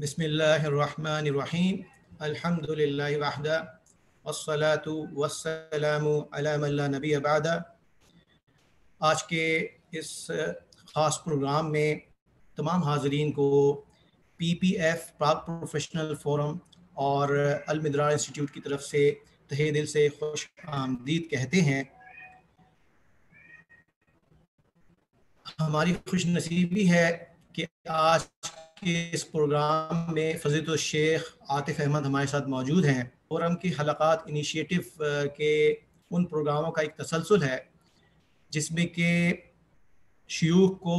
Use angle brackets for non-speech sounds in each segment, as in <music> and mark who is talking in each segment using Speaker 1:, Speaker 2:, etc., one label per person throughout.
Speaker 1: बसमीम अलहमदिल्लाहदा वसलात वसलाम नबी अबादा आज के इस ख़ास प्रोग्राम में तमाम हाजरीन को पी पी एफ प्राप्त प्रोफेशनल फोरम और अलमिद्रा इंस्टीट्यूट की तरफ से तहे दिल से खुश आमदीद कहते हैं हमारी खुश नसीबी है कि आज के इस प्रोग्राम में फजीत शेख आतिफ अहमद हमारे साथ मौजूद हैं फोरम की हलकत इनिशिएटिव के उन प्रोग्रामों का एक तसलसल है जिसमें के शयू को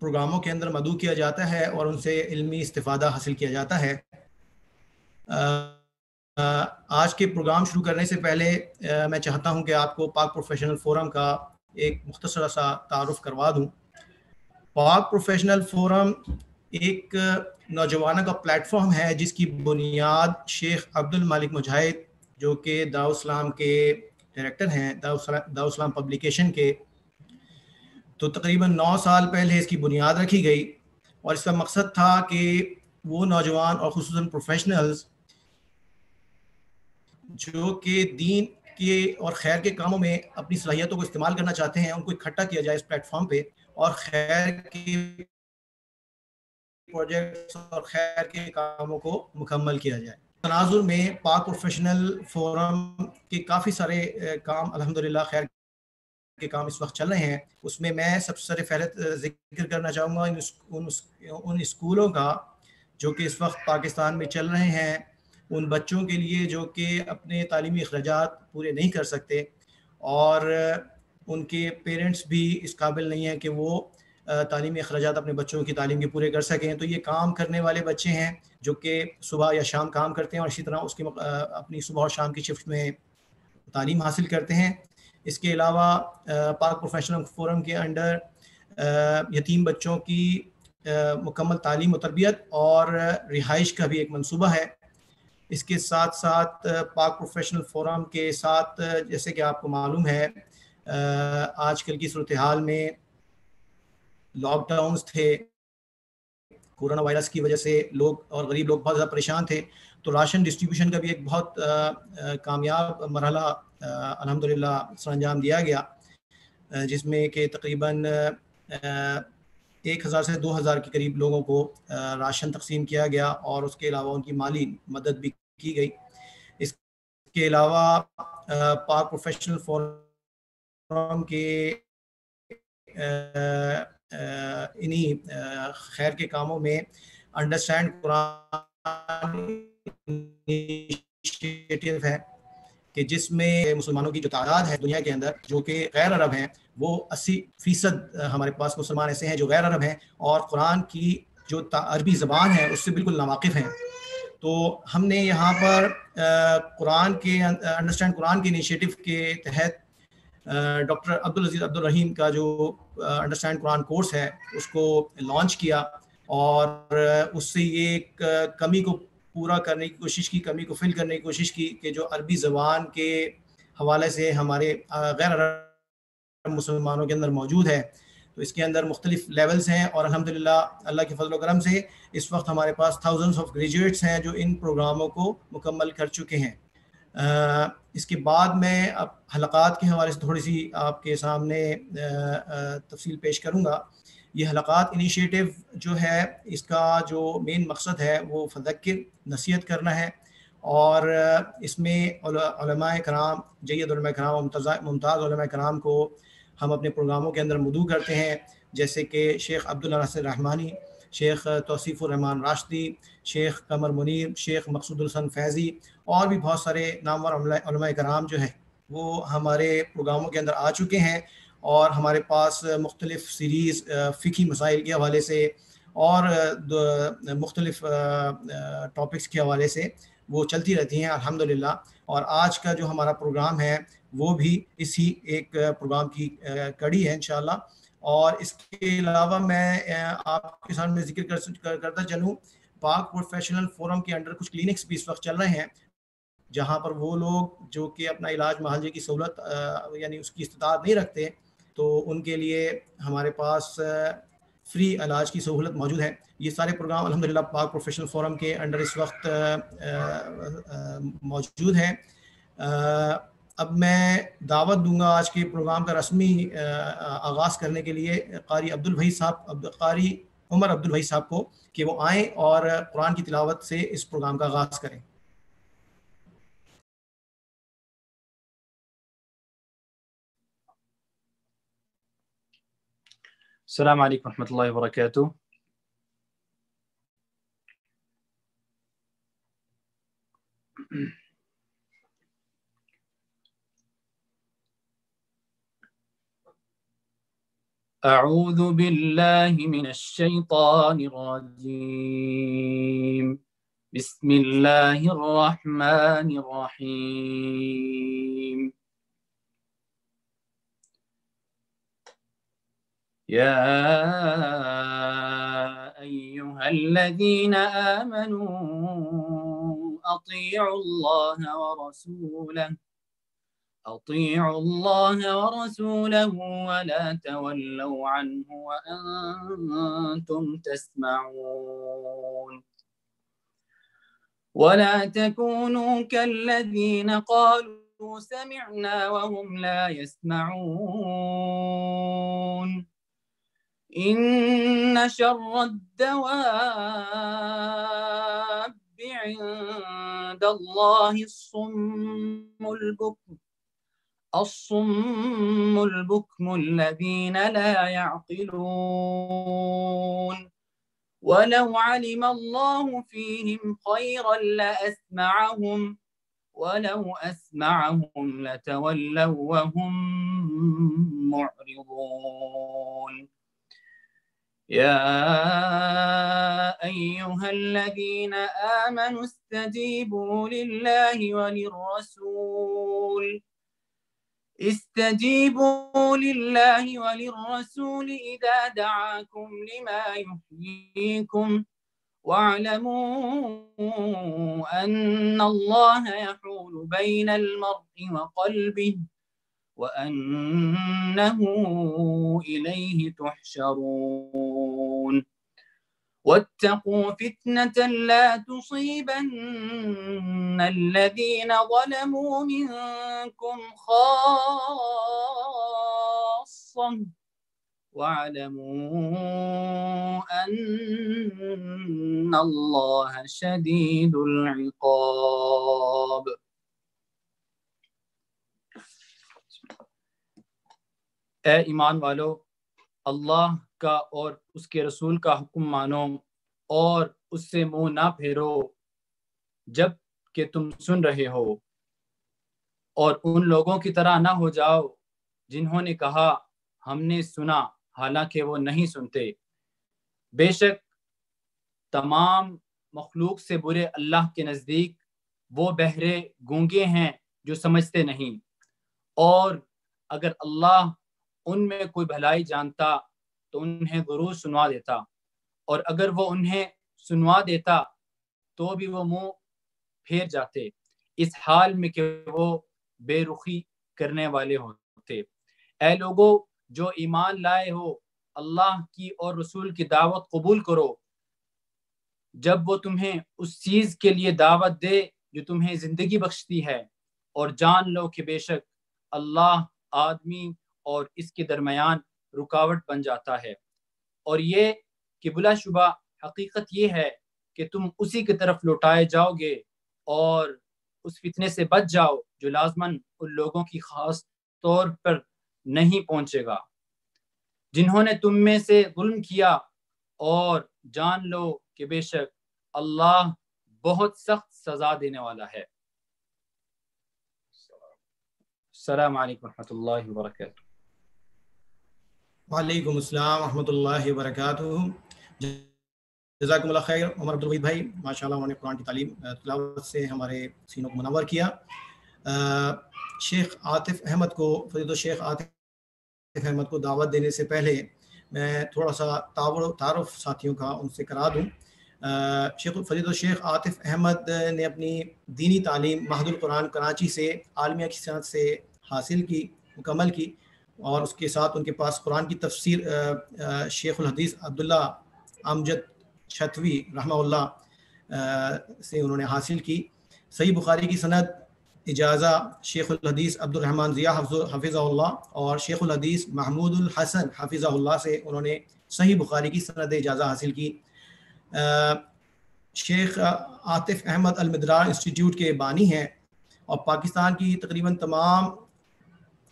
Speaker 1: प्रोग्रामों के अंदर मदू किया जाता है और उनसे इल्मी इस्तफादा हासिल किया जाता है आ, आ, आज के प्रोग्राम शुरू करने से पहले आ, मैं चाहता हूं कि आपको पाक प्रोफेशनल फोरम का एक मुख्तर सा तारफ़ करवा दूँ पाक प्रोफेशनल फोरम एक नौजवानों का प्लेटफॉर्म है जिसकी बुनियाद शेख अब्दुल मालिक मुजाहिद जो कि दाउस्लाम के डायरेक्टर हैं इस्लाम पब्लिकेशन के तो तकरीबन नौ साल पहले इसकी बुनियाद रखी गई और इसका मकसद था कि वो नौजवान और खसूस प्रोफेशनल्स जो कि दीन के और खैर के कामों में अपनी सलाहियतों को इस्तेमाल करना चाहते हैं उनको इकट्ठा किया जाए इस प्लेटफॉर्म पर और खैर की प्रोजेक्ट्स और खैर के कामों को मुकम्मल किया जाए तनाजुर में पाक प्रोफेशनल फोरम के काफ़ी सारे काम अल्हम्दुलिल्लाह खैर के काम इस वक्त चल रहे हैं उसमें मैं सबसे सारे फहरत जिक्र करना चाहूँगा इन उन उन स्कूलों का जो कि इस वक्त पाकिस्तान में चल रहे हैं उन बच्चों के लिए जो कि अपने तालीमी अखराज पूरे नहीं कर सकते और उनके पेरेंट्स भी इस काबिल नहीं है कि वो तालीमी अखराज अपने बच्चों की तालीम के पूरे कर सकें तो ये काम करने वाले बच्चे हैं जो कि सुबह या शाम काम करते हैं और इसी तरह उसकी अपनी सुबह और शाम की शिफ्ट में तालीम हासिल करते हैं इसके अलावा पाक प्रोफेशनल फोरम के अंडर यतीम बच्चों की मुकम्मल तालीम और तरबियत और रिहाइश का भी एक मनसूबा है इसके साथ साथ पाक प्रोफेशनल फोरम के साथ जैसे कि आपको मालूम है आजकल की सूरत हाल में लॉकडाउन थे कोरोना वायरस की वजह से लोग और गरीब लोग बहुत ज़्यादा परेशान थे तो राशन डिस्ट्रीब्यूशन का भी एक बहुत कामयाब मरहला अलहमदिल्ला सरंजाम दिया गया जिसमें कि तकरीबन एक हज़ार से दो हज़ार के करीब लोगों को राशन तकसीम किया गया और उसके अलावा उनकी माली मदद भी की गई इसके अलावा पाक प्रोफेशनल फॉर फ्रॉम के इन्हीं खैर के कामों में अंडरस्टैंड कुरान है कि जिसमें मुसलमानों की जो तादाद है दुनिया के अंदर जो कि गैर अरब हैं वो अस्सी फीसद हमारे पास मुसलमान ऐसे हैं जो गैर अरब हैं और कुरान की जो अरबी ज़बान है उससे बिल्कुल नावाकिफ़ हैं तो हमने यहाँ पर कुरान के अंडरस्टैंड कुरान के इनिशिएटिव के तहत डॉक्टर अब्दुल अजीज़ अब्दुल रहीम का जो अंडरस्टैंड कुरान कोर्स है उसको लॉन्च किया और उससे ये एक कमी को पूरा करने की कोशिश की कमी को फिल करने की कोशिश की कि जो अरबी ज़बान के हवाले से हमारे गैर मुसलमानों के अंदर मौजूद है तो इसके अंदर मुख्तलिफ लेवल्स हैं और अलहमदिल्ला अल्लाह के फजल करम से इस वक्त हमारे पास थाउजेंड्स ऑफ ग्रेजुएट्स हैं जो इन प्रोग्रामों को मुकम्मल कर चुके हैं इसके बाद मैं अब हलक़ात के हवाले से थोड़ी सी आपके सामने तफसील पेश करूँगा ये हलक़ात इनिशिएटिव जो है इसका जो मेन मकसद है वो फजक्र नसीहत करना है और इसमें कराम जैद कराम मुमताज़ कराम को हम अपने प्रोग्रामों के अंदर मदू करते हैं जैसे कि शेख अब्दुल रहमानी शेख तोसीफ़ुररहमान राशदी शेख कमर मुनीर शेख मकसूदुलसन फैज़ी और भी बहुत सारे नामवर कराम जो हैं वो हमारे प्रोग्रामों के अंदर आ चुके हैं और हमारे पास मुख्तलिफ़ सीरीज़ फ़िकी मसाइल के हवाले से और मुख्तलिफ़ टॉपिक्स के हवाले से वो चलती रहती हैं अल्हम्दुलिल्लाह और आज का जो हमारा प्रोग्राम है वो भी इसी एक प्रोग्राम की कड़ी है इंशाल्लाह और इसके अलावा मैं आपके सामने जिक्र कर, कर, करता चलूँ पाक प्रोफेशनल फोरम के अंडर कुछ क्लिनिक्स भी इस वक्त चल रहे हैं जहाँ पर वो लोग जो कि अपना इलाज महाजे की सहूलत यानी उसकी इस्तात नहीं रखते तो उनके लिए हमारे पास फ्री इलाज की सहूलत मौजूद है ये सारे प्रोग्राम अलहमदिल्ला पाक प्रोफेशनल फोरम के अंडर इस वक्त मौजूद हैं अब मैं दावत दूंगा आज के प्रोग्राम का रस्मी आगाज़ करने के लिए कारी अब्दुल भाई साहब कारी उमर अब्दुल भाई साहब को कि वो आए और कुरान की तिलावत से इस प्रोग्राम का आगाज़ करें
Speaker 2: अल्लाम
Speaker 3: वरहमल वर्का أعوذ بالله من الشيطان الرجيم بسم الله الرحمن الرحيم يا أيها الذين آمنوا أطيعوا الله ورسوله أطيعوا الله ورسوله ولا تولوا عنه وأنتم تسمعون ولا تكونوا كالذين قالوا سمعنا وهم لا يسمعون إن شر الدواب عند الله الصم البكم الصم البكم الذين لا يعقلون ولو علم الله فيهم خيرا لاسمعهم ولو اسمعهم لتولوا وهم معرضون يا ايها الذين امنوا استجيبوا لله وللرسول استجيبوا لله وللرسول إذا دعاكم لما يحييكم واعلموا أن الله يحول بين المرء وقلبه وأنه إليه تحشرون واتقوا فتنة لا تصيبن الذين ظلموا منكم خاصة واعلموا أن الله شديد العقاب اے ایمان والو अल्लाह का और उसके रसूल का हुक्म मानो और उससे मुंह ना फेरो जब के तुम सुन रहे हो और उन लोगों की तरह ना हो जाओ जिन्होंने कहा हमने सुना हालांकि वो नहीं सुनते बेशक तमाम मखलूक से बुरे अल्लाह के नज़दीक वो बहरे गूंगे हैं जो समझते नहीं और अगर अल्लाह उनमें कोई भलाई जानता तो उन्हें ज़रूर सुनवा देता और अगर वो उन्हें सुनवा देता तो भी वो मुंह फेर जाते इस हाल में कि वो बेरुखी करने वाले होते ऐ लोगों जो ईमान लाए हो अल्लाह की और रसूल की दावत कबूल करो जब वो तुम्हें उस चीज़ के लिए दावत दे जो तुम्हें ज़िंदगी बख्शती है और जान लो कि बेशक अल्लाह आदमी और इसके दरमियान रुकावट बन जाता है और ये कि बुला शुबा हकीकत ये है कि तुम उसी की तरफ लौटाए जाओगे और उस फितने से बच जाओ जो लाजमन उन लोगों की खास तौर पर नहीं पहुंचेगा जिन्होंने तुम में से जुल्म किया और जान लो कि बेशक अल्लाह बहुत सख्त सजा देने वाला है
Speaker 2: सलाम
Speaker 1: अलैकुम वरहमतुल्लाहि वालेकुम अस्सलाम रहमतुल्लाहि व बरकातुहू जजाकुम खैर उमर अब्दुल भाई माशाल्लाह उन्होंने कुरान की तालीम तलावत से हमारे सीनों को मनवर किया शेख आतिफ अहमद को फरीदो शेख आतिफ अहमद को दावत देने से पहले मैं थोड़ा सा तावर तारफ़ साथियों का उनसे करा दूँ शेख फरीद शेख आतिफ अहमद ने अपनी दीनी तालीम महदुल कुरान कराची से आलमिया की सनत से हासिल की मुकमल की और उसके साथ उनके पास कुरान की तफसीर शेख हदीस अब्दुल्ला अमजद छतवी रहमा से उन्होंने हासिल की सही बुखारी की सनत इजाज़ा शेख हदीस अब्दुलरहमान ज़िया हफिज़ल्ला और शेख हदीस महमूदुल हसन हफिज़ा से उन्होंने सही बुखारी की सनत इजाज़ा हासिल की शेख आतिफ़ अहमद अलमदरार इंस्टीट्यूट के बानी हैं और पाकिस्तान की तकरीबन तमाम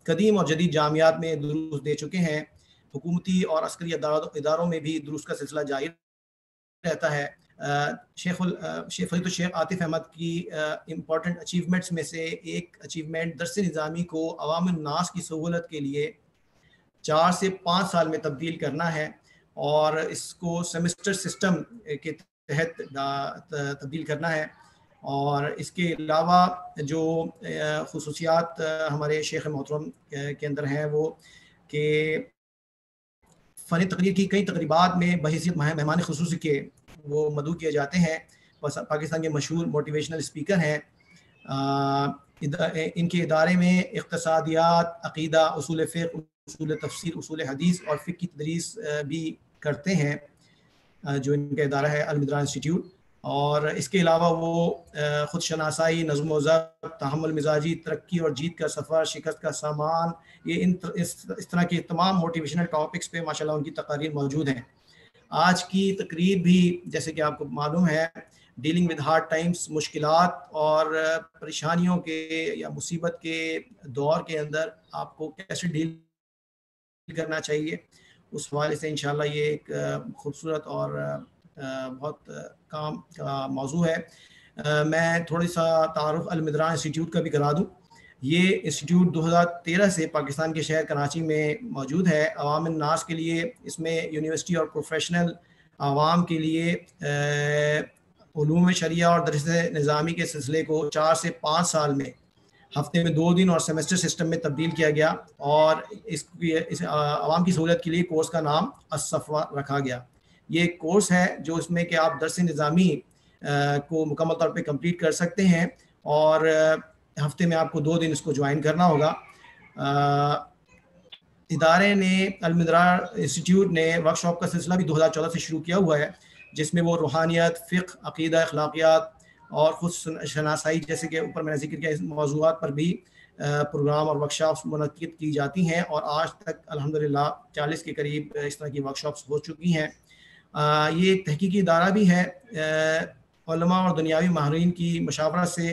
Speaker 1: कदीम और जदीद जामियात में दुरुस्त दे चुके हैं हुकूमती और अस्करी इदारों में भी दुरुस्त का सिलसिला जारी रहता है शेख शेख फरीद शेख आतिफ अहमद की इम्पॉर्टेंट अचीवमेंट्स में से एक अचीवमेंट दरस निज़ामी को अवाम नास की सहूलत के लिए चार से पाँच साल में तब्दील करना है और इसको सेमिस्टर सिस्टम के तहत तब्दील करना है और इसके अलावा जो खसूसियात हमारे शेख मोहतरम के अंदर हैं वो कि फ़नी तकरीर की कई तकरीबा में बहसीत मेहमान खसूस के वो मदू किए जाते हैं पाकिस्तान के मशहूर मोटिवेशनल स्पीकर हैं इनके इदारे में इकतसदियात अकीदा असूल फ़िकूल तफसर असूल हदीस और फ़िक की तदरीस भी करते हैं जो इनका इदारा है अलमिद्रा इंस्टीट्यूट और इसके अलावा वो ख़ुद शनासाई नज़म तहमल मिजाजी तरक्की और जीत का सफ़र शिकस्त का सामान ये इन तर, इस, इस तरह के तमाम मोटिवेशनल टॉपिक्स पे माशाल्लाह उनकी तकारीर मौजूद हैं आज की तकरीर भी जैसे कि आपको मालूम है डीलिंग विद हार्ड टाइम्स मुश्किल और परेशानियों के या मुसीबत के दौर के अंदर आपको कैसे डील करना चाहिए उस हवाले से इन ये एक खूबसूरत और बहुत काम का मौजू है मैं थोड़ी सा तारफ़ अलमदरा इंस्टीट्यूट का भी करा दूँ ये इंस्टीट्यूट 2013 से पाकिस्तान के शहर कराची में मौजूद है अवाम नाश के लिए इसमें यूनिवर्सिटी और प्रोफेशनल आवाम के लिए शरिया और दरस निज़ामी के सिलसिले को चार से पाँच साल में हफ्ते में दो दिन और सेमेस्टर सिस्टम में तब्दील किया गया और इस, इस आवाम की सहूलत के लिए कोर्स का नाम असफ़ा रखा गया ये एक कोर्स है जो इसमें कि आप दरस निज़ामी को मुकम्मल तौर पर कम्प्लीट कर सकते हैं और हफ्ते में आपको दो दिन इसको ज्वाइन करना होगा इदारे ने अलमदरार इंस्टीट्यूट ने वर्कशॉप का सिलसिला भी 2014 से शुरू किया हुआ है जिसमें वो रूहानियत फ़िक अकीदा अखलाकियात और ख़ुद शनासाई जैसे कि ऊपर मैंने जिक्र किया इस मौजूद पर भी प्रोग्राम और वर्कशॉप मनद की जाती हैं और आज तक अलहमदिल्ला 40 के करीब इस तरह की वर्कशॉप्स हो चुकी हैं ये एक तहकीकी इदारा भी है और दुनियावी माहरीन की मशावरत से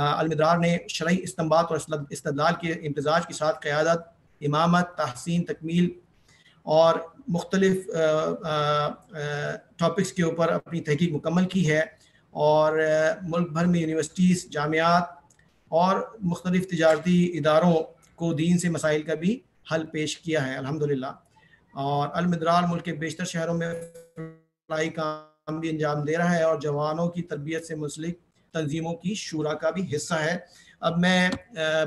Speaker 1: अलमदार ने शरा इस्तम्बात और इस्तदाल के इम्तजाज के साथ क़्यादत इमामत तहसीन तकमील और मुख्तलफ़ टॉपिक्स के ऊपर अपनी तहकीक मुकम्मल की है और मुल्क भर में यूनिवर्सिटीज़ जामियात और मुख्तलिफ तजारती इदारों को दीन से मसाइल का भी हल पेश किया है अलहमदिल्ला और अलमदरार मुल्क के बेशतर शहरों में फ्लाई काम भी अंजाम दे रहा है और जवानों की तरबियत से मुसलिक तंजीमों की शुरा का भी हिस्सा है अब मैं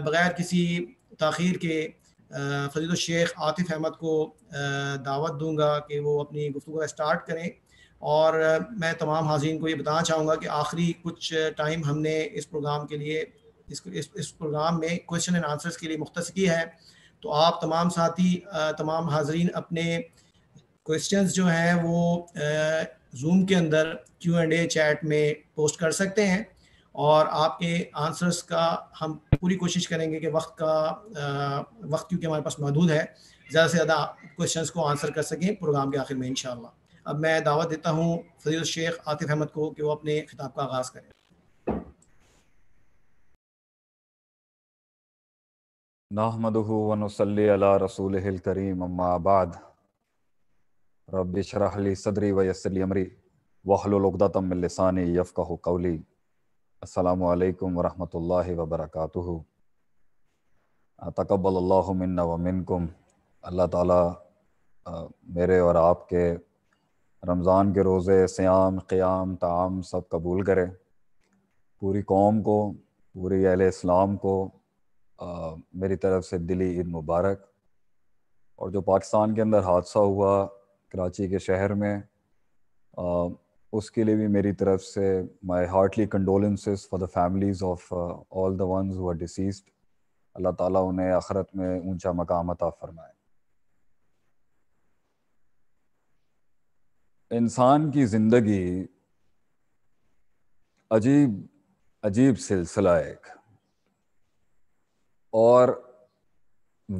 Speaker 1: बग़ैर किसी तखीर के फजील शेख आतिफ अहमद को दावत दूंगा कि वो अपनी गुफ्तु का स्टार्ट करें और मैं तमाम हाजिन को ये बताना चाहूँगा कि आखिरी कुछ टाइम हमने इस प्रोग्राम के लिए इस, इस प्रोग्राम में क्वेश्चन एंड आंसर्स के लिए मुख्त की है तो आप तमाम साथी तमाम हाजरीन अपने क्वेश्चंस जो हैं वो जूम के अंदर क्यू एंड ए चैट में पोस्ट कर सकते हैं और आपके आंसर्स का हम पूरी कोशिश करेंगे कि वक्त का आ, वक्त क्योंकि हमारे पास महदूद है ज़्यादा से ज़्यादा क्वेश्चंस को आंसर कर सकें प्रोग्राम के आखिर में इन अब मैं दावत देता हूँ फजील शेख आतिफ अहमद को कि वो अपने खिताब का आगाज़ करें
Speaker 2: नाहमदनसल्ला रसूल करीम अम्माबाद रबरहली सदरी वयसली अमरी वहलुलदातमिलसानी यफ़क़ कौली अल्लाम वरहमल वबरक तकबल्ला वमिनकुम अल्लाह ताला मेरे और आपके रमज़ान के रोज़े श्याम क़्याम ताम सब कबूल करे पूरी कौम को पूरी अहल इस्लाम को आ, मेरी तरफ से दिली ईद मुबारक और जो पाकिस्तान के अंदर हादसा हुआ कराची के शहर में आ, उसके लिए भी मेरी तरफ से my heartly condolences for the families of all the ones who are deceased अल्लाह ताला उन्हें आखरत में ऊंचा मकाम अता फरमाए इंसान की ज़िंदगी अजीब अजीब सिलसिला एक और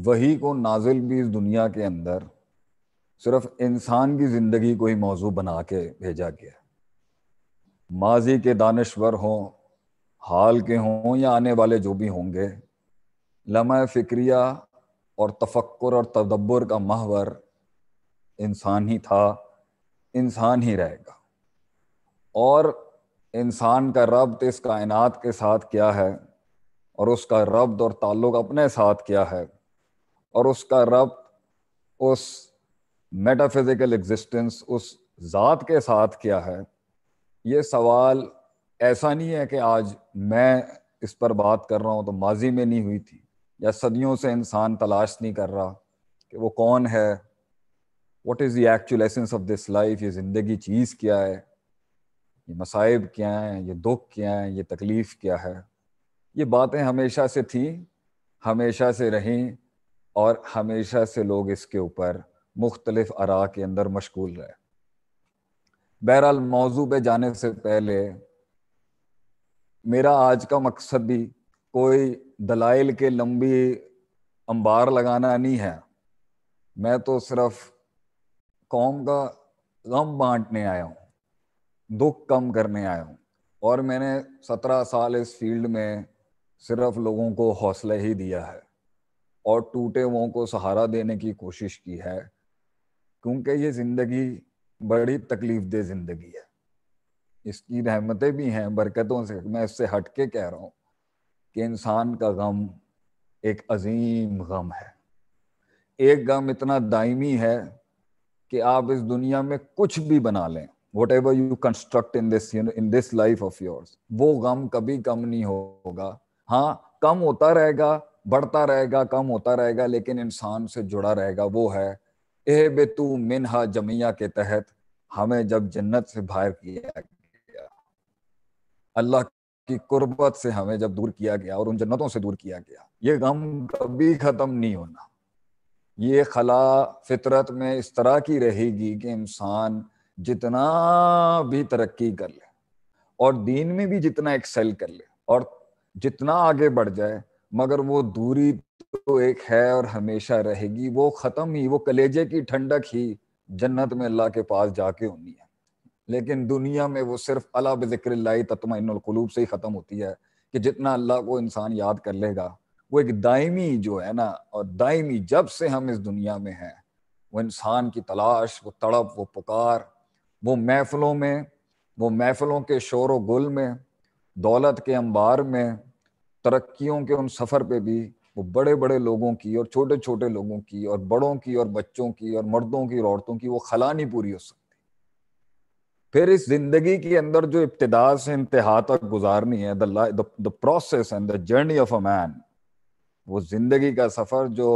Speaker 2: वही को नाजिल भी इस दुनिया के अंदर सिर्फ इंसान की ज़िंदगी को ही मौजू बना के भेजा गया माजी के दानश्वर हों हाल के हों या आने वाले जो भी होंगे लमह फिक्रिया और तफक्र और तदब्बर का महवर इंसान ही था इंसान ही रहेगा और इंसान का रब्त तो इस कायनात के साथ क्या है और उसका रब्त और ताल्लुक अपने साथ क्या है और उसका रब उस मेटाफिजिकल एग्जिस्टेंस उस ज़ात के साथ क्या है ये सवाल ऐसा नहीं है कि आज मैं इस पर बात कर रहा हूँ तो माजी में नहीं हुई थी या सदियों से इंसान तलाश नहीं कर रहा कि वो कौन है what is the actual essence of this life ये ज़िंदगी चीज़ क्या है ये मसाइब क्या हैं ये दुख क्या हैं ये तकलीफ़ क्या है ये बातें हमेशा से थी हमेशा से रहीं और हमेशा से लोग इसके ऊपर मुख्तलिफ अरा के अंदर मशगूल रहे बहरहाल मौजू पे जाने से पहले मेरा आज का मकसद भी कोई दलाइल के लंबी अंबार लगाना नहीं है मैं तो सिर्फ कौम का गम बांटने आया हूँ दुख कम करने आया हूँ और मैंने सत्रह साल इस फील्ड में सिर्फ लोगों को हौसले ही दिया है और टूटे हुओं को सहारा देने की कोशिश की है क्योंकि ये जिंदगी बड़ी तकलीफ दे जिंदगी है इसकी रहमतें भी हैं बरकतों से मैं इससे हट के कह रहा हूँ कि इंसान का गम एक अजीम गम है एक गम इतना दायमी है कि आप इस दुनिया में कुछ भी बना लें whatever you construct in this in this life of yours वो गम कभी कम नहीं होगा हाँ कम होता रहेगा बढ़ता रहेगा कम होता रहेगा लेकिन इंसान से जुड़ा रहेगा वो है एह बेतु मिनहा जमिया के तहत हमें जब जन्नत से बाहर किया गया अल्लाह की कुर्बत से हमें जब दूर किया गया और उन जन्नतों से दूर किया गया ये गम कभी खत्म नहीं होना ये खला फितरत में इस तरह की रहेगी कि इंसान जितना भी तरक्की कर ले और दीन में भी जितना एक्सेल कर ले और जितना आगे बढ़ जाए मगर वो दूरी तो एक है और हमेशा रहेगी वो खत्म ही वो कलेजे की ठंडक ही जन्नत में अल्लाह के पास जाके होनी है लेकिन दुनिया में वो सिर्फ अला बिक्र तत्माकलूब से ही ख़त्म होती है कि जितना अल्लाह को इंसान याद कर लेगा वो एक दायमी जो है ना और दायमी जब से हम इस दुनिया में हैं वो इंसान की तलाश वो तड़प वो पुकार वो महफलों में वो महफलों के शोर गुल में दौलत के अंबार में तरक्कियों के उन सफ़र पे भी वो बड़े बड़े लोगों की और छोटे छोटे लोगों की और बड़ों की और बच्चों की और मर्दों की और औरतों की वो खला नहीं पूरी हो सकती फिर इस जिंदगी के अंदर जो इब्तदा से इंतहा तक गुजारनी है the process and the journey of a man वो जिंदगी का सफर जो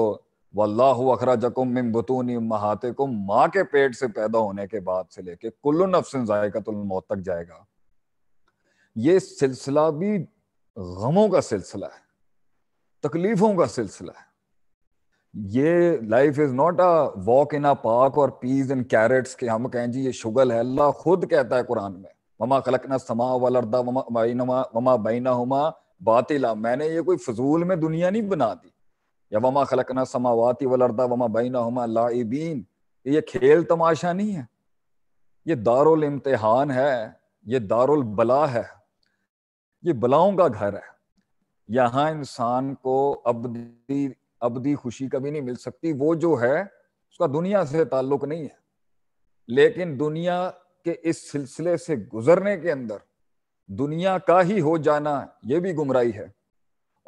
Speaker 2: वल्लाह अखराजकुम मिन बतूनी महाते को माँ के पेट से पैदा होने के बाद से लेके कुल्लु नफ्सन जायका तुल मौत तक जाएगा ये सिलसिला भी गमों का सिलसिला है तकलीफों का सिलसिला है ये life is not a walk in a park और पीज इन कैरेट्स के हम कहें जी ये शुगल है अल्लाह खुद कहता है कुरान में ममा खलकना समा वलरदा वमा बैना हुमा बातिला मैंने ये कोई फजूल में दुनिया नहीं बना दी या वमा खलकना समावाती वलरदा वमा बैना हुमा लाइबीन ये खेल तमाशा नहीं है ये दारुल इम्तिहान है ये दारुल बला है ये बलाओं का घर है यहां इंसान को अबदी अबदी खुशी कभी नहीं मिल सकती वो जो है उसका दुनिया से ताल्लुक नहीं है लेकिन दुनिया के इस सिलसिले से गुजरने के अंदर दुनिया का ही हो जाना ये भी गुमराही है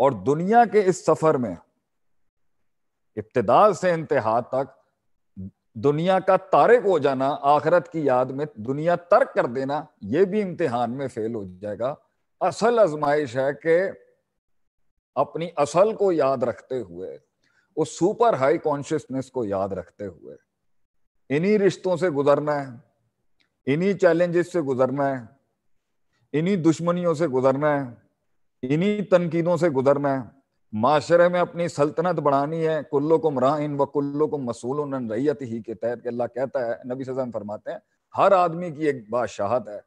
Speaker 2: और दुनिया के इस सफर में इब्तदा से इंतहा तक दुनिया का तारक हो जाना आखरत की याद में दुनिया तर्क कर देना यह भी इम्तिहान में फेल हो जाएगा असल आजमाइश है कि अपनी असल को याद रखते हुए उस सुपर हाई कॉन्शियसनेस को याद रखते हुए इन्हीं रिश्तों से गुजरना है इन्हीं चैलेंजेस से गुजरना है इन्हीं दुश्मनियों से गुजरना है इन्हीं तनकीदों से गुजरना है माशरे में अपनी सल्तनत बढ़ानी है कुल्लो को मराइन व कुल्लो को मसूल रैयत ही के तहत अल्लाह कहता है नबी सजन फरमाते हैं हर आदमी की एक बादशाहत है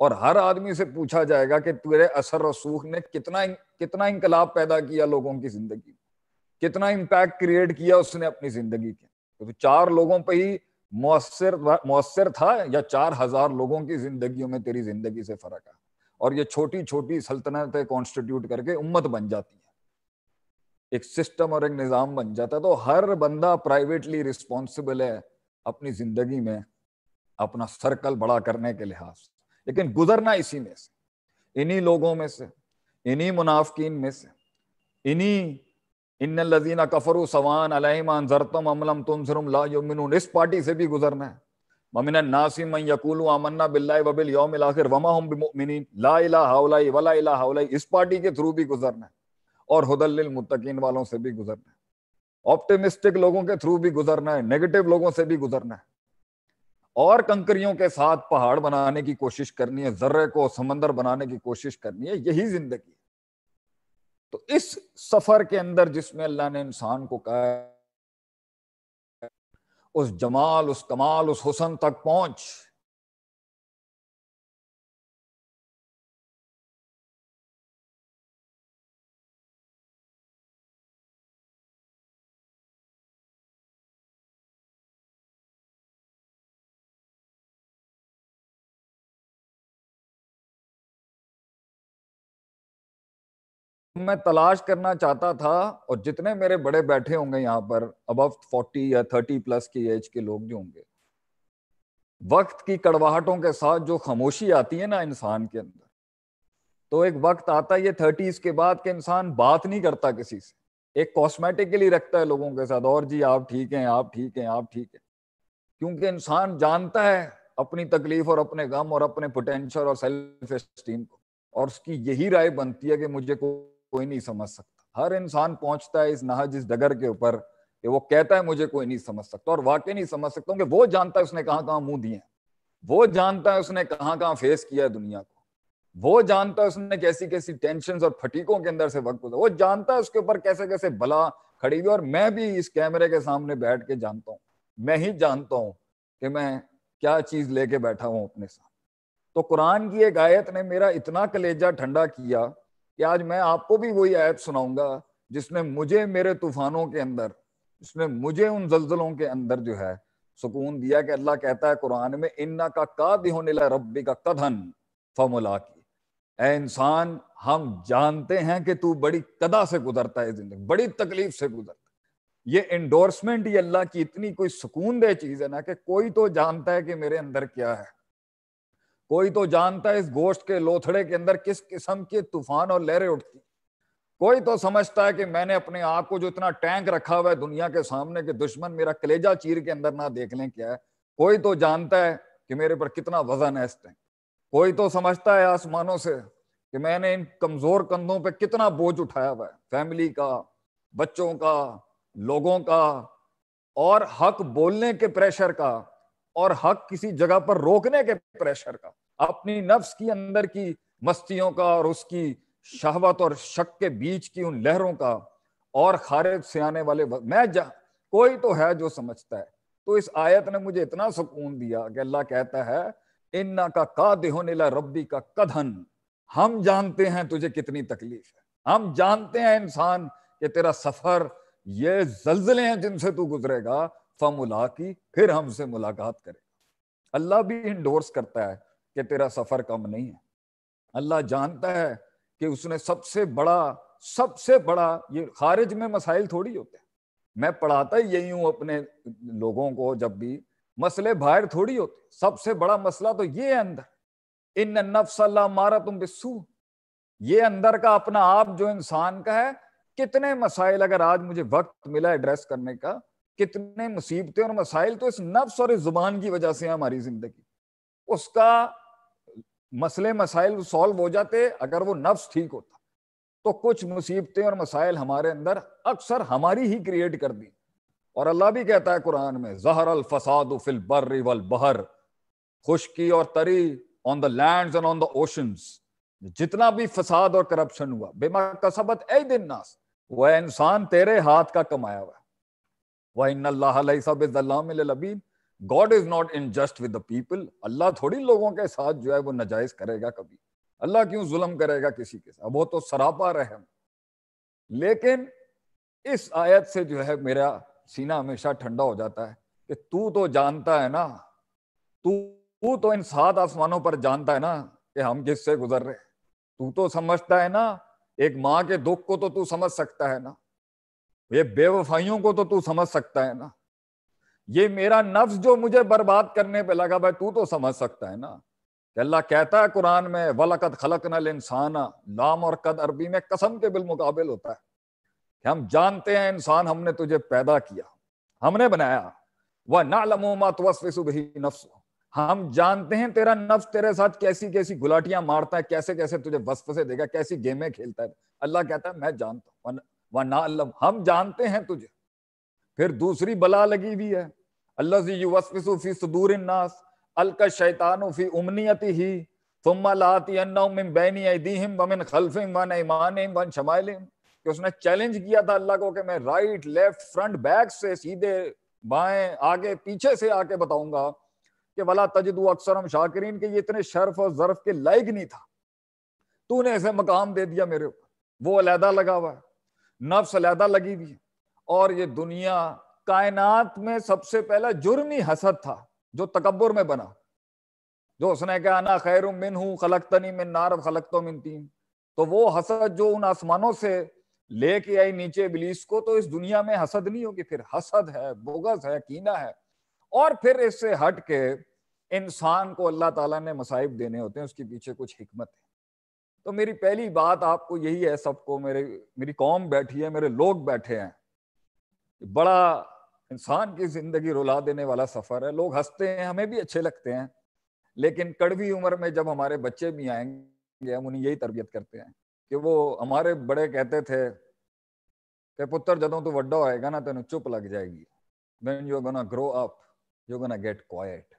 Speaker 2: और हर आदमी से पूछा जाएगा कि तेरे असर रसूख ने कितना कितना इंकलाब पैदा किया लोगों की जिंदगी कितना इम्पैक्ट क्रिएट किया उसने अपनी जिंदगी के तो चार लोगों पर ही मौसर मौसर था या चार हजार लोगों की जिंदगियों में तेरी जिंदगी से फर्क है और ये छोटी छोटी सल्तनतें कॉन्स्टिट्यूट करके उम्मत बन जाती है एक सिस्टम और एक निज़ाम बन जाता है तो हर बंदा प्राइवेटली रिस्पॉन्सिबल है अपनी जिंदगी में अपना सर्कल बड़ा करने के लिहाज से लेकिन गुजरना इसी में से इन्हीं लोगों में से इन्हीं मुनाफकिन में से इन्हीं इन लजीना कफरू सवान अलहमान जरतम अमलम तुम ला लामिन इस पार्टी से भी गुजरना है ममिन नासिम यकूल अमन्ना बिल्ला बबिल योम आखिर वमा हम बिमिन ला इला हाउलाई वला इला हाउलाई इस पार्टी के थ्रू भी गुजरना है और हदल मुतकीन वालों से भी गुजरना है ऑप्टिमिस्टिक लोगों के थ्रू भी गुजरना है नेगेटिव लोगों से भी गुजरना है और कंकरियों के साथ पहाड़ बनाने की कोशिश करनी है जर्रे को समंदर बनाने की कोशिश करनी है यही जिंदगी है तो इस सफर के अंदर जिसमें अल्लाह ने इंसान को कहा उस जमाल उस कमाल उस हुसन तक पहुंच मैं तलाश करना चाहता था और जितने मेरे बड़े बैठे होंगे यहाँ पर अब फोर्टी या थर्टी प्लस की एज के लोग भी होंगे वक्त की कड़वाहटों के साथ जो खामोशी आती है ना इंसान के अंदर तो एक वक्त आता है ये थर्टीज के बाद के इंसान बात नहीं करता किसी से एक कॉस्मेटिकली रखता है लोगों के साथ और जी आप ठीक हैं आप ठीक हैं आप ठीक हैं क्योंकि इंसान जानता है अपनी तकलीफ और अपने गम और अपने पोटेंशियल और सेल्फ स्टीम को और उसकी यही राय बनती है कि मुझे कोई कोई नहीं समझ सकता हर इंसान पहुंचता है इस नहज इस डगर के ऊपर कि वो कहता है मुझे कोई नहीं समझ सकता और वाकई नहीं समझ सकता कि वो जानता है उसने कहाँ कहाँ मुंह दिए वो जानता है उसने कहाँ कहाँ फेस किया है दुनिया को वो जानता है उसने कैसी कैसी टेंशन और फटीकों के अंदर से वक्त गुजरा वो जानता है उसके ऊपर कैसे कैसे भला खड़ी हुई और मैं भी इस कैमरे के सामने बैठ के जानता हूँ मैं ही जानता हूँ कि मैं क्या चीज लेके बैठा हूँ अपने साथ तो कुरान की एक आयत ने मेरा इतना कलेजा ठंडा किया कि आज मैं आपको भी वही आयत सुनाऊंगा जिसने मुझे मेरे तूफानों के अंदर जिसने मुझे उन जलजलों के अंदर जो है सुकून दिया कि अल्लाह कहता है कुरान में इन्ना का का दिहोने रब्बी का कदन फमुला की ए इंसान हम जानते हैं कि तू बड़ी कदा से गुजरता है जिंदगी बड़ी तकलीफ से गुजरता है ये इंडोर्समेंट ये अल्लाह की इतनी कोई सुकून दे चीज है ना कि कोई तो जानता है कि मेरे अंदर क्या है कोई तो जानता है इस गोश्त के लोथड़े के अंदर किस किस्म के तूफान और लहरें उठती कोई तो समझता है कि मैंने अपने आप को जो इतना टैंक रखा हुआ है दुनिया के सामने के दुश्मन मेरा कलेजा चीर के अंदर ना देख लें क्या है कोई तो जानता है कि मेरे पर कितना वजन है इस टैंक कोई तो समझता है आसमानों से कि मैंने इन कमजोर कंधों पर कितना बोझ उठाया हुआ है फैमिली का बच्चों का लोगों का और हक बोलने के प्रेशर का और हक किसी जगह पर रोकने के प्रेशर का अपनी नफ्स की अंदर की मस्तियों का और उसकी शहवत और शक के बीच की उन लहरों का और खारिज से आने वाले मैं जा कोई तो है जो समझता है तो इस आयत ने मुझे इतना सुकून दिया कि अल्लाह कहता है इन्ना का का नीला रब्बी का कधन हम जानते हैं तुझे कितनी तकलीफ है हम जानते हैं इंसान कि तेरा सफर ये जल्जले हैं जिनसे तू गुजरेगा फमुला की फिर हमसे मुलाकात करेगा अल्लाह भी इंडोर्स करता है कि तेरा सफर कम नहीं है अल्लाह जानता है कि उसने सबसे बड़ा सबसे बड़ा ये खारिज में मसाइल थोड़ी होते हैं मैं पढ़ाता ही यही हूँ अपने लोगों को जब भी मसले बाहर थोड़ी होते सबसे बड़ा मसला तो ये अंदर इन नफ्सल्ला मारा तुम बिस्सू ये अंदर का अपना आप जो इंसान का है कितने मसाइल अगर आज मुझे वक्त मिला एड्रेस करने का कितने मुसीबतें और मसाइल तो इस नफ्स और इस जुबान की वजह से है हमारी जिंदगी उसका मसले मसाइल सॉल्व हो जाते अगर वो नफ्स ठीक होता तो कुछ मुसीबतें और मसाइल हमारे अंदर अक्सर हमारी ही क्रिएट कर दी और अल्लाह भी कहता है कुरान में जहर अल फसाद फिल बर वल बहर खुशकी और तरी on the land and on the oceans जितना भी फसाद और करप्शन हुआ बेमा कसबत ए दिन नास वह इंसान तेरे हाथ का कमाया हुआ God is not in just with the people अल्लाह थोड़ी लोगों के साथ जो है वो नजायज करेगा कभी अल्लाह क्यों जुलम करेगा किसी के साथ वो तो सरापा रहम लेकिन इस आयत से जो है मेरा सीना हमेशा ठंडा हो जाता है कि तू तो जानता है ना तू तू तो इन सात आसमानों पर जानता है ना कि हम किससे गुजर रहे हैं तू तो समझता है ना एक माँ के दुख को तो तू समझ सकता है ना ये बेवफाइयों को तो तू समझ सकता है ना ये मेरा नफ्स जो मुझे बर्बाद करने पे लगा भाई तू तो समझ सकता है ना अल्लाह कहता है कुरान में वलकत खलक नल इंसाना लाम और कद अरबी में कसम के बिलमुकाबिल होता है कि हम जानते हैं इंसान हमने तुझे पैदा किया हमने बनाया वह ना लमोमा तवसफी नफ्स हम जानते हैं तेरा नफ्स तेरे साथ कैसी कैसी गुलाटियां मारता है कैसे कैसे तुझे से देगा कैसी गेमें खेलता है अल्लाह कहता है मैं जानता हूँ व नालम हम जानते हैं तुझे फिर दूसरी बला लगी हुई है अल्लाह सदूर नास अलका शैतानुफी उमनीति ही तुम लाती अदीम वमिन खलफिम कि उसने चैलेंज किया था अल्लाह को कि मैं राइट लेफ्ट फ्रंट बैक से सीधे बाएं आगे पीछे से आके बताऊंगा कि वाला तजद अक्सर हम शाकरीन के ये इतने शर्फ और जरफ के लायक नहीं था तूने ऐसे मकाम दे दिया मेरे ऊपर वो अलहदा लगा हुआ है नफ्स अलहदा लगी हुई और ये दुनिया कायनात में सबसे पहला जुर्मी हसद था जो तकबर में बना जो उसने कहा ना खैर मिन हूँ तनी मिन खलक तो मिन तीन तो वो हसद जो उन आसमानों से लेके आई नीचे बिलीस को तो इस दुनिया में हसद नहीं होगी फिर हसद है बोगस है कीना है और फिर इससे हट के इंसान को अल्लाह ताला ने मसाइब देने होते हैं उसके पीछे कुछ हिकमत है तो मेरी पहली बात आपको यही है सबको मेरे मेरी कौम बैठी है मेरे लोग बैठे हैं बड़ा इंसान की जिंदगी रुला देने वाला सफर है लोग हंसते हैं हमें भी अच्छे लगते हैं लेकिन कड़वी उम्र में जब हमारे बच्चे भी आएंगे हम उन्हें यही तरबियत करते हैं कि वो हमारे बड़े कहते थे कि पुत्र जदों तू वा होएगा ना तेन चुप लग जाएगी when you gonna grow up you gonna get quiet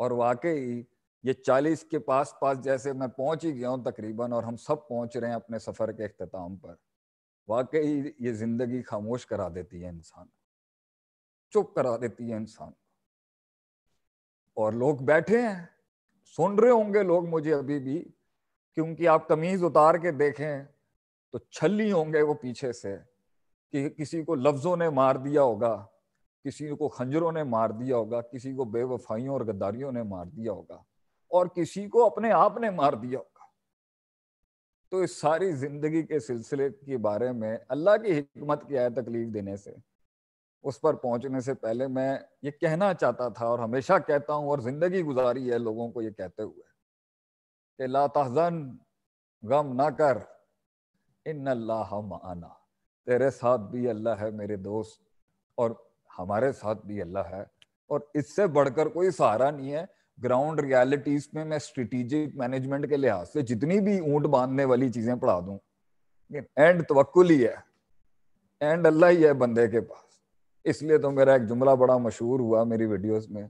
Speaker 2: और वाकई ये चालीस के पास पास जैसे मैं पहुंच ही गया हूँ तकरीबन और हम सब पहुंच रहे हैं अपने सफ़र के अख्ताम पर वाकई ये ज़िंदगी खामोश करा देती है इंसान चुप करा देती है इंसान और लोग बैठे हैं सुन रहे होंगे लोग मुझे अभी भी क्योंकि आप तमीज़ उतार के देखें तो छली होंगे वो पीछे से कि किसी को लफ्ज़ों ने मार दिया होगा किसी को खंजरों ने मार दिया होगा किसी को बेवफाइयों और गद्दारियों ने मार दिया होगा और किसी को अपने आप ने मार दिया होगा तो इस सारी जिंदगी के सिलसिले के बारे में अल्लाह की हिकमत की है तकलीफ देने से उस पर पहुंचने से पहले मैं ये कहना चाहता था और हमेशा कहता हूं और जिंदगी गुजारी है लोगों को ये कहते हुए कि ला तहजन गम ना कर इन अल्लाह आना तेरे साथ भी अल्लाह है मेरे दोस्त और हमारे साथ भी अल्लाह है और इससे बढ़कर कोई सहारा नहीं है ग्राउंड रियलिटीज में मैं स्ट्रेटेजिक मैनेजमेंट के लिहाज से जितनी भी ऊंट बांधने वाली चीजें पढ़ा दू एंड तवक्ल ही है एंड अल्लाह ही है बंदे के पास इसलिए तो मेरा एक जुमला बड़ा मशहूर हुआ मेरी वीडियोस में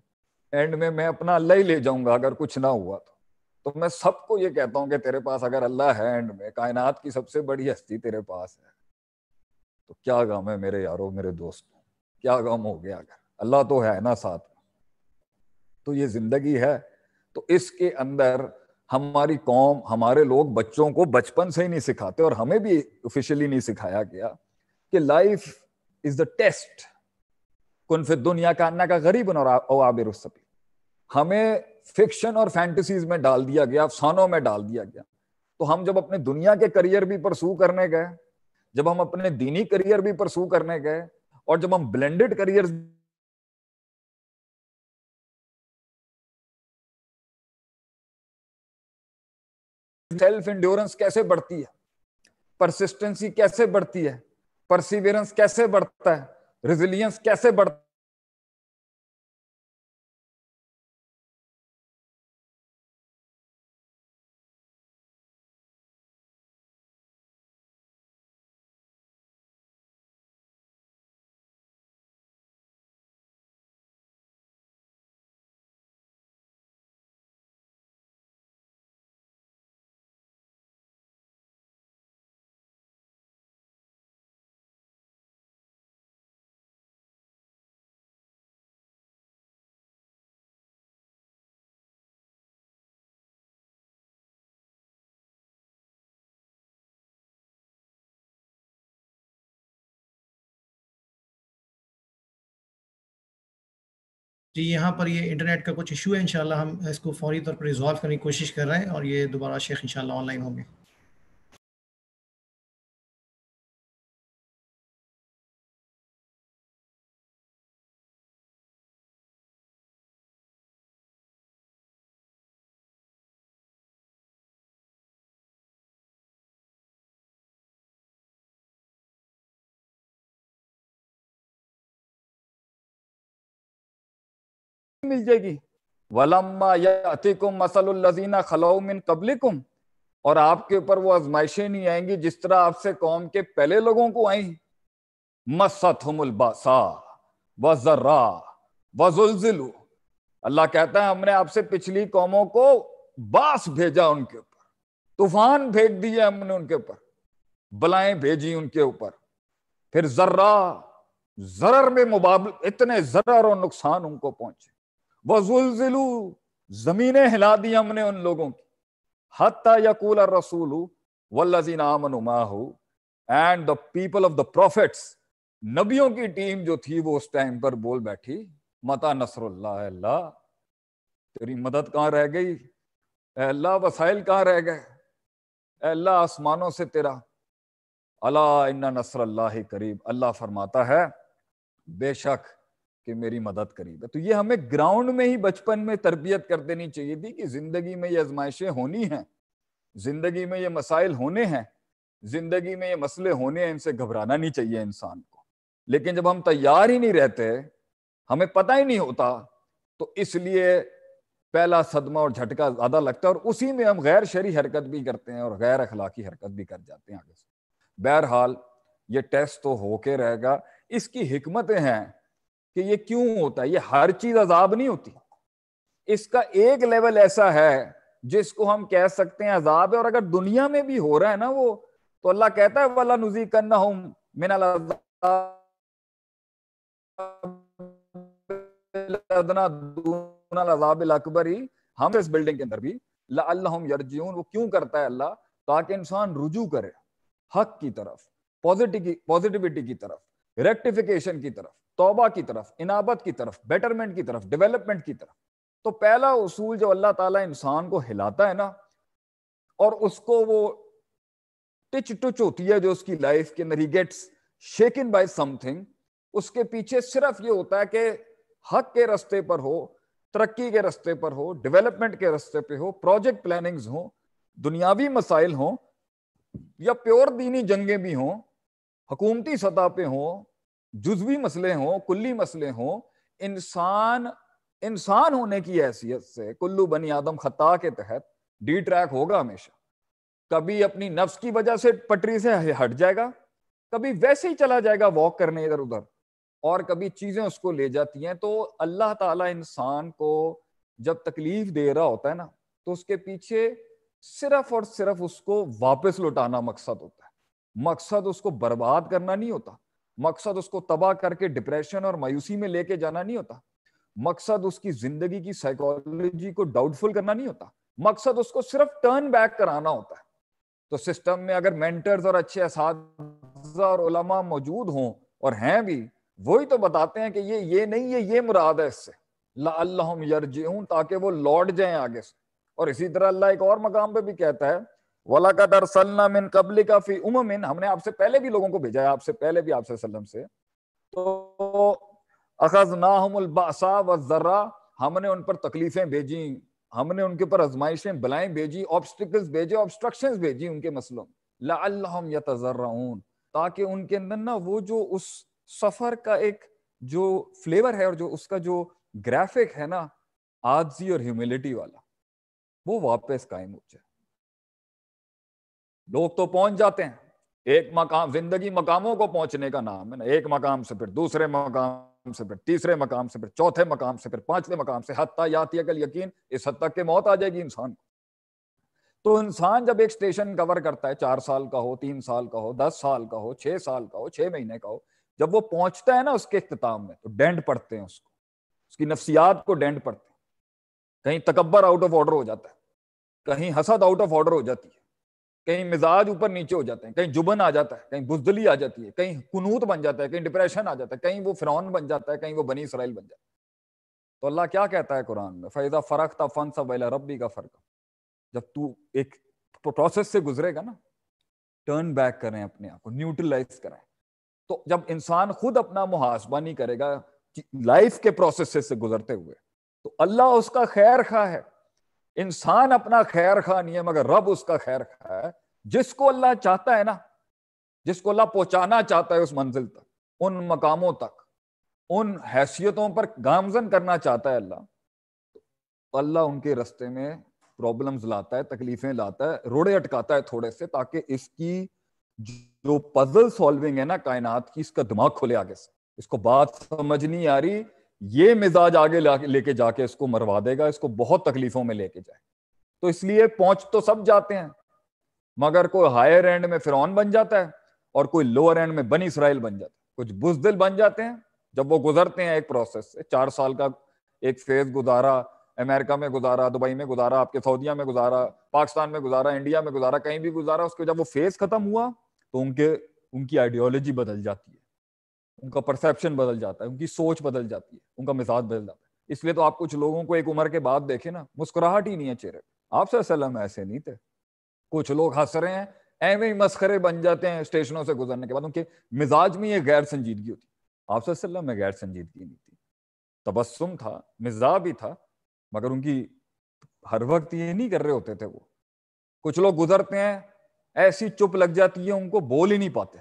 Speaker 2: एंड में मैं अपना अल्लाह ही ले जाऊंगा अगर कुछ ना हुआ तो तो मैं सबको ये कहता हूँ कि तेरे पास अगर अल्लाह है एंड में कायनात की सबसे बड़ी हस्ती तेरे पास है तो क्या गम है मेरे यारो मेरे दोस्तों क्या गम हो गया अगर अल्लाह तो है ना साथ तो ये जिंदगी है तो इसके अंदर हमारी कौम हमारे लोग बच्चों को बचपन से ही नहीं सिखाते और हमें भी ऑफिशियली नहीं सिखाया गया कि लाइफ इज द टेस्ट फिर दुनिया का अन्ना का गरीब आबिर हमें फिक्शन और फैंटसीज में डाल दिया गया अफसानों में डाल दिया गया तो हम जब अपने दुनिया के करियर भी परसू करने गए जब हम अपने दीनी करियर भी परसू करने गए और जब हम ब्लेंडेड करियर सेल्फ इंड्योरेंस कैसे बढ़ती है परसिस्टेंसी कैसे बढ़ती है परसिवियरेंस कैसे बढ़ता है रिजिलियंस कैसे बढ़ता
Speaker 1: जी यहाँ पर ये इंटरनेट का कुछ इशू है इनशाला हम इसको फौरी तौर पर रिजॉल्व करने की कोशिश कर रहे हैं और ये दोबारा शेख इनशाला ऑनलाइन होंगे
Speaker 2: मिल जाएगी वलम्मा खलाउमिन कबलिकुम और आपके ऊपर वो आजमाइशें नहीं आएंगी जिस तरह आपसे कौम के पहले लोगों को आई मसत हमसा व जर्रा वजुलजिलू अल्लाह कहता है हमने आपसे पिछली कौमों को बास भेजा उनके ऊपर तूफान भेज दिए हमने उनके ऊपर बलाएं भेजी उनके ऊपर फिर जर्रा जरर में मुबाबल इतने जरर और नुकसान उनको पहुंचे वजुलजिलू जमीने हिला दी हमने उन लोगों की हत्ता यकूल रसूल वल्लिन आमन माहू and the people of the prophets नबियों की टीम जो थी वो उस टाइम पर बोल बैठी मता नसरुल्लाह अल्लाह तेरी मदद कहाँ रह गई अल्लाह वसाइल कहाँ रह गए अल्लाह आसमानों से तेरा अला इन्ना नसर अल्लाह करीब अल्लाह फरमाता है बेशक कि मेरी मदद करेगा तो ये हमें ग्राउंड में ही बचपन में तरबियत कर देनी चाहिए थी कि जिंदगी में ये आजमाइशें होनी हैं जिंदगी में ये मसाइल होने हैं जिंदगी में ये मसले होने हैं इनसे घबराना नहीं चाहिए इंसान को लेकिन जब हम तैयार ही नहीं रहते हमें पता ही नहीं होता तो इसलिए पहला सदमा और झटका ज्यादा लगता है और उसी में हम गैर शरी हरकत भी करते हैं और गैर अखलाकी हरकत भी कर जाते हैं आगे से बहरहाल ये टेस्ट तो होके रहेगा इसकी हमतें हैं कि ये क्यों होता है ये हर चीज अजाब नहीं होती इसका एक लेवल ऐसा है जिसको हम कह सकते हैं अजाब है और अगर दुनिया में भी हो रहा है ना वो तो अल्लाह कहता है वाला नुजी करना हूं मिनल अकबर ही हम इस बिल्डिंग के अंदर भी यरजून वो क्यों करता है अल्लाह ताकि इंसान रुजू करे हक की तरफ पॉजिटिव पॉजिटिविटी की तरफ रेक्टिफिकेशन की तरफ तोबा की तरफ इनाबत की तरफ बेटरमेंट की तरफ डेवलपमेंट की तरफ तो पहला उसूल जो अल्लाह ताला इंसान को हिलाता है ना और उसको वो टिच टुच होती है जो उसकी लाइफ के अंदर ही गेट्स शेकन बाय समथिंग उसके पीछे सिर्फ ये होता है कि हक के रस्ते पर हो तरक्की के रस्ते पर हो डेवलपमेंट के रस्ते पे हो प्रोजेक्ट प्लानिंग्स हो दुनियावी मसाइल हों या प्योर दीनी जंगें भी हों हकूमती सतह पे हों जुजवी मसले हों कुल्ली मसले हों इंसान इंसान होने की हैसियत से कुल्लू बनी आदम खता के तहत डी ट्रैक होगा हमेशा कभी अपनी नफ्स की वजह से पटरी से हट जाएगा कभी वैसे ही चला जाएगा वॉक करने इधर उधर और कभी चीजें उसको ले जाती हैं तो अल्लाह ताला इंसान को जब तकलीफ दे रहा होता है ना तो उसके पीछे सिर्फ और सिर्फ उसको वापस लौटाना मकसद होता है मकसद उसको बर्बाद करना नहीं होता मकसद उसको तबाह करके डिप्रेशन और मायूसी में लेके जाना नहीं होता मकसद उसकी जिंदगी की साइकोलॉजी को डाउटफुल करना नहीं होता मकसद उसको सिर्फ टर्न बैक कराना होता है तो सिस्टम में अगर मेंटर्स और अच्छे और उलमा मौजूद हों और हैं भी वही तो बताते हैं कि ये ये नहीं ये ये मुराद है इससे लाजूँ ताकि वो लौट जाए आगे से और इसी तरह अल्लाह एक और मकाम पे भी कहता है वला मिन कबली का फी हमने आपसे पहले भी लोगों को भेजा है आपसे पहले भी आपसे सल्लम से तो अखज नाहबासा व जर्रा हमने उन पर तकलीफें भेजी हमने उनके ऊपर आजमाइशें बलाएं भेजी ऑब्स्टिकल्स भेजे ऑब्स्ट्रक्शन भेजी उनके मसलों लाम या तजर्राउन ताकि उनके अंदर ना वो जो उस सफर का एक जो फ्लेवर है और जो उसका जो ग्राफिक है ना आजी और ह्यूमिलिटी वाला वो वापस कायम हो जाए लोग तो पहुंच जाते हैं एक मकाम जिंदगी मकामों को पहुंचने का नाम है ना एक मकाम से फिर दूसरे मकाम से फिर तीसरे मकाम से फिर चौथे मकाम से फिर पांचवें मकाम से हत्या याती अकल यकीन इस हद तक के मौत आ जाएगी इंसान को तो इंसान जब एक स्टेशन कवर करता है चार साल का हो तीन साल का हो दस साल का हो छह साल का हो छह महीने का हो जब वो पहुंचता है ना उसके अख्ताम में तो डेंट पड़ते हैं उसको उसकी नफ्सियात को डेंट पड़ते हैं कहीं तकबर आउट ऑफ ऑर्डर हो जाता है कहीं हसद आउट ऑफ ऑर्डर हो जाती है कहीं मिजाज ऊपर नीचे हो जाते हैं कहीं जुबन आ जाता है कहीं बुजदली आ जाती है कहीं कुनूत बन जाता है कहीं डिप्रेशन आ जाता है कहीं वो फिरौन बन जाता है कहीं वो बनी इसराइल बन जाता है तो अल्लाह क्या कहता है कुरान में फैज़ा फ़र्क था फ़न सब वैला रबी का फ़र्क जब तू एक प्रोसेस से गुजरेगा ना टर्न बैक करें अपने आप को न्यूट्रलाइज करें तो जब इंसान खुद अपना मुहासबा नहीं करेगा लाइफ के प्रोसेस से गुजरते हुए तो अल्लाह उसका खैर खा है इंसान अपना खैर खा नहीं है मगर रब उसका खैर खा है जिसको अल्लाह चाहता है ना जिसको अल्लाह पहुंचाना चाहता है उस मंजिल तक उन मकामों तक उन हैसियतों पर गामजन करना चाहता है अल्लाह तो अल्लाह उनके रस्ते में प्रॉब्लम्स लाता है तकलीफें लाता है रोड़े अटकाता है थोड़े से ताकि इसकी जो पजल सॉल्विंग है ना कायनात की इसका दिमाग खुले आगे से इसको बात समझ नहीं आ रही ये मिजाज आगे लेके जाके इसको मरवा देगा इसको बहुत तकलीफों में लेके जाए तो इसलिए पहुंच तो सब जाते हैं मगर कोई हायर एंड में फिरौन बन जाता है और कोई लोअर एंड में बनी इसराइल बन जाता है कुछ बुजदिल बन जाते हैं जब वो गुजरते हैं एक प्रोसेस से चार साल का एक फेज गुजारा अमेरिका में गुजारा दुबई में गुजारा आपके सऊदिया में गुजारा पाकिस्तान में गुजारा इंडिया में गुजारा कहीं भी गुजारा उसके जब वो फेज खत्म हुआ तो उनके उनकी आइडियोलॉजी बदल जाती है उनका परसेप्शन बदल जाता है उनकी सोच बदल जाती है उनका मिजाज बदल जाता है इसलिए तो आप कुछ लोगों को एक उम्र के बाद देखे ना मुस्कुराहट ही नहीं है चेहरे आप सलम ऐसे नहीं थे कुछ लोग हंस रहे हैं ऐवे ही मस्खरे बन जाते हैं स्टेशनों से गुजरने के बाद उनके मिजाज में ये गैर संजीदगी होती आप सलम में गैर संजीदगी नहीं थी तबस्सुम था मिजाज भी था मगर उनकी हर वक्त ये नहीं कर रहे होते थे वो कुछ लोग गुजरते हैं ऐसी चुप लग जाती है उनको बोल ही नहीं पाते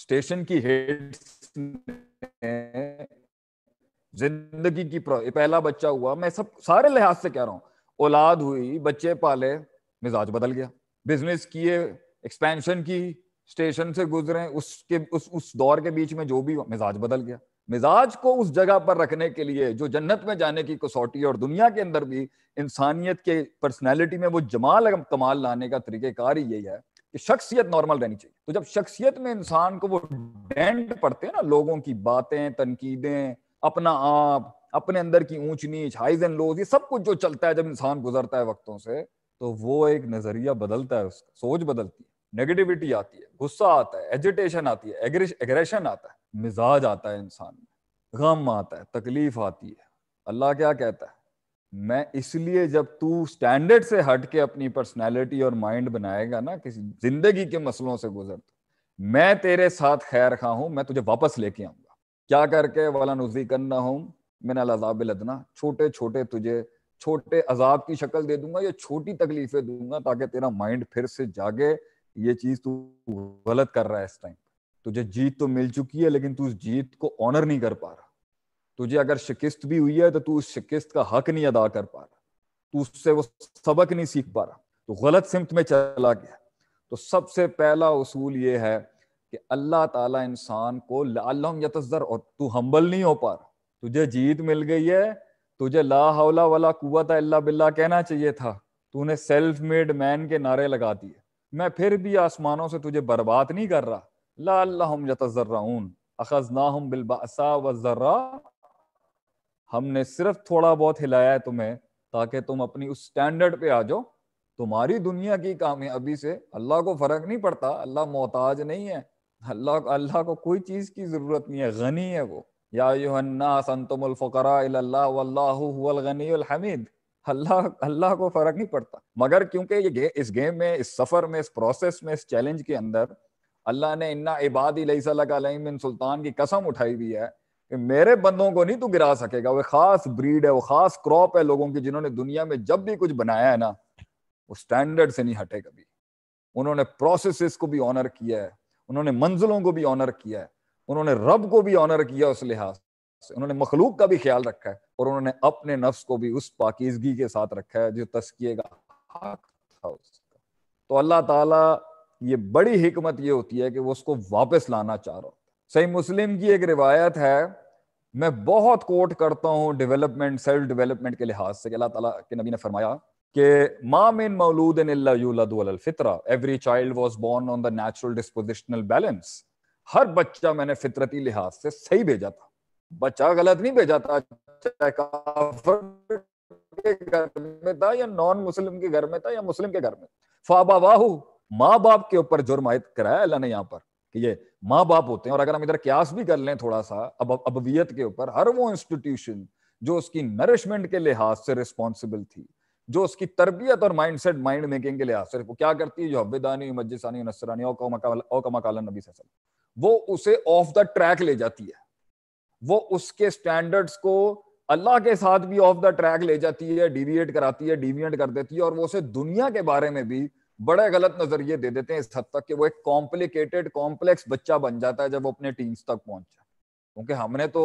Speaker 2: स्टेशन की हेड्स ने जिंदगी की पहला बच्चा हुआ मैं सब सारे लिहाज से कह रहा हूँ औलाद हुई बच्चे पाले मिजाज बदल गया बिजनेस किए एक्सपेंशन की स्टेशन से गुजरे उसके उस उस दौर के बीच में जो भी मिजाज बदल गया मिजाज को उस जगह पर रखने के लिए जो जन्नत में जाने की कसौटी और दुनिया के अंदर भी इंसानियत के पर्सनैलिटी में वो जमाल कमाल लाने का तरीक़ेकार ही यही है कि शख्सियत नॉर्मल रहनी चाहिए तो जब शख्सियत में इंसान को वो डेंट पड़ते हैं ना लोगों की बातें तनकीदें अपना आप अपने अंदर की ऊंच नीच हाइज एंड लोज ये सब कुछ जो चलता है जब इंसान गुजरता है वक्तों से तो वो एक नजरिया बदलता है उसका सोच बदलती है नेगेटिविटी आती है गुस्सा आता है एजिटेशन आती है एग्रेशन आता है मिजाज आता है इंसान में गम आता है तकलीफ आती है अल्लाह क्या कहता है मैं इसलिए जब तू स्टैंडर्ड से हट के अपनी पर्सनैलिटी और माइंड बनाएगा ना किसी जिंदगी के मसलों से गुजर मैं तेरे साथ खैर खा हूं मैं तुझे वापस लेके आऊंगा क्या करके वाला नुजी करना हूं मैंने अजाब लदना छोटे छोटे तुझे छोटे अजाब की शक्ल दे दूंगा या छोटी तकलीफें दूंगा ताकि तेरा माइंड फिर से जागे ये चीज तू गलत कर रहा है इस टाइम तुझे जीत तो मिल चुकी है लेकिन तू उस जीत को ऑनर नहीं कर पा रहा तुझे अगर शिकस्त भी हुई है तो तू उस शिकस्त का हक नहीं अदा कर पा रहा तू उससे वो सबक नहीं सीख पा रहा तो गलत सिमत में चला गया तो सबसे पहला उसूल ये है कि अल्लाह ताला इंसान को लाम यतजर और तू हम्बल नहीं हो पा रहा तुझे जीत मिल गई है तुझे ला हौला वाला कुत अल्लाह बिल्ला कहना चाहिए था तूने सेल्फ मेड मैन के नारे लगा दिए मैं फिर भी आसमानों से तुझे बर्बाद नहीं कर रहा ला अल्लाह हम यतजर्राउन अखज ना हम बिलबासा व जर्रा हमने सिर्फ थोड़ा बहुत हिलाया है तुम्हें ताकि तुम अपनी उस स्टैंडर्ड पे आ जाओ तुम्हारी दुनिया की कामयाबी से अल्लाह को फर्क नहीं पड़ता अल्लाह मोहताज नहीं है अल्लाह अल्लाह को कोई चीज की जरूरत नहीं है गनी है वो यामीद अल्लाह अल्लाह को फर्क नहीं पड़ता मगर क्योंकि ये गे, इस गेम में इस सफर में इस प्रोसेस में इस चैलेंज के अंदर अल्लाह ने इन्ना इबादी लईसा सुल्तान की कसम उठाई हुई है मेरे बंदों को नहीं तू गिरा सकेगा वो खास ब्रीड है वो खास क्रॉप है लोगों की जिन्होंने दुनिया में जब भी कुछ बनाया है ना वो स्टैंडर्ड से नहीं हटे कभी उन्होंने प्रोसेस को भी ऑनर किया है उन्होंने मंजिलों को भी ऑनर किया है उन्होंने रब को भी ऑनर किया उस लिहाज से उन्होंने मखलूक का भी ख्याल रखा है और उन्होंने अपने नफ्स को भी उस पाकिजगी के साथ रखा है जो तस्किए का तो अल्लाह ताला ये बड़ी हिकमत ये होती है कि वो उसको वापस लाना चाह रहा सही मुस्लिम की एक रिवायत है मैं बहुत कोट करता हूँ डेवलपमेंट सेल्फ डेवलपमेंट के लिहाज से अल्लाह ताला के नबी ने फरमाया कि मामिन मौलूद फितरा every child was born on the natural dispositional balance हर बच्चा मैंने फितरती लिहाज से सही भेजा था बच्चा गलत नहीं भेजा था के घर में था या नॉन मुस्लिम के घर में था या मुस्लिम के घर में फाबा वाहू माँ बाप के ऊपर जुर्म आयद कराया अल्लाह ने यहाँ पर कि ये माँ बाप होते हैं और अगर हम इधर क्यास भी कर लें थोड़ा सा अब अबवियत के ऊपर हर वो इंस्टीट्यूशन जो उसकी नरिशमेंट के लिहाज से रिस्पॉन्सिबल थी जो उसकी तरबियत और माइंड सेट माइंड मेकिंग के लिहाज से वो क्या करती है जो हब्बेदानी मस्जिदानी नसरानी औकमकाल नबी से वो उसे ऑफ द ट्रैक ले जाती है वो उसके स्टैंडर्ड्स को अल्लाह के साथ भी ऑफ द ट्रैक ले जाती है डिविएट कराती है डिविएट कर देती है और वो उसे दुनिया के बारे में भी बड़े गलत नजरिए दे देते हैं इस हद तक कि वो एक कॉम्प्लिकेटेड कॉम्प्लेक्स बच्चा बन जाता है जब वो अपने टीम्स तक पहुंचता है क्योंकि हमने तो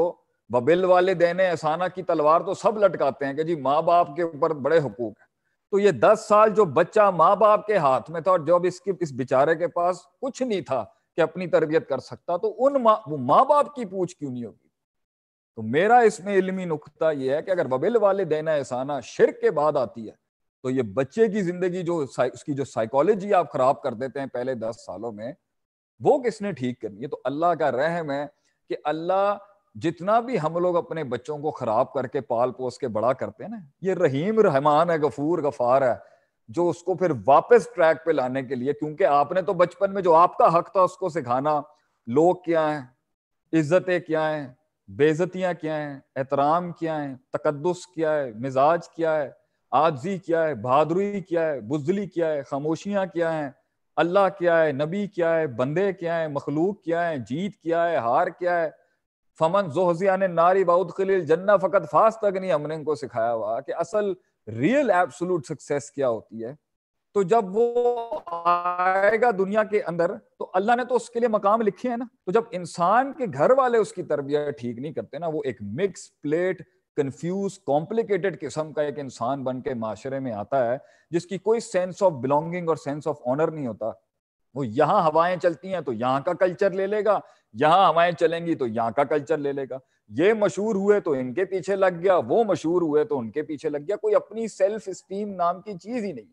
Speaker 2: बबिल वाले देने एहसाना की तलवार तो सब लटकाते हैं कि जी माँ बाप के ऊपर बड़े हकूक हैं तो ये दस साल जो बच्चा माँ बाप के हाथ में था और जब इसके इस बेचारे के पास कुछ नहीं था कि अपनी तरबियत कर सकता तो उन माँ वो माँ बाप की पूछ क्यों नहीं होगी तो मेरा इसमें इलमी नुकता यह है कि अगर बबिल वाले देना एहसाना शिर के बाद आती है तो ये बच्चे की जिंदगी जो उसकी जो साइकोलॉजी आप खराब कर देते हैं पहले दस सालों में वो किसने ठीक करनी है तो अल्लाह का रहम है कि अल्लाह जितना भी हम लोग अपने बच्चों को खराब करके पाल पोस के बड़ा करते हैं ना ये रहीम रहमान है गफूर गफार है जो उसको फिर वापस ट्रैक पे लाने के लिए क्योंकि आपने तो बचपन में जो आपका हक था उसको सिखाना लोग क्या है इज्जतें क्या है बेजतियां क्या हैं एहतराम क्या है तकदस क्या है मिजाज क्या है आजी क्या है बहादुरी क्या है बुजली क्या है खामोशियाँ क्या हैं अल्लाह क्या है नबी क्या है बंदे क्या है मखलूक क्या है जीत क्या है हार क्या है फमन जोहजिया ने नारी बाउद खलील जन्ना फ़कत फास तक नहीं हमने इनको सिखाया हुआ कि असल रियल एब्सोलूट सक्सेस क्या होती है तो जब वो आएगा दुनिया के अंदर तो अल्लाह ने तो उसके लिए मकाम लिखे हैं ना तो जब इंसान के घर वाले उसकी तरबियत ठीक नहीं करते ना वो एक मिक्स प्लेट कंफ्यूज कॉम्प्लिकेटेड किस्म का एक इंसान बन के माशरे में आता है जिसकी कोई सेंस ऑफ बिलोंगिंग और सेंस ऑफ ऑनर नहीं होता वो यहाँ हवाएं चलती हैं तो यहाँ का कल्चर ले लेगा यहाँ हवाएं चलेंगी तो यहाँ का कल्चर ले लेगा ये मशहूर हुए तो इनके पीछे लग गया वो मशहूर हुए तो उनके पीछे लग गया कोई अपनी सेल्फ स्टीम नाम की चीज ही नहीं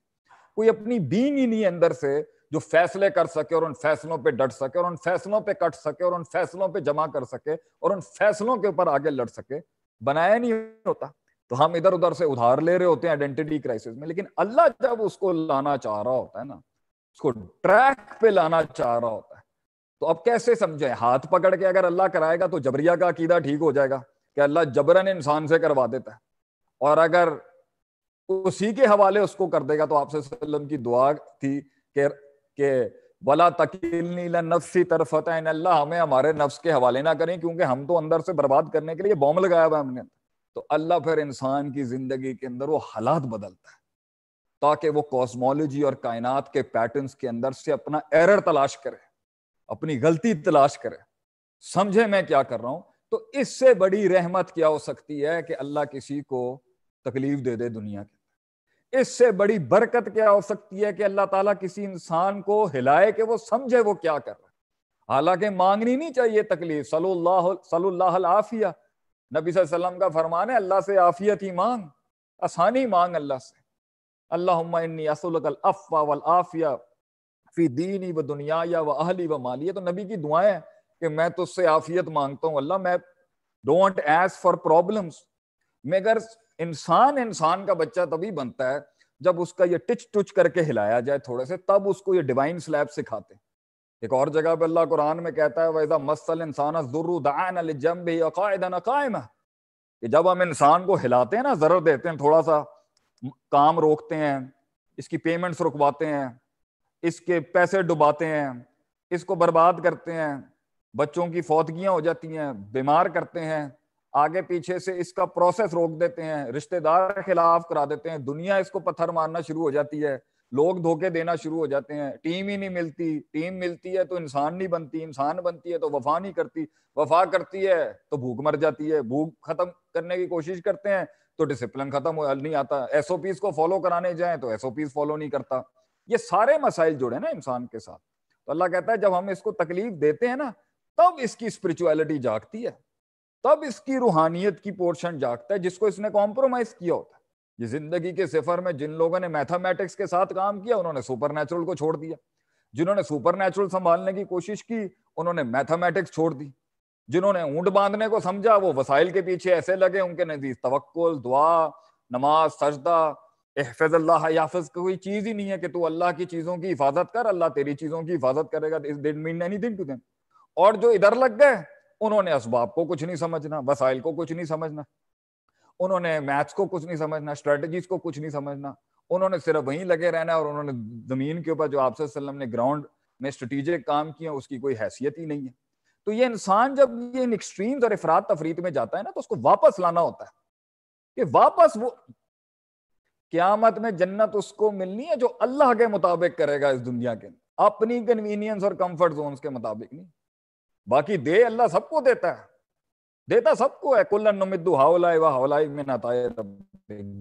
Speaker 2: कोई अपनी बींग ही नहीं अंदर से जो फैसले कर सके और उन फैसलों पे डट सके और उन फैसलों पे कट सके और उन फैसलों पे जमा कर सके और उन फैसलों के ऊपर आगे लड़ सके बनाया नहीं होता तो हम इधर उधर से उधार ले रहे होते हैं आइडेंटिटी क्राइसिस में लेकिन अल्लाह जब उसको लाना चाह रहा होता है ना उसको ट्रैक पे लाना चाह रहा होता है तो अब कैसे समझे हाथ पकड़ के अगर अल्लाह कराएगा तो जबरिया का अकीदा ठीक हो जाएगा कि अल्लाह जबरन इंसान से करवा देता है और अगर उसी के हवाले उसको कर देगा तो आपसे की दुआ थी के, के वला तकीलनी नफसी तरफत अल्लाह हमें हमारे नफ्स के हवाले ना करें क्योंकि हम तो अंदर से बर्बाद करने के लिए बॉम्ब लगाया हुआ हमने तो अल्लाह फिर इंसान की जिंदगी के अंदर वो हालात बदलता है ताकि वो कॉस्मोलॉजी और कायनात के पैटर्न्स के अंदर से अपना एरर तलाश करे अपनी गलती तलाश करे समझे मैं क्या कर रहा हूं तो इससे बड़ी रहमत क्या हो सकती है कि अल्लाह किसी को तकलीफ दे दे दुनिया की इससे बड़ी बरकत क्या हो सकती है कि अल्लाह ताला किसी इंसान को हिलाए कि वो समझे वो क्या कर रहा है हालांकि मांगनी नहीं चाहिए तकलीफ सल्लल्लाहु आफिया नबी सल्लम का फरमान है अल्लाह से आफियत ही मांग आसानी मांग अल्लाह से अल्लाह अफवा वल आफिया फ़ी दीनी व दुनिया या व अहली व मालिया तो नबी की दुआएं कि मैं तो उससे आफियत मांगता हूँ अल्लाह मैं डोंट एस फॉर प्रॉब्लम्स मगर इंसान इंसान का बच्चा तभी बनता है जब उसका ये टिच टुच करके हिलाया जाए थोड़े से तब उसको ये डिवाइन स्लैब सिखाते हैं एक और जगह पे अल्लाह कुरान में कहता है वैसा मसल इंसान कायम कि जब हम इंसान को हिलाते हैं ना जरूर देते हैं थोड़ा सा काम रोकते हैं इसकी पेमेंट्स रुकवाते हैं इसके पैसे डुबाते हैं इसको बर्बाद करते हैं बच्चों की फौतगियाँ हो जाती हैं बीमार करते हैं आगे पीछे से इसका प्रोसेस रोक देते हैं रिश्तेदार खिलाफ करा देते हैं दुनिया इसको पत्थर मारना शुरू हो जाती है लोग धोखे देना शुरू हो जाते हैं टीम ही नहीं मिलती टीम मिलती है तो इंसान नहीं बनती इंसान बनती है तो वफा नहीं करती वफा करती है तो भूख मर जाती है भूख खत्म करने की कोशिश करते हैं तो डिसिप्लिन खत्म नहीं आता एसओपीज को फॉलो कराने जाए तो एसओपीज फॉलो नहीं करता ये सारे मसाइल जुड़े ना इंसान के साथ तो अल्लाह कहता है जब हम इसको तकलीफ देते हैं ना तब इसकी स्पिरिचुअलिटी जागती है तब इसकी रूहानियत की पोर्शन जागता है जिसको इसने कॉम्प्रोमाइज किया होता है ये जिंदगी के सफर में जिन लोगों ने मैथमेटिक्स के साथ काम किया उन्होंने सुपर को छोड़ दिया जिन्होंने सुपर संभालने की कोशिश की उन्होंने मैथमेटिक्स छोड़ दी जिन्होंने ऊंट बांधने को समझा वो वसाइल के पीछे ऐसे लगे उनके नजीज तवक्ल दुआ नमाज सजदा एहफज अल्लाह याफज कोई चीज ही नहीं है कि तू अल्लाह की चीजों की हिफाजत कर अल्लाह तेरी चीजों की हिफाजत करेगा इस मीन एनीथिंग टू देम और जो इधर लग गए उन्होंने इसबाब को कुछ नहीं समझना वसाइल को कुछ नहीं समझना उन्होंने मैथ्स को कुछ नहीं समझना स्ट्रेटजीज को कुछ नहीं समझना उन्होंने सिर्फ वहीं लगे रहना और उन्होंने जमीन के ऊपर जो आपसे ने ग्राउंड में स्ट्रेटेजिक काम किया उसकी कोई हैसियत ही नहीं है तो ये इंसान जब ये इन एक्सट्रीम्स और अफरात तफरीत में जाता है ना तो उसको वापस लाना होता है कि वापस वो क्यामत में जन्नत उसको मिलनी है जो अल्लाह के मुताबिक करेगा इस दुनिया के अपनी कन्वीनियंस और कंफर्ट जोन के मुताबिक नहीं बाकी दे अल्लाह सबको देता है देता सबको है कुल्लन नुमिद्दू हावलाई व हावलाई में नताए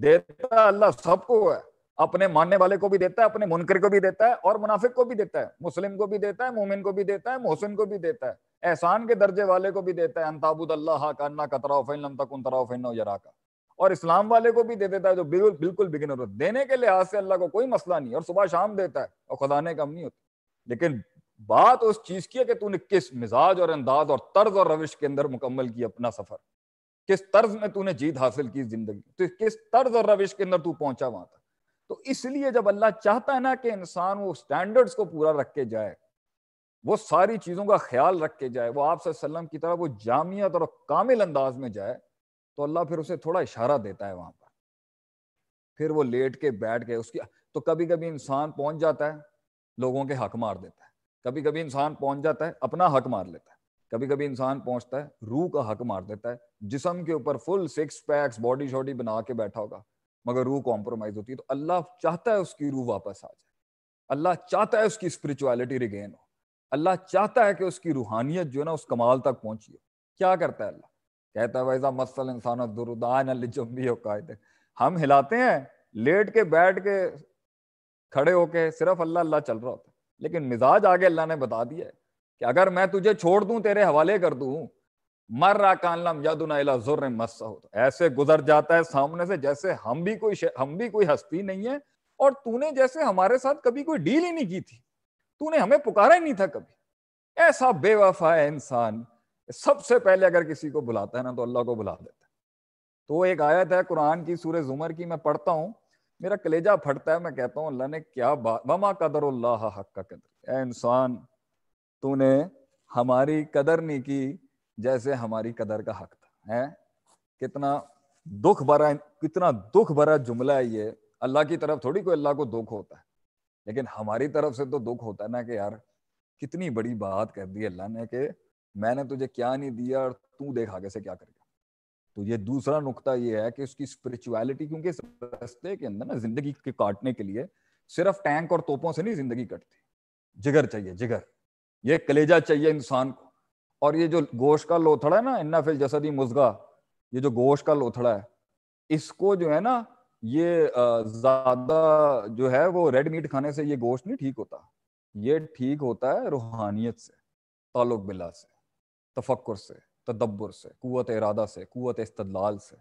Speaker 2: देता अल्लाह सबको है अपने मानने वाले को भी देता है अपने मुनकर को भी देता है और मुनाफिक को भी देता है मुस्लिम को भी देता है मोमिन को भी देता है मोहसिन को भी देता है एहसान के दर्जे वाले को भी देता है अंताबुद अल्लाह करना कतराफिन तकुन तराफिन यरा का और इस्लाम वाले को भी दे देता है जो बिल्कुल बिल्कुल बिगिनर देने के लिहाज से अल्लाह को कोई मसला नहीं और सुबह शाम देता है और खुदाने कम नहीं होता लेकिन बात उस चीज की है कि तूने किस मिजाज और अंदाज और तर्ज और रविश के अंदर मुकम्मल किया अपना सफर किस तर्ज में तूने जीत हासिल की जिंदगी तो किस तर्ज और रविश के अंदर तू पहुंचा वहां तक तो इसलिए जब अल्लाह चाहता है ना कि इंसान वो स्टैंडर्ड्स को पूरा रख के जाए वो सारी चीजों का ख्याल रख के जाए वो आप की तरह वो जामियत और कामिल अंदाज में जाए तो अल्लाह फिर उसे थोड़ा इशारा देता है वहां पर फिर वो लेट के बैठ के उसकी तो कभी कभी इंसान पहुंच जाता है लोगों के हक मार देता है कभी कभी इंसान पहुंच जाता है अपना हक मार लेता है कभी कभी इंसान पहुंचता है रूह का हक मार देता है जिसम के ऊपर फुल सिक्स पैक्स बॉडी शॉडी बना के बैठा होगा मगर रूह कॉम्प्रोमाइज होती है तो अल्लाह चाहता है उसकी रूह वापस आ जाए अल्लाह चाहता है उसकी स्पिरिचुअलिटी रिगेन हो अल्लाह चाहता है कि उसकी रूहानियत जो है ना उस कमाल तक पहुंची हो क्या करता है अल्लाह कहता है वैसा मसल इंसान दुरुदानजम्बी कायदे हम हिलाते हैं लेट के बैठ के खड़े होके सिर्फ अल्लाह अल्लाह चल रहा होता लेकिन मिजाज आगे अल्लाह ने बता दिया कि अगर मैं तुझे छोड़ दूं तेरे हवाले कर दूं मर रा कानलम यादुना जुर्र मस्त हो ऐसे गुजर जाता है सामने से जैसे हम भी कोई हम भी कोई हस्ती नहीं है और तूने जैसे हमारे साथ कभी कोई डील ही नहीं की थी तूने हमें पुकारा ही नहीं था कभी ऐसा बेवफा है इंसान सबसे पहले अगर किसी को बुलाता है ना तो अल्लाह को बुला देता है तो एक आयत है कुरान की सूर्य जुमर की मैं पढ़ता हूँ मेरा कलेजा फटता है मैं कहता हूँ अल्लाह ने क्या बात ममा कदर हक का कदर ए इंसान तूने हमारी कदर नहीं की जैसे हमारी कदर का हक था है कितना दुख भरा कितना दुख भरा जुमला है ये अल्लाह की तरफ थोड़ी कोई अल्लाह को दुख होता है लेकिन हमारी तरफ से तो दुख होता है ना कि यार कितनी बड़ी बात कर दी अल्लाह ने कि मैंने तुझे क्या नहीं दिया और तू देखा कैसे क्या करके तो ये दूसरा नुकता ये है कि उसकी स्पिरिचुअलिटी क्योंकि इस रास्ते के अंदर ना जिंदगी के काटने के लिए सिर्फ टैंक और तोपों से नहीं जिंदगी कटती जिगर चाहिए जिगर ये कलेजा चाहिए इंसान को और ये जो गोश का लोथड़ा है ना इन्ना फिल जसदी मुजगा ये जो गोश का लोथड़ा है इसको जो है ना ये ज्यादा जो है वो रेड मीट खाने से ये गोश्त नहीं ठीक होता ये ठीक होता है रूहानियत से ताल्लुक बिल्ला से तफक्र से तदब्बर से कुत इरादा से कुत इस्तदलाल से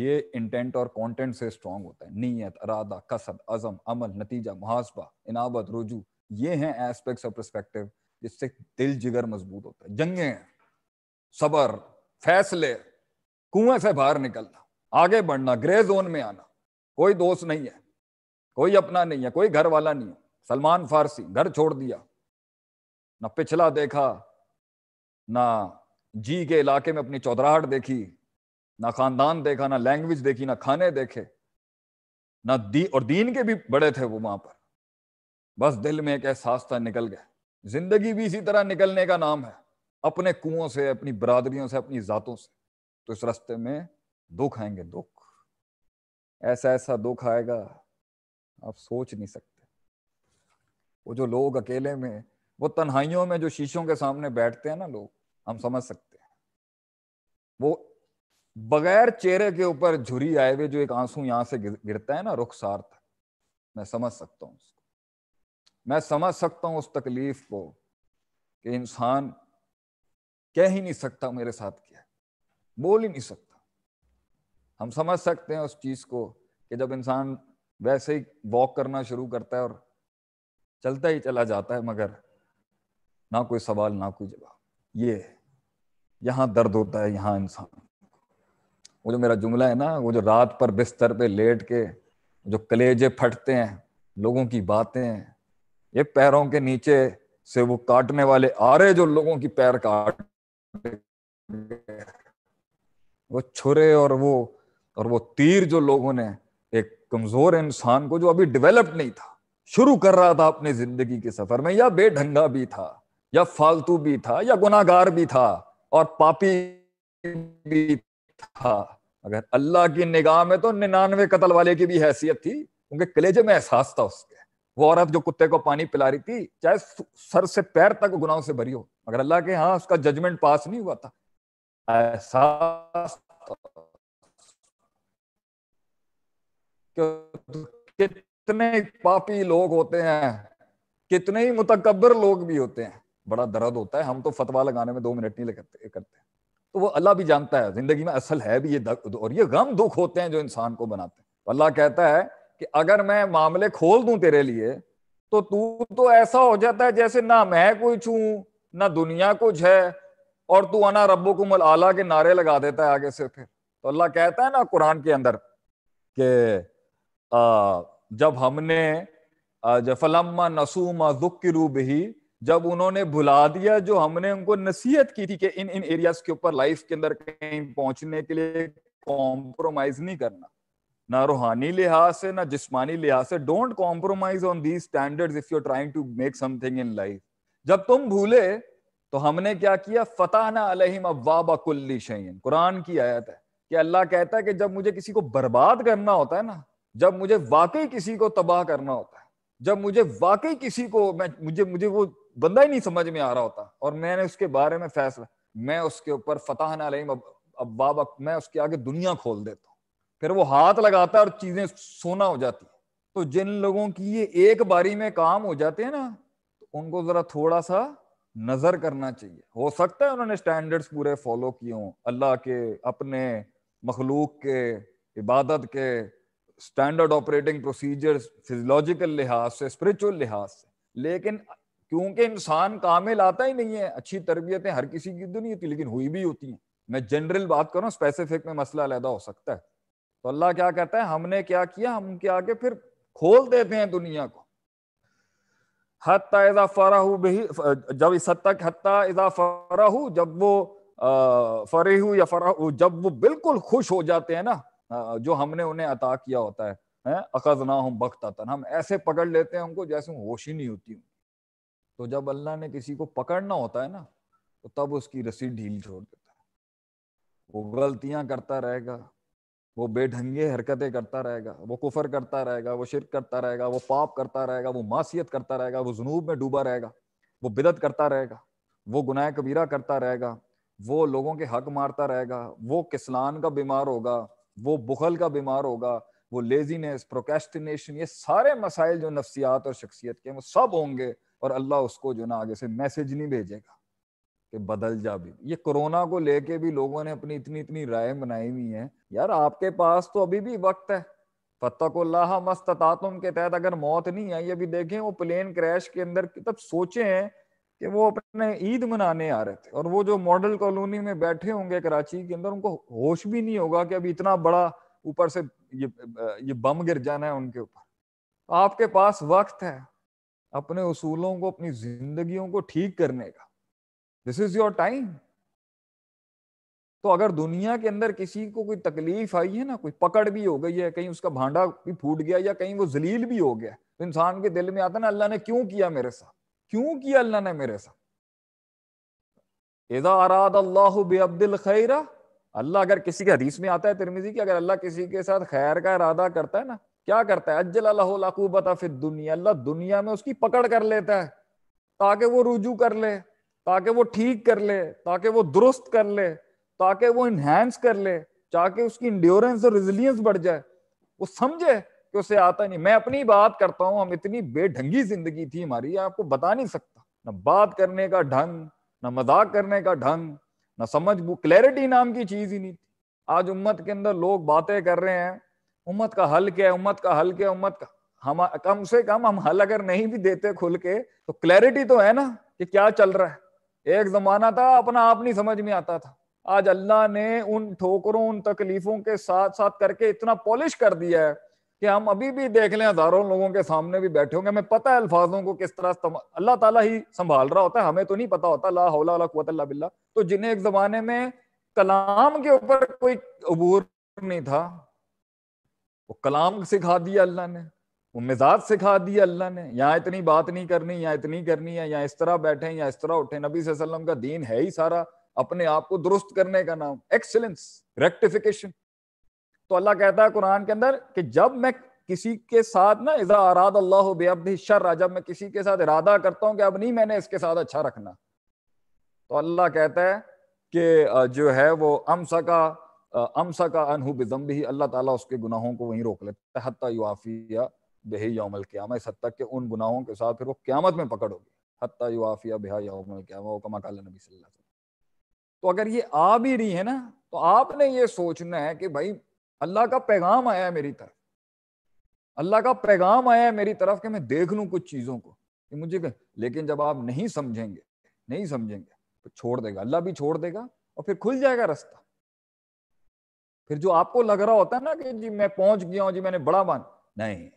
Speaker 2: ये इंटेंट और कंटेंट से स्ट्रॉन्ग होता है नीयत अरादा कसद अजम अमल नतीजा मुहासबा इनाबत रुजू ये हैं एस्पेक्ट्स ऑफ परस्पेक्टिव जिससे दिल जिगर मजबूत होता है जंगे सबर फैसले कुएं से बाहर निकलना आगे बढ़ना ग्रे जोन में आना कोई दोस्त नहीं है कोई अपना नहीं है कोई घर वाला नहीं है सलमान फारसी घर छोड़ दिया ना पिछला देखा ना जी के इलाके में अपनी चौधराहट देखी ना खानदान देखा ना लैंग्वेज देखी ना खाने देखे ना दी और दीन के भी बड़े थे वो वहां पर बस दिल में एक एहसास था निकल गए जिंदगी भी इसी तरह निकलने का नाम है अपने कुओं से अपनी बरादरियों से अपनी जातों से तो इस रास्ते में दुख आएंगे दुख ऐसा ऐसा दुख आएगा आप सोच नहीं सकते वो जो लोग अकेले में वो तन्हाइयों में जो शीशों के सामने बैठते हैं ना लोग हम समझ सकते हैं वो बगैर चेहरे के ऊपर झुरी आए हुए जो एक आंसू यहां से गिरता है ना रुखसार तक मैं समझ सकता हूँ उसको मैं समझ सकता हूँ उस तकलीफ को कि इंसान कह ही नहीं सकता मेरे साथ क्या बोल ही नहीं सकता हम समझ सकते हैं उस चीज को कि जब इंसान वैसे ही वॉक करना शुरू करता है और चलता ही चला जाता है मगर ना कोई सवाल ना कोई जवाब ये यहाँ दर्द होता है यहाँ इंसान वो जो मेरा जुमला है ना वो जो रात पर बिस्तर पे लेट के जो कलेजे फटते हैं लोगों की बातें ये पैरों के नीचे से वो काटने वाले आ रहे जो लोगों की पैर काट वो छुरे और वो और वो तीर जो लोगों ने एक कमजोर इंसान को जो अभी डेवलप नहीं था शुरू कर रहा था अपनी जिंदगी के सफर में या बेढंगा भी था या फालतू भी था या गुनागार भी था और पापी भी था अगर अल्लाह की निगाह में तो निन्यानवे कतल वाले की भी हैसियत थी उनके कलेजे में एहसास था उसके वो औरत जो कुत्ते को पानी पिला रही थी चाहे सर से पैर तक गुनाहों से भरी हो मगर अल्लाह के यहाँ उसका जजमेंट पास नहीं हुआ था एहसास कितने पापी लोग होते हैं कितने ही मुतकबर लोग भी होते हैं बड़ा दर्द होता है हम तो फतवा लगाने में दो मिनट नहीं लगते करते तो वो अल्लाह भी जानता है जिंदगी में असल है भी ये और ये गम दुख होते हैं जो इंसान को बनाते हैं तो अल्लाह कहता है कि अगर मैं मामले खोल दूं तेरे लिए तो तू तो ऐसा हो जाता है जैसे ना मैं कोई छू ना दुनिया कुछ है और तू अना रबो को आला के नारे लगा देता है आगे से फिर तो अल्लाह कहता है ना कुरान के अंदर के आ, जब हमने जफलम नसूमा जुक्की ही जब उन्होंने भुला दिया जो हमने उनको नसीहत की थी कि इन इन एरियाज के ऊपर लाइफ के अंदर कहीं पहुंचने के लिए कॉम्प्रोमाइज नहीं करना ना रूहानी लिहाज से ना जिस्मानी लिहाज से don't compromise on these standards if you trying to make something in life जब तुम भूले तो हमने क्या किया ना अलहिम अब्वाबा शहीन कुरान की आयत है कि अल्लाह कहता है कि जब मुझे किसी को बर्बाद करना होता है ना जब मुझे वाकई किसी को तबाह करना होता है जब मुझे वाकई किसी को मैं मुझे मुझे वो बंदा ही नहीं समझ में आ रहा होता और मैंने उसके बारे में फैसला मैं उसके ऊपर फतह नलीम अब मैं उसके आगे दुनिया खोल देता हूँ फिर वो हाथ लगाता और चीजें सोना हो जाती तो जिन लोगों की ये एक बारी में काम हो जाते हैं ना तो उनको जरा थोड़ा सा नजर करना चाहिए हो सकता है उन्होंने स्टैंडर्ड्स पूरे फॉलो किए हों अल्लाह के अपने मखलूक के इबादत के स्टैंडर्ड ऑपरेटिंग प्रोसीजर्स फिजोलॉजिकल लिहाज से स्पिरिचुअल लिहाज से लेकिन क्योंकि इंसान कामिल आता ही नहीं है अच्छी तरबियतें हर किसी की तो नहीं होती लेकिन हुई भी होती हैं मैं जनरल बात करूँ स्पेसिफिक में मसला अलहदा हो सकता है तो अल्लाह क्या कहता है हमने क्या किया हम उनके आगे फिर खोल देते हैं दुनिया को हत्या फराहू बही जब इस हद तक हत्या इजा फराहू जब वो फरेहू या फराहू जब वो बिल्कुल खुश हो जाते हैं ना जो हमने उन्हें अता किया होता है अकज ना हम बख्ता हम ऐसे पकड़ लेते हैं उनको जैसे होश ही नहीं होती हूँ तो जब अल्लाह ने किसी को पकड़ना होता है ना तो तब उसकी रस्सी ढील छोड़ देता है वो गलतियां करता रहेगा वो बेढंगे हरकतें करता रहेगा वो कुफर करता रहेगा वो शिरक करता रहेगा वो पाप करता रहेगा वो मासीत करता रहेगा वो जुनूब में डूबा रहेगा वो बिदत करता रहेगा वो गुनाह कबीरा करता रहेगा वो लोगों के हक मारता रहेगा वो किसलान का बीमार होगा वो बुखल का बीमार होगा वो लेजीनेस प्रोकेस्टिनेशन ये सारे मसाइल जो नफ्सियात और शख्सियत के हैं वो सब होंगे और अल्लाह उसको जो ना आगे से मैसेज नहीं भेजेगा कि बदल जा भी ये कोरोना को लेके भी लोगों ने अपनी इतनी इतनी राय बनाई हुई है यार आपके पास तो अभी भी वक्त है फतकुल्लाह मस्ततातुम के तहत अगर मौत नहीं आई अभी देखें वो प्लेन क्रैश के अंदर तब सोचे हैं कि वो अपने ईद मनाने आ रहे थे और वो जो मॉडल कॉलोनी में बैठे होंगे कराची के अंदर उनको होश भी नहीं होगा कि अभी इतना बड़ा ऊपर से ये ये बम गिर जाना है उनके ऊपर आपके पास वक्त है अपने उसूलों को अपनी जिंदगियों को ठीक करने का दिस इज योर टाइम तो अगर दुनिया के अंदर किसी को कोई तकलीफ आई है ना कोई पकड़ भी हो गई है कहीं उसका भांडा भी फूट गया या कहीं वो जलील भी हो गया तो इंसान के दिल में आता ना अल्लाह ने क्यों किया मेरे साथ क्यों किया अल्लाह ने मेरे साथ अल्लाह खैरा अल्लाह अगर किसी के हदीस में आता है तिरमिजी की अगर अल्लाह किसी के साथ खैर का इरादा करता है ना क्या करता है अज्जल अल्लाकूबत फिर दुनिया अल्लाह दुनिया में उसकी पकड़ कर लेता है ताकि वो रुजू कर ले ताकि वो ठीक कर ले ताकि वो दुरुस्त कर ले ताकि वो इनहेंस कर ले ताकि उसकी इंड्योरेंस और रिजिलियंस बढ़ जाए वो समझे कि उसे आता नहीं मैं अपनी बात करता हूँ हम इतनी बेढंगी जिंदगी थी हमारी आपको बता नहीं सकता ना बात करने का ढंग ना मजाक करने का ढंग ना समझ क्लैरिटी नाम की चीज ही नहीं थी आज उम्मत के अंदर लोग बातें कर रहे हैं उम्मत का हल क्या है उम्मत का हल क्या है उम्मत का हम कम से कम हम हल अगर नहीं भी देते खुल के तो क्लैरिटी तो है ना कि क्या चल रहा है एक जमाना था अपना आप नहीं समझ में आता था आज अल्लाह ने उन ठोकरों उन तकलीफों के साथ साथ करके इतना पॉलिश कर दिया है कि हम अभी भी देख लें हजारों लोगों के सामने भी बैठे होंगे हमें पता है अल्फाजों को किस तरह अल्लाह ताला ही संभाल रहा होता है हमें तो नहीं पता होता ला हौला ला बिल्ला तो जिन्हें एक जमाने में कलाम के ऊपर कोई अबूर नहीं था वो कलाम सिखा दिया अल्लाह ने वो मिजाज सिखा दिया अल्लाह ने यहाँ इतनी बात नहीं करनी यहाँ इतनी करनी है यहाँ इस तरह बैठे या इस तरह उठे नबी वसल्लम का दीन है ही सारा अपने आप को दुरुस्त करने का नाम एक्सलेंस रेक्टिफिकेशन तो अल्लाह कहता है कुरान के अंदर कि जब मैं किसी के साथ ना इजा आराद अल्लाह बेअबर जब मैं किसी के साथ इरादा करता हूँ कि अब नहीं मैंने इसके साथ अच्छा रखना तो अल्लाह कहता है कि जो है वो अम सका अमसा का अनहु बिजम्ब ही अल्लाह ताला उसके गुनाहों को वहीं रोक लेता है हत्या युआफिया बेहे यौमल क्यामा इस हद तक के उन गुनाहों के साथ फिर वो क्यामत में पकड़ होगी हत्या युआफिया बेहा यौमल क्यामा वो कमा काला नबी तो अगर ये आ भी रही है ना तो आपने ये सोचना है कि भाई अल्लाह का पैगाम आया है मेरी तरफ अल्लाह का पैगाम आया है मेरी तरफ कि मैं देख लूँ कुछ चीज़ों को कि मुझे कर... लेकिन जब आप नहीं समझेंगे नहीं समझेंगे तो छोड़ देगा अल्लाह भी छोड़ देगा और फिर खुल जाएगा रास्ता फिर जो आपको लग रहा होता है ना कि जी मैं पहुंच गया हूं जी मैंने बड़ा मान नहीं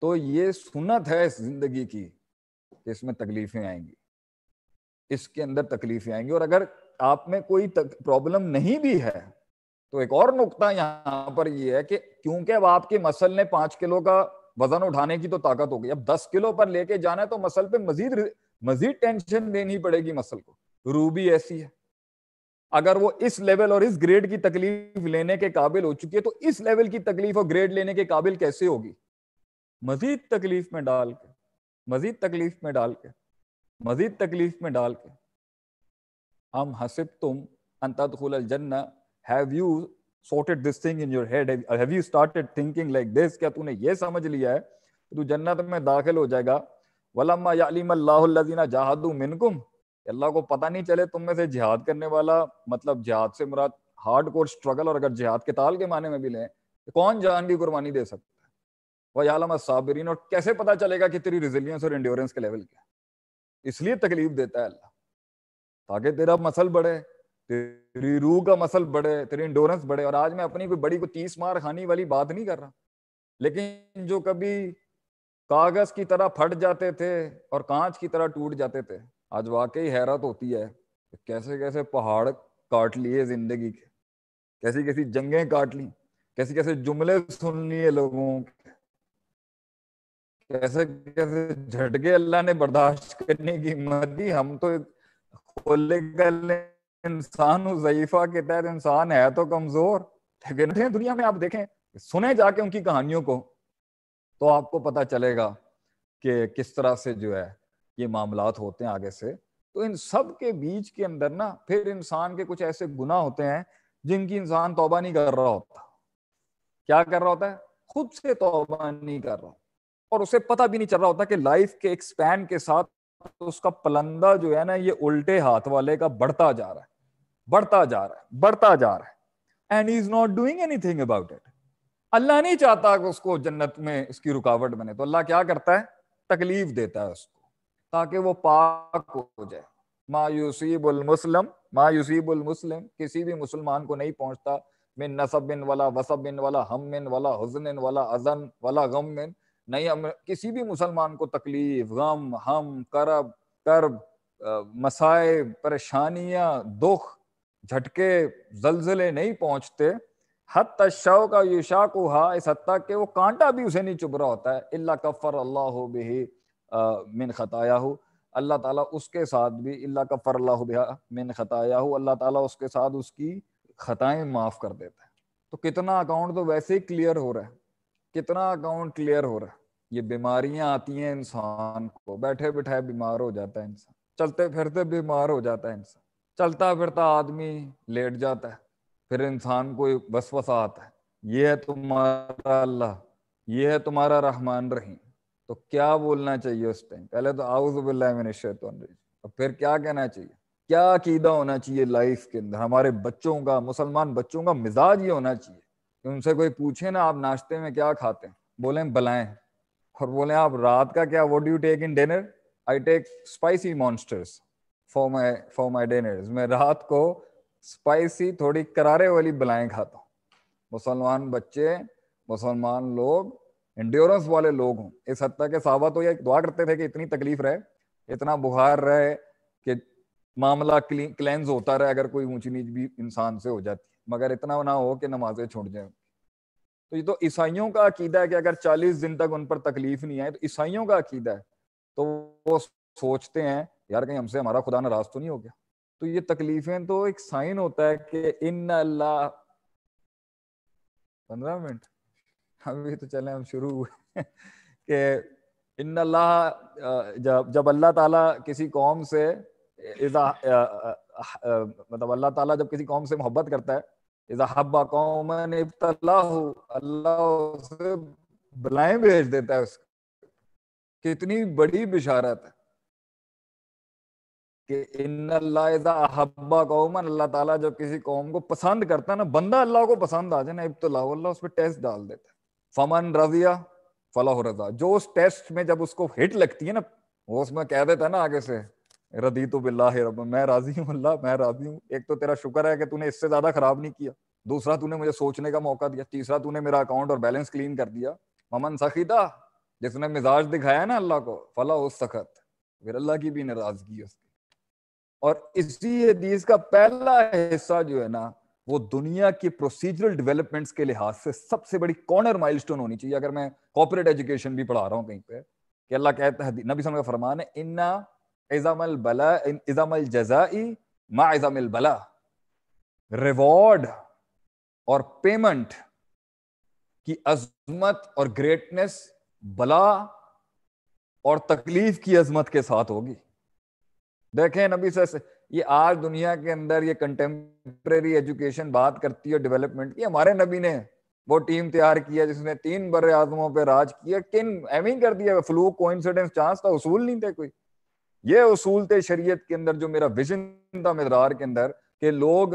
Speaker 2: तो ये सुनत है इस जिंदगी की इसमें तकलीफें आएंगी इसके अंदर तकलीफें आएंगी और अगर आप में कोई प्रॉब्लम नहीं भी है तो एक और नुकता यहाँ पर यह है कि क्योंकि अब आपके मसल ने पांच किलो का वजन उठाने की तो ताकत हो गई अब दस किलो पर लेके जाना है तो मसल पे मजीद मजीद टेंशन देनी पड़ेगी मसल को रू भी ऐसी है अगर वो इस लेवल और इस ग्रेड की तकलीफ लेने के काबिल हो चुकी है तो इस लेवल की तकलीफ और ग्रेड लेने के काबिल कैसे होगी मजीद तकलीफ में डाल के मजीद तकलीफ में डाल के मजीद तकलीफ में डाल के हम हसिब तुम अंतुल जन्ना have you sorted this thing in your head have you started thinking like this क्या तूने ये समझ लिया है तो तू जन्नत में दाखिल हो जाएगा वलम्मा यालिम अल्लाह जहादू मिनकुम अल्लाह को पता नहीं चले तुम में से जिहाद करने वाला मतलब जिहाद से मुराद हार्ड कोर स्ट्रगल और अगर जिहाद के ताल के माने में भी लें तो कौन जान की कुर्बानी दे सकता है वह आलम साबरीन और कैसे पता चलेगा कि तेरी रिजिलियंस और इंड्योरेंस के लेवल क्या है इसलिए तकलीफ देता है अल्लाह ताकि तेरा मसल बढ़े तेरी रूह का मसल बढ़े तेरी इंडोरेंस बढ़े और आज मैं अपनी कोई बड़ी को तीस मार खाने वाली बात नहीं कर रहा लेकिन जो कभी कागज की तरह फट जाते थे और कांच की तरह टूट जाते थे आज वाकई हैरत होती है कैसे कैसे पहाड़ काट लिए जिंदगी के कैसी कैसी जंगें काट ली कैसे कैसे जुमले सुन लिए लोगों के कैसे कैसे झटके अल्लाह ने बर्दाश्त करने की हिम्मत दी हम तो खोले गले इंसान जयीफा के तहत इंसान है तो कमजोर लेकिन दुनिया में आप देखें सुने जाके उनकी कहानियों को तो आपको पता चलेगा कि किस तरह से जो है ये मामला होते हैं आगे से तो इन सब के बीच के अंदर ना फिर इंसान के कुछ ऐसे गुना होते हैं जिनकी इंसान तोबा नहीं कर रहा होता क्या कर रहा होता है खुद से तोबा नहीं कर रहा और उसे पता भी नहीं चल रहा होता कि लाइफ के एक स्पैन के साथ तो उसका पलंदा जो है ना ये उल्टे हाथ वाले का बढ़ता जा रहा है बढ़ता जा रहा है बढ़ता जा रहा है and is not doing anything about it अल्लाह नहीं चाहता कि उसको जन्नत में इसकी रुकावट बने तो अल्लाह क्या करता है तकलीफ देता है उसको ताकि वो पाक हो जाए मायूसीबुल मुस्लिम मायूसीबुल मुस्लिम किसी भी मुसलमान को नहीं पहुंचता मिन नसब बिन वाला वसब बिन वाला हम बिन वाला हजन वाला अजन वाला गम बिन नहीं हम किसी भी मुसलमान को तकलीफ गम हम करब करब मसाए परेशानियां दुख झटके जलजले नहीं पहुंचते हद तशव का युशाक हा इस हद तक कि वो कांटा भी उसे नहीं चुभ रहा होता है इल्ला कफर अल्लाह बिही मिन खताया हो अल्लाह ताला उसके साथ भी अल्लाह का फर बिहा मिन खताया हो अल्लाह ताला उसके साथ उसकी खताएं माफ़ कर देता है तो कितना अकाउंट तो वैसे ही क्लियर हो रहा है कितना अकाउंट क्लियर हो रहा है ये बीमारियां आती हैं इंसान को बैठे बैठे बीमार हो जाता है इंसान चलते फिरते बीमार हो जाता है इंसान चलता फिरता आदमी लेट जाता है फिर इंसान को वसा आता है ये है तुम्हारा अल्लाह ये है तुम्हारा रहमान रहीम तो क्या बोलना चाहिए उस टाइम पहले तो आउजबिल्लाशैतवान और फिर क्या कहना चाहिए क्या अकीदा होना चाहिए लाइफ के अंदर हमारे बच्चों का मुसलमान बच्चों का मिजाज ये होना चाहिए कि उनसे कोई पूछे ना आप नाश्ते में क्या खाते हैं बोले बलाएं और बोले आप रात का क्या what you take in dinner I take spicy monsters for my for my dinner मैं रात को स्पाइसी थोड़ी करारे वाली बलाएं खाता हूँ मुसलमान बच्चे मुसलमान लोग इंड्योरेंस वाले लोग हों इस हद तक साहबा तो ये दुआ करते थे कि इतनी तकलीफ रहे इतना बुखार रहे कि मामला क्लेंज होता रहे अगर कोई ऊंची नीच भी इंसान से हो जाती मगर इतना ना हो कि नमाजें छोड़ जाए तो ये तो ईसाइयों का अकीदा है कि अगर 40 दिन तक उन पर तकलीफ नहीं आए तो ईसाइयों का अकीदा है तो वो सोचते हैं यार कहीं हमसे हमारा खुदा नाराज तो नहीं हो गया तो ये तकलीफें तो एक साइन होता है कि इन अल्लाह पंद्रह मिनट अभी तो चले हम शुरू हुए कि इन अल्लाह जब जब अल्लाह ताला किसी कौम से इजा मतलब अल्लाह ताला जब किसी कौम से मोहब्बत करता है इजा हब्बा कौम अल्लाह उसे बलाएं भेज देता है उसको कितनी बड़ी बिशारत है कि इन अल्लाह हब्बा कौम अल्लाह ताला जब किसी कौम को पसंद करता है ना बंदा अल्लाह को पसंद आ जाए ना इब्तला अल्लाह उस पर टेस्ट डाल देता है फमन रजिया फलाह रजा जो उस टेस्ट में जब उसको हिट लगती है ना वो उसमें कह देता है ना आगे से रदी तो बिल्ला रब मैं राजी हूँ अल्लाह मैं राजी हूँ एक तो तेरा शुक्र है कि तूने इससे ज्यादा खराब नहीं किया दूसरा तूने मुझे सोचने का मौका दिया तीसरा तूने मेरा अकाउंट और बैलेंस क्लीन कर दिया ममन सखीदा जिसने मिजाज दिखाया ना अल्लाह को फला उस सखत फिर अल्लाह की भी नाराजगी उसकी और इसी हदीस का पहला हिस्सा जो है ना वो दुनिया की प्रोसीजरल डेवलपमेंट्स के लिहाज से सबसे बड़ी कॉर्नर माइलस्टोन होनी चाहिए अगर मैं कॉपरेट एजुकेशन भी पढ़ा रहा हूँ कहीं पे कि अल्लाह कहता है नबी का फरमान है इन्ना इजामल बला इजामल जजाई मा इजामल बला रिवॉर्ड और पेमेंट की अजमत और ग्रेटनेस बला और तकलीफ की अजमत के साथ होगी देखें नबी से ये आज दुनिया के अंदर ये कंटेम्प्रेरी एजुकेशन बात करती है डेवलपमेंट की हमारे नबी ने वो टीम तैयार किया जिसने तीन बर आजमों पर राज किया किन एविंग कर दिया फ्लू इंसिडेंस चांस था उसूल नहीं थे कोई ये उसूल थे शरीयत के अंदर जो मेरा विजन था मदार के अंदर कि लोग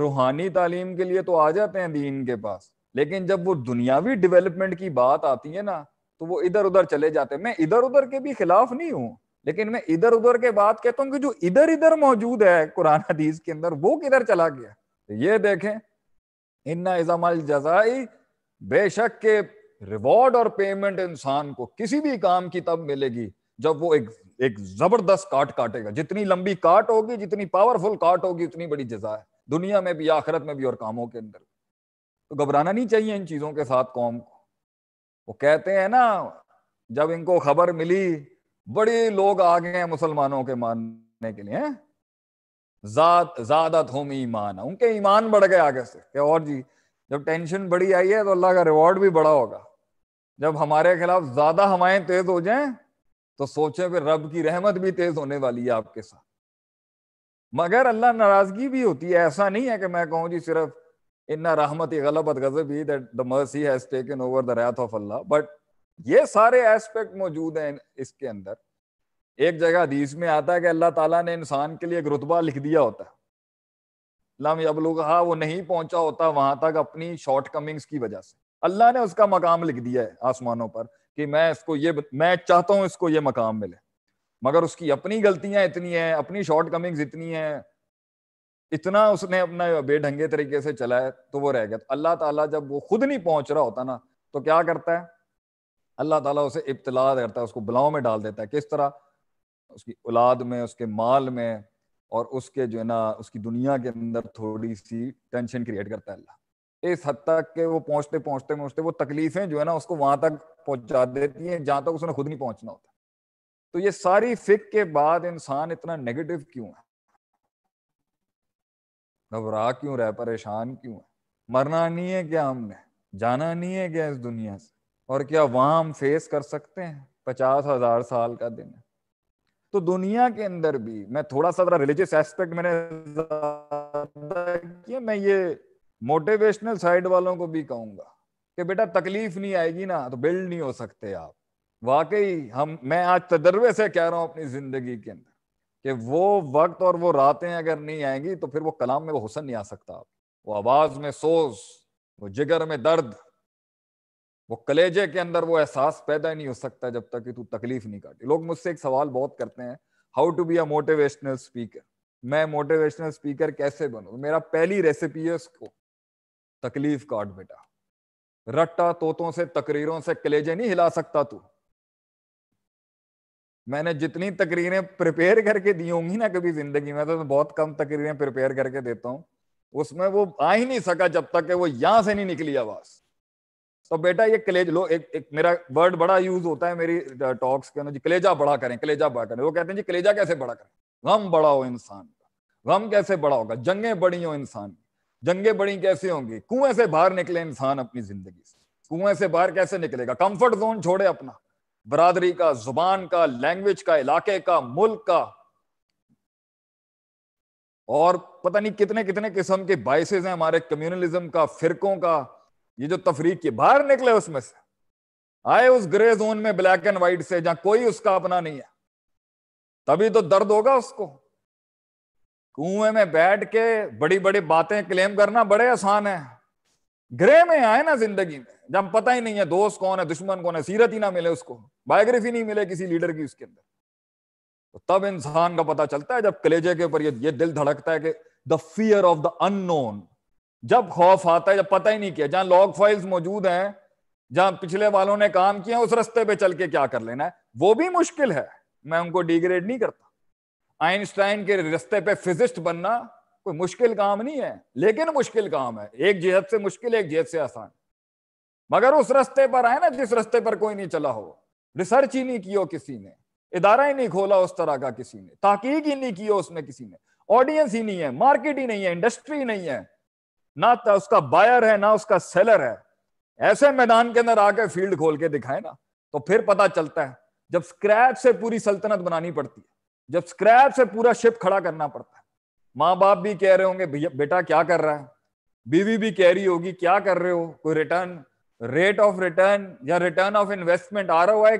Speaker 2: रूहानी तालीम के लिए तो आ जाते हैं दीन के पास लेकिन जब वो दुनियावी डेवलपमेंट की बात आती है ना तो वो इधर उधर चले जाते हैं मैं इधर उधर के भी खिलाफ नहीं हूँ लेकिन मैं इधर उधर के बात कहता हूँ कि जो इधर इधर मौजूद है कुरान हदीस के अंदर वो किधर चला गया तो ये देखें इन्ना इजामल जजाई बेशक के रिवॉर्ड और पेमेंट इंसान को किसी भी काम की तब मिलेगी जब वो एक एक जबरदस्त काट काटेगा जितनी लंबी काट होगी जितनी पावरफुल काट होगी उतनी बड़ी जजा है दुनिया में भी आखिरत में भी और कामों के अंदर तो घबराना नहीं चाहिए इन चीजों के साथ कौम को वो कहते हैं ना जब इनको खबर मिली बड़े लोग आ गए हैं मुसलमानों के मानने के लिए ज्यादा थोम ईमान उनके ईमान बढ़ गए आगे से क्या और जी जब टेंशन बड़ी आई है तो अल्लाह का रिवॉर्ड भी बड़ा होगा जब हमारे खिलाफ ज्यादा हवाएं तेज हो जाएं तो सोचें फिर रब की रहमत भी तेज होने वाली है आपके साथ मगर अल्लाह नाराजगी भी होती है ऐसा नहीं है कि मैं कहूँ जी सिर्फ इन्ना रहमत गलबत गजब ही that the mercy has taken over the wrath of Allah but ये सारे एस्पेक्ट मौजूद हैं इसके अंदर एक जगह हदीस में आता है कि अल्लाह ताला ने इंसान के लिए एक रुतबा लिख दिया होता है अब लोग हाँ वो नहीं पहुंचा होता वहां तक अपनी शॉर्ट कमिंग्स की वजह से अल्लाह ने उसका मकाम लिख दिया है आसमानों पर कि मैं इसको ये मैं चाहता हूँ इसको ये मकाम मिले मगर उसकी अपनी गलतियां इतनी हैं अपनी शॉर्ट कमिंग्स इतनी हैं इतना उसने अपना बेढंगे तरीके से चलाया तो वो रह गया तो अल्लाह ताला जब वो खुद नहीं पहुंच रहा होता ना तो क्या करता है अल्लाह ताला उसे इब्तला करता है उसको बलाओं में डाल देता है किस तरह उसकी औलाद में उसके माल में और उसके जो है ना उसकी दुनिया के अंदर थोड़ी सी टेंशन क्रिएट करता है अल्लाह इस हद तक के वो पहुंचते पहुंचते पहुंचते वो तकलीफें जो है ना उसको वहां तक पहुंचा देती हैं जहां तक उसने खुद नहीं पहुंचना होता तो ये सारी फिक के बाद इंसान इतना नेगेटिव क्यों है घबरा क्यों रहा परेशान क्यों है मरना नहीं है क्या हमने जाना नहीं है क्या इस दुनिया से और क्या वहां हम फेस कर सकते हैं पचास हजार साल का दिन है तो दुनिया के अंदर भी मैं थोड़ा सा रिलीजियस एस्पेक्ट मैंने किया मैं ये मोटिवेशनल साइड वालों को भी कहूंगा कि बेटा तकलीफ नहीं आएगी ना तो बिल्ड नहीं हो सकते आप वाकई हम मैं आज तजर्बे से कह रहा हूँ अपनी जिंदगी के अंदर कि वो वक्त और वो रातें अगर नहीं आएंगी तो फिर वो कलाम में वो हुसन नहीं आ सकता आप वो आवाज में सोज वो जिगर में दर्द वो कलेजे के अंदर वो एहसास पैदा नहीं हो सकता जब तक कि तू तकलीफ नहीं काटी लोग मुझसे एक सवाल बहुत करते हैं how to be a motivational speaker मैं मोटिवेशनल स्पीकर कैसे बनू मेरा पहली रेसिपी है उसको तकलीफ काट बेटा रट्टा तोतों से तकरीरों से कलेजे नहीं हिला सकता तू मैंने जितनी तकरीरें प्रिपेयर करके दी होंगी ना कभी जिंदगी में तो मैं बहुत कम तकरीरें प्रिपेयर करके देता हूं उसमें वो आ ही नहीं सका जब तक वो यहां से नहीं निकली आवाज तो बेटा ये कलेज लो एक, एक मेरा वर्ड बड़ा यूज होता है मेरी टॉक्स के अंदर कलेजा बड़ा करें कलेजा बड़ा करें वो कहते हैं जी कलेजा कैसे बड़ा करें गम बड़ा हो इंसान का गम कैसे बड़ा होगा जंगे बड़ी हो इंसान जंगे बड़ी कैसे होंगी कुएं से बाहर निकले इंसान अपनी जिंदगी से कुएं से बाहर कैसे निकलेगा कंफर्ट जोन छोड़े अपना बरादरी का जुबान का लैंग्वेज का इलाके का मुल्क का और पता नहीं कितने कितने किस्म के बाइसेज हैं हमारे कम्युनलिज्म का फिरकों का ये जो तफरीक के बाहर निकले उसमें से आए उस ग्रे जोन में ब्लैक एंड व्हाइट से जहां कोई उसका अपना नहीं है तभी तो दर्द होगा उसको कुएं में बैठ के बड़ी बड़ी बातें क्लेम करना बड़े आसान है ग्रे में आए ना जिंदगी में जब पता ही नहीं है दोस्त कौन है दुश्मन कौन है सीरत ही ना मिले उसको बायोग्राफी नहीं मिले किसी लीडर की उसके अंदर तो तब इंसान का पता चलता है जब कलेजे के ऊपर ये ये दिल धड़कता है कि the fear of the unknown जब खौफ आता है जब पता ही नहीं किया जहां लॉग फाइल्स मौजूद हैं जहां पिछले वालों ने काम किया उस रस्ते पे चल के क्या कर लेना है वो भी मुश्किल है मैं उनको डिग्रेड नहीं करता आइंस्टाइन के रस्ते पे फिजिस्ट बनना कोई मुश्किल काम नहीं है लेकिन मुश्किल काम है एक जेहत से मुश्किल एक जेहत से आसान मगर उस रस्ते पर आए ना जिस रस्ते पर कोई नहीं चला हो रिसर्च ही नहीं की हो किसी ने इदारा ही नहीं खोला उस तरह का किसी ने ताकीक ही नहीं की हो उसने किसी ने ऑडियंस ही नहीं है मार्केट ही नहीं है इंडस्ट्री नहीं है ना तो उसका बायर है ना उसका सेलर है ऐसे मैदान के अंदर आके फील्ड खोल के दिखाए ना तो फिर पता चलता है जब स्क्रैप से पूरी सल्तनत बनानी पड़ती है जब स्क्रैप से पूरा शिप खड़ा करना पड़ता है माँ बाप भी कह रहे होंगे भैया बेटा क्या कर रहा है बीवी भी कह रही होगी क्या कर रहे हो कोई रिटर्न रेट ऑफ रिटर्न या return of investment R O I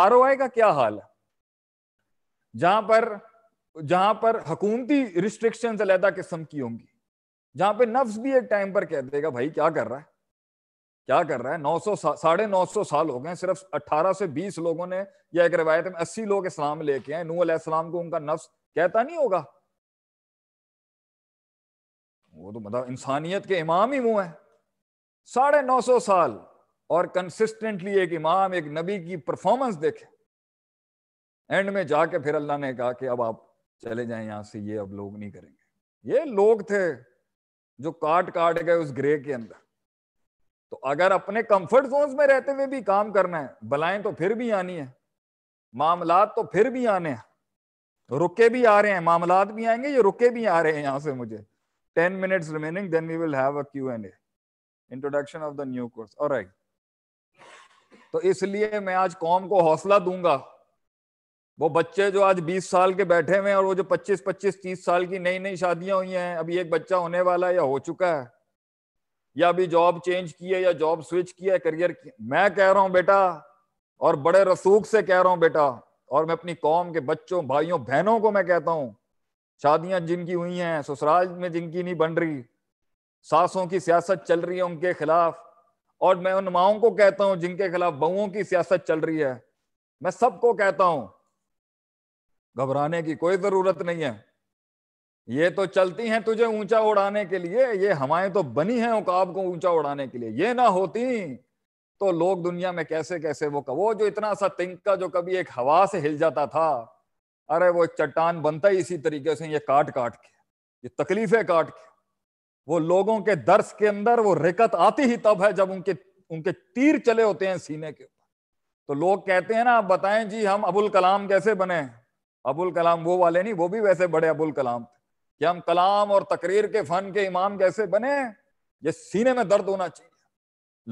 Speaker 2: R O I का क्या हाल है जहां पर जहां पर हकूमती रिस्ट्रिक्शन अलहदा किस्म की होंगी जहां पे नफ्स भी एक टाइम पर कह देगा भाई क्या कर रहा है क्या कर रहा है नौ सौ साढ़े नौ सौ साल हो गए सिर्फ अट्ठारह से बीस लोगों ने या एक रिवायत में अस्सी लोग इस्लाम लेके आए नू अलाम को उनका नफ्स कहता नहीं होगा वो तो मतलब इंसानियत के इमाम ही वो है साढ़े नौ सौ साल और कंसिस्टेंटली एक इमाम एक नबी की परफॉर्मेंस देखे एंड में जाके फिर अल्लाह ने कहा कि अब आप चले जाए यहां से ये अब लोग नहीं करेंगे ये लोग थे जो काट काट गए उस ग्रे के अंदर तो अगर अपने कंफर्ट जोन में रहते हुए भी काम करना है बलाएं तो फिर भी आनी है मामलात तो फिर भी आने हैं रुके भी आ रहे हैं मामलात भी आएंगे ये रुके भी आ रहे हैं यहां से मुझे ten minutes remaining then we will have a Q and A introduction of the new course और तो इसलिए मैं आज कॉम को हौसला दूंगा वो बच्चे जो आज 20 साल के बैठे हुए हैं और वो जो 25 25 30 साल की नई नई शादियां हुई हैं अभी एक बच्चा होने वाला है या हो चुका है या अभी जॉब चेंज की है या जॉब स्विच किया है करियर की मैं कह रहा हूँ बेटा और बड़े रसूख से कह रहा हूँ बेटा और मैं अपनी कौम के बच्चों भाइयों बहनों को मैं कहता हूँ शादियां जिनकी हुई हैं ससुराल में जिनकी नहीं बन रही सासों की सियासत चल रही है उनके खिलाफ और मैं उन माओं को कहता हूँ जिनके खिलाफ बहुओं की सियासत चल रही है मैं सबको कहता हूँ घबराने की कोई जरूरत नहीं है ये तो चलती हैं तुझे ऊंचा उड़ाने के लिए ये हवाएं तो बनी हैं उकाब को ऊंचा उड़ाने के लिए ये ना होती तो लोग दुनिया में कैसे कैसे वो वो जो इतना सा तिंका जो कभी एक हवा से हिल जाता था अरे वो चट्टान बनता ही इसी तरीके से ये काट काट के ये तकलीफें काट के वो लोगों के दर्श के अंदर वो रिकत आती ही तब है जब उनके उनके तीर चले होते हैं सीने के ऊपर तो लोग कहते हैं ना आप बताएं जी हम अबुल कलाम कैसे बने अबुल कलाम वो वाले नहीं वो भी वैसे बड़े अबुल कलाम थे कि हम कलाम और तकरीर के फन के इमाम कैसे बने ये सीने में दर्द होना चाहिए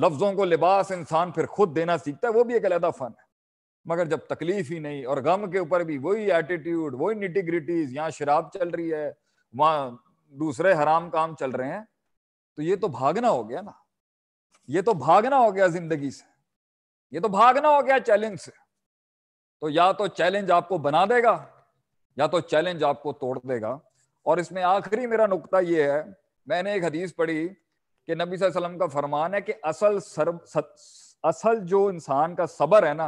Speaker 2: लफ्जों को लिबास इंसान फिर खुद देना सीखता है वो भी एक अलहदा फन है मगर जब तकलीफ ही नहीं और गम के ऊपर भी वही एटीट्यूड वही निटिग्रिटीज यहाँ शराब चल रही है वहाँ दूसरे हराम काम चल रहे हैं तो ये तो भागना हो गया ना ये तो भागना हो गया जिंदगी से ये तो भागना हो गया चैलेंज से तो या तो चैलेंज आपको बना देगा या तो चैलेंज आपको तोड़ देगा और इसमें आखिरी मेरा नुकता यह है मैंने एक हदीस पढ़ी कि नबी वसल्लम का फरमान है कि असल सर, असल जो इंसान का सबर है ना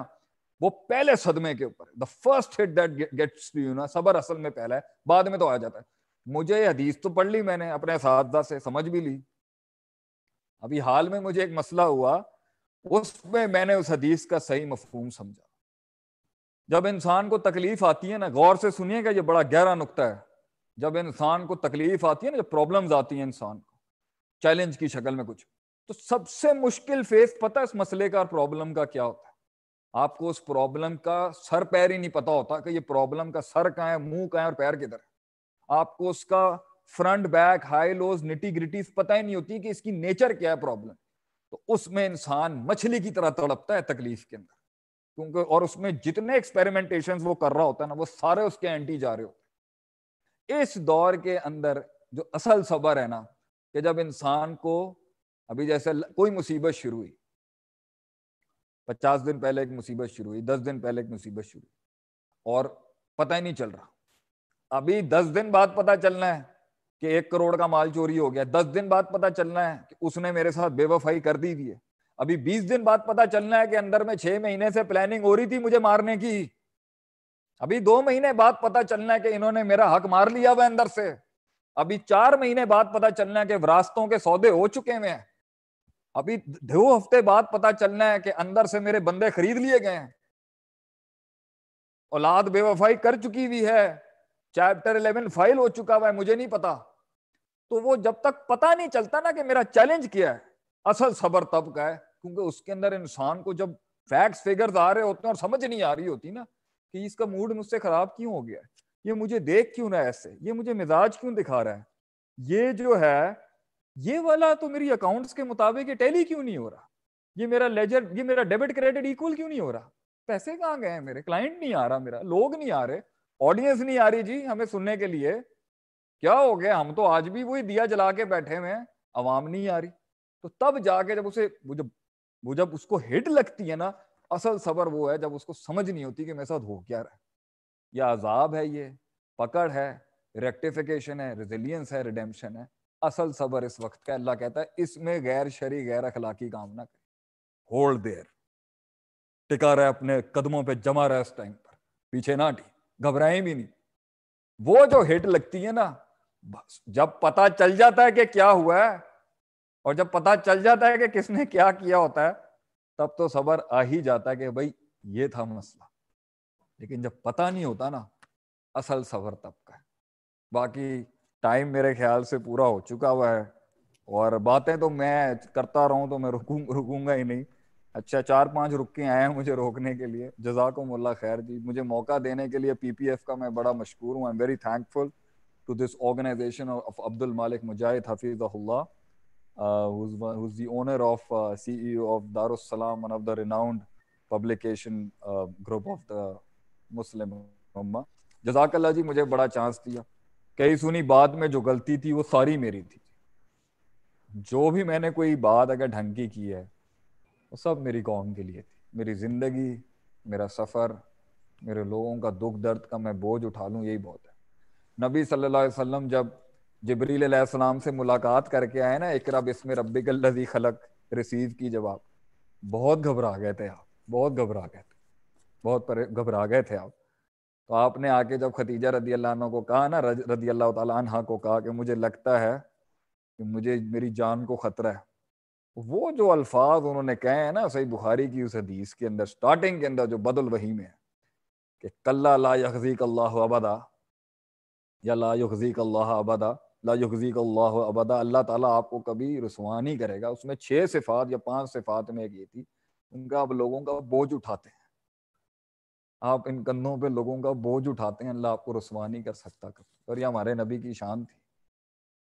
Speaker 2: वो पहले सदमे के ऊपर the first hit that gets you ना सबर असल में पहला है बाद में तो आ जाता है मुझे ये हदीस तो पढ़ ली मैंने अपने साथ से समझ भी ली अभी हाल में मुझे एक मसला हुआ उसमें मैंने उस हदीस का सही मफहूम समझा जब इंसान को तकलीफ आती है ना गौर से सुनिएगा ये बड़ा गहरा नुकता है जब इंसान को तकलीफ आती है ना जब प्रॉब्लम्स आती हैं इंसान को चैलेंज की शक्ल में कुछ तो सबसे मुश्किल फेस पता है इस मसले का और प्रॉब्लम का क्या होता है आपको उस प्रॉब्लम का सर पैर ही नहीं पता होता कि ये प्रॉब्लम का सर कहाँ है मुंह कहाँ है और पैर किधर है आपको उसका front back high lows nitty gritties पता ही नहीं होती कि इसकी नेचर क्या है प्रॉब्लम तो उसमें इंसान मछली की तरह तड़पता है तकलीफ के अंदर क्योंकि और उसमें जितने एक्सपेरिमेंटेशन वो कर रहा होता है ना वो सारे उसके एंटी जा रहे होते इस दौर के अंदर जो असल सबर है ना कि जब इंसान को अभी जैसे कोई मुसीबत शुरू हुई पचास दिन पहले एक मुसीबत शुरू हुई दस दिन पहले एक मुसीबत शुरू हुई और पता ही नहीं चल रहा अभी दस दिन बाद पता चलना है कि एक करोड़ का माल चोरी हो गया दस दिन बाद पता चलना है कि उसने मेरे साथ बेवफाई कर दी हुई है अभी बीस दिन बाद पता चलना है कि अंदर में छह महीने से प्लानिंग हो रही थी मुझे मारने की अभी दो महीने बाद पता चलना है कि इन्होंने मेरा हक मार लिया हुआ अंदर से अभी चार महीने बाद पता चलना है कि विरासतों के सौदे हो चुके हुए हैं अभी दो हफ्ते बाद पता चलना है कि अंदर से मेरे बंदे खरीद लिए गए हैं औलाद बेवफाई कर चुकी हुई है चैप्टर इलेवन फाइल हो चुका हुआ है मुझे नहीं पता तो वो जब तक पता नहीं चलता ना कि मेरा चैलेंज क्या है असल सबर तब का है क्योंकि उसके अंदर इंसान को जब फैक्ट्स फिगर्स आ रहे होते हैं और समझ नहीं आ रही होती ना कि इसका मूड मुझसे खराब क्यों हो गया ये मुझे देख क्यों ना ऐसे ये मुझे मिजाज क्यों दिखा रहा है ये जो है ये वाला तो मेरी अकाउंट्स के मुताबिक ये टैली क्यों नहीं हो रहा ये मेरा लेजर ये मेरा डेबिट क्रेडिट इक्वल क्यों नहीं हो रहा पैसे कहाँ गए मेरे क्लाइंट नहीं आ रहा मेरा लोग नहीं आ रहे ऑडियंस नहीं आ रही जी हमें सुनने के लिए क्या हो गया हम तो आज भी वही दिया जला के बैठे हुए हैं आवाम नहीं आ रही तो तब जाके जब उसे वो जब वो जब उसको हिट लगती है ना असल सबर वो है जब उसको समझ नहीं होती कि मेरे साथ हो क्या रहा है ये अजाब है ये पकड़ है रेक्टिफिकेशन है रिजिलियंस है रिडेम्शन है असल सबर इस वक्त का अल्लाह कहता है इसमें गैर शरी गैर अखलाकी काम ना करें होल्ड देर टिका रहा है अपने कदमों पे जमा रहा है उस टाइम पर पीछे ना हटी घबराए भी नहीं वो जो हिट लगती है ना जब पता चल जाता है कि क्या हुआ है और जब पता चल जाता है कि किसने क्या किया होता है तब तो सबर आ ही जाता है कि भाई ये था मसला लेकिन जब पता नहीं होता ना असल सबर तब का है बाकी टाइम मेरे ख्याल से पूरा हो चुका हुआ है और बातें तो मैं करता रहूं तो मैं रुकूं रुकूंगा ही नहीं अच्छा चार पांच रुक के आए हैं मुझे रोकने के लिए जजाकुमल्ला खैर जी मुझे मौका देने के लिए पीपीएफ का मैं बड़ा मशहूर हूँ I am very thankful to this organization of Abdul Malik Mujahid Allah uh, who's, who's the owner of uh, CEO of Darus Salam, one of the renowned publication uh, group of the Muslim Ummah. Jazakallah ji, मुझे बड़ा chance दिया कई सुनी बात में जो गलती थी वो सारी मेरी थी जो भी मैंने कोई बात अगर ढंग की की है वो सब मेरी कौम के लिए थी मेरी ज़िंदगी मेरा सफ़र मेरे लोगों का दुख दर्द का मैं बोझ उठा लूँ यही बहुत है नबी सल्लल्लाहु अलैहि वसल्लम जब जबरील से मुलाकात करके आए ना इकरा बिस्म लजी खलक रिसीव की जवाब बहुत घबरा गए थे आप बहुत घबरा गए थे बहुत घबरा गए थे आप तो आपने आके जब खतीजा रदी अल्लाह को कहा ना रदी अल्लाह तहा को कहा कि मुझे लगता है कि मुझे मेरी जान को खतरा है वो जो अल्फाज उन्होंने कहे हैं ना सही बुखारी की उस हदीस के अंदर स्टार्टिंग के अंदर जो बदल वही में है कि कल्ला ला यजीक अल्लाह अबदा या ला यजीक अल्लाह अबदा लाजहजीक अल्लाह अबदा अल्लाह ताला आपको कभी रसवा नहीं करेगा उसमें छह सिफात या पांच सिफात में एक ये थी उनका आप लोगों का बोझ उठाते हैं आप इन कंधों पे लोगों का बोझ उठाते हैं अल्लाह आपको रसवा नहीं कर सकता कभी और ये हमारे नबी की शान थी